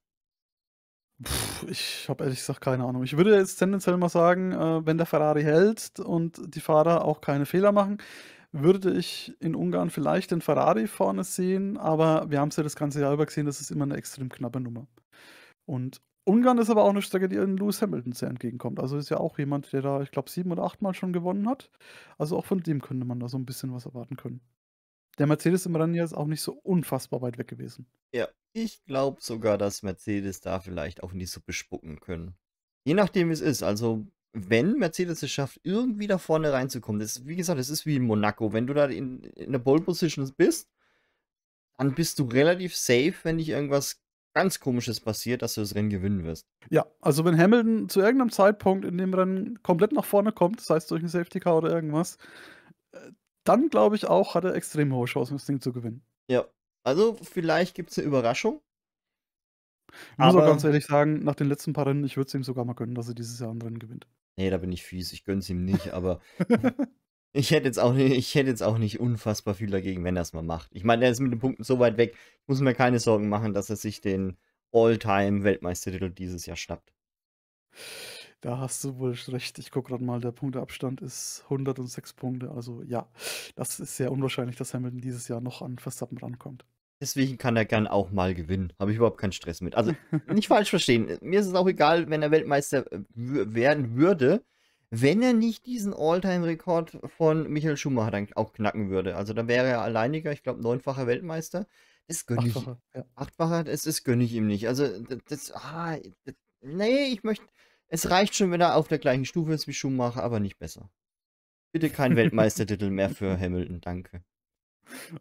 Pff, ich habe ehrlich gesagt keine Ahnung. Ich würde jetzt tendenziell mal sagen, äh, wenn der Ferrari hält und die Fahrer auch keine Fehler machen, würde ich in Ungarn vielleicht den Ferrari vorne sehen, aber wir haben es ja das ganze Jahr über gesehen, das ist immer eine extrem knappe Nummer. Und Ungarn ist aber auch eine Strecke, die Lewis Hamilton sehr entgegenkommt. Also ist ja auch jemand, der da, ich glaube, sieben oder acht Mal schon gewonnen hat. Also auch von dem könnte man da so ein bisschen was erwarten können. Der Mercedes im Rennen ist auch nicht so unfassbar weit weg gewesen. Ja, ich glaube sogar, dass Mercedes da vielleicht auch in die Suppe spucken können. Je nachdem, wie es ist. Also, wenn Mercedes es schafft, irgendwie da vorne reinzukommen, das ist, wie gesagt, das ist wie in Monaco. Wenn du da in, in der Pole Position bist, dann bist du relativ safe, wenn nicht irgendwas ganz Komisches passiert, dass du das Rennen gewinnen wirst. Ja, also wenn Hamilton zu irgendeinem Zeitpunkt in dem Rennen komplett nach vorne kommt, das heißt durch einen Safety Car oder irgendwas, äh, dann glaube ich auch, hat er extrem hohe Chancen, das Ding zu gewinnen. Ja, also, vielleicht gibt es eine Überraschung. Ich muss auch ganz ehrlich sagen, nach den letzten paar Rennen, ich würde es ihm sogar mal gönnen, dass er dieses Jahr ein Rennen gewinnt. Nee, da bin ich fies, ich gönne es ihm nicht, aber ich hätte jetzt, auch ich hätte jetzt auch nicht unfassbar viel dagegen, wenn er es mal macht. Ich meine, er ist mit den Punkten so weit weg, ich muss mir keine Sorgen machen, dass er sich den All-Time-Weltmeistertitel dieses Jahr schnappt. Da hast du wohl recht. Ich gucke gerade mal, der Punkteabstand ist 106 Punkte. Also ja, das ist sehr unwahrscheinlich, dass Hamilton dieses Jahr noch an Verstappen rankommt. Deswegen kann er gern auch mal gewinnen. Habe ich überhaupt keinen Stress mit. Also nicht falsch verstehen. Mir ist es auch egal, wenn er Weltmeister äh, werden würde, wenn er nicht diesen All-Time-Rekord von Michael Schumacher dann auch knacken würde. Also dann wäre er alleiniger, ich glaube, neunfacher Weltmeister. Das gönne ich. Achtfacher, ja. Achtfacher das, das gönne ich ihm nicht. Also das, das, ah, das nee, ich möchte, es reicht schon, wenn er auf der gleichen Stufe ist wie Schumacher, aber nicht besser. Bitte kein Weltmeistertitel mehr für Hamilton, danke.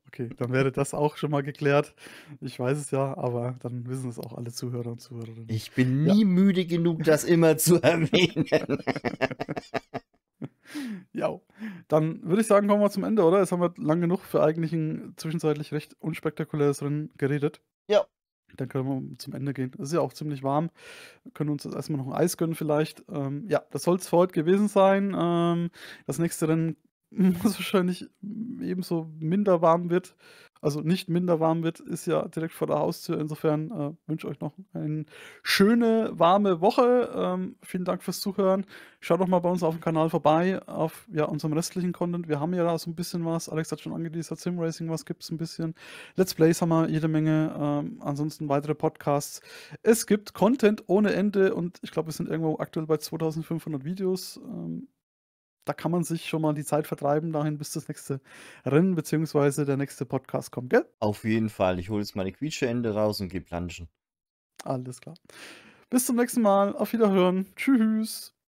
Okay, dann wäre das auch schon mal geklärt. Ich weiß es ja, aber dann wissen es auch alle Zuhörer und Zuhörerinnen. Ich bin nie ja. müde genug, das immer zu erwähnen. ja, dann würde ich sagen, kommen wir zum Ende, oder? Jetzt haben wir lang genug für eigentlich ein zwischenzeitlich recht unspektakuläres Rennen geredet. Ja. Dann können wir zum Ende gehen. Es ist ja auch ziemlich warm. Wir können uns jetzt erstmal noch ein Eis gönnen, vielleicht. Ähm, ja, das soll es für heute gewesen sein. Ähm, das nächste Rennen was wahrscheinlich ebenso minder warm wird, also nicht minder warm wird, ist ja direkt vor der Haustür. Insofern äh, wünsche ich euch noch eine schöne, warme Woche. Ähm, vielen Dank fürs Zuhören. Schaut doch mal bei uns auf dem Kanal vorbei, auf ja, unserem restlichen Content. Wir haben ja da so ein bisschen was. Alex hat schon angeteasert, Racing, was gibt es ein bisschen. Let's Plays haben wir jede Menge. Ähm, ansonsten weitere Podcasts. Es gibt Content ohne Ende und ich glaube, wir sind irgendwo aktuell bei 2500 Videos. Ähm, da kann man sich schon mal die Zeit vertreiben, dahin bis das nächste Rennen bzw. der nächste Podcast kommt, gell? Auf jeden Fall. Ich hole jetzt meine Quietscheende raus und gehe planschen. Alles klar. Bis zum nächsten Mal. Auf Wiederhören. Tschüss.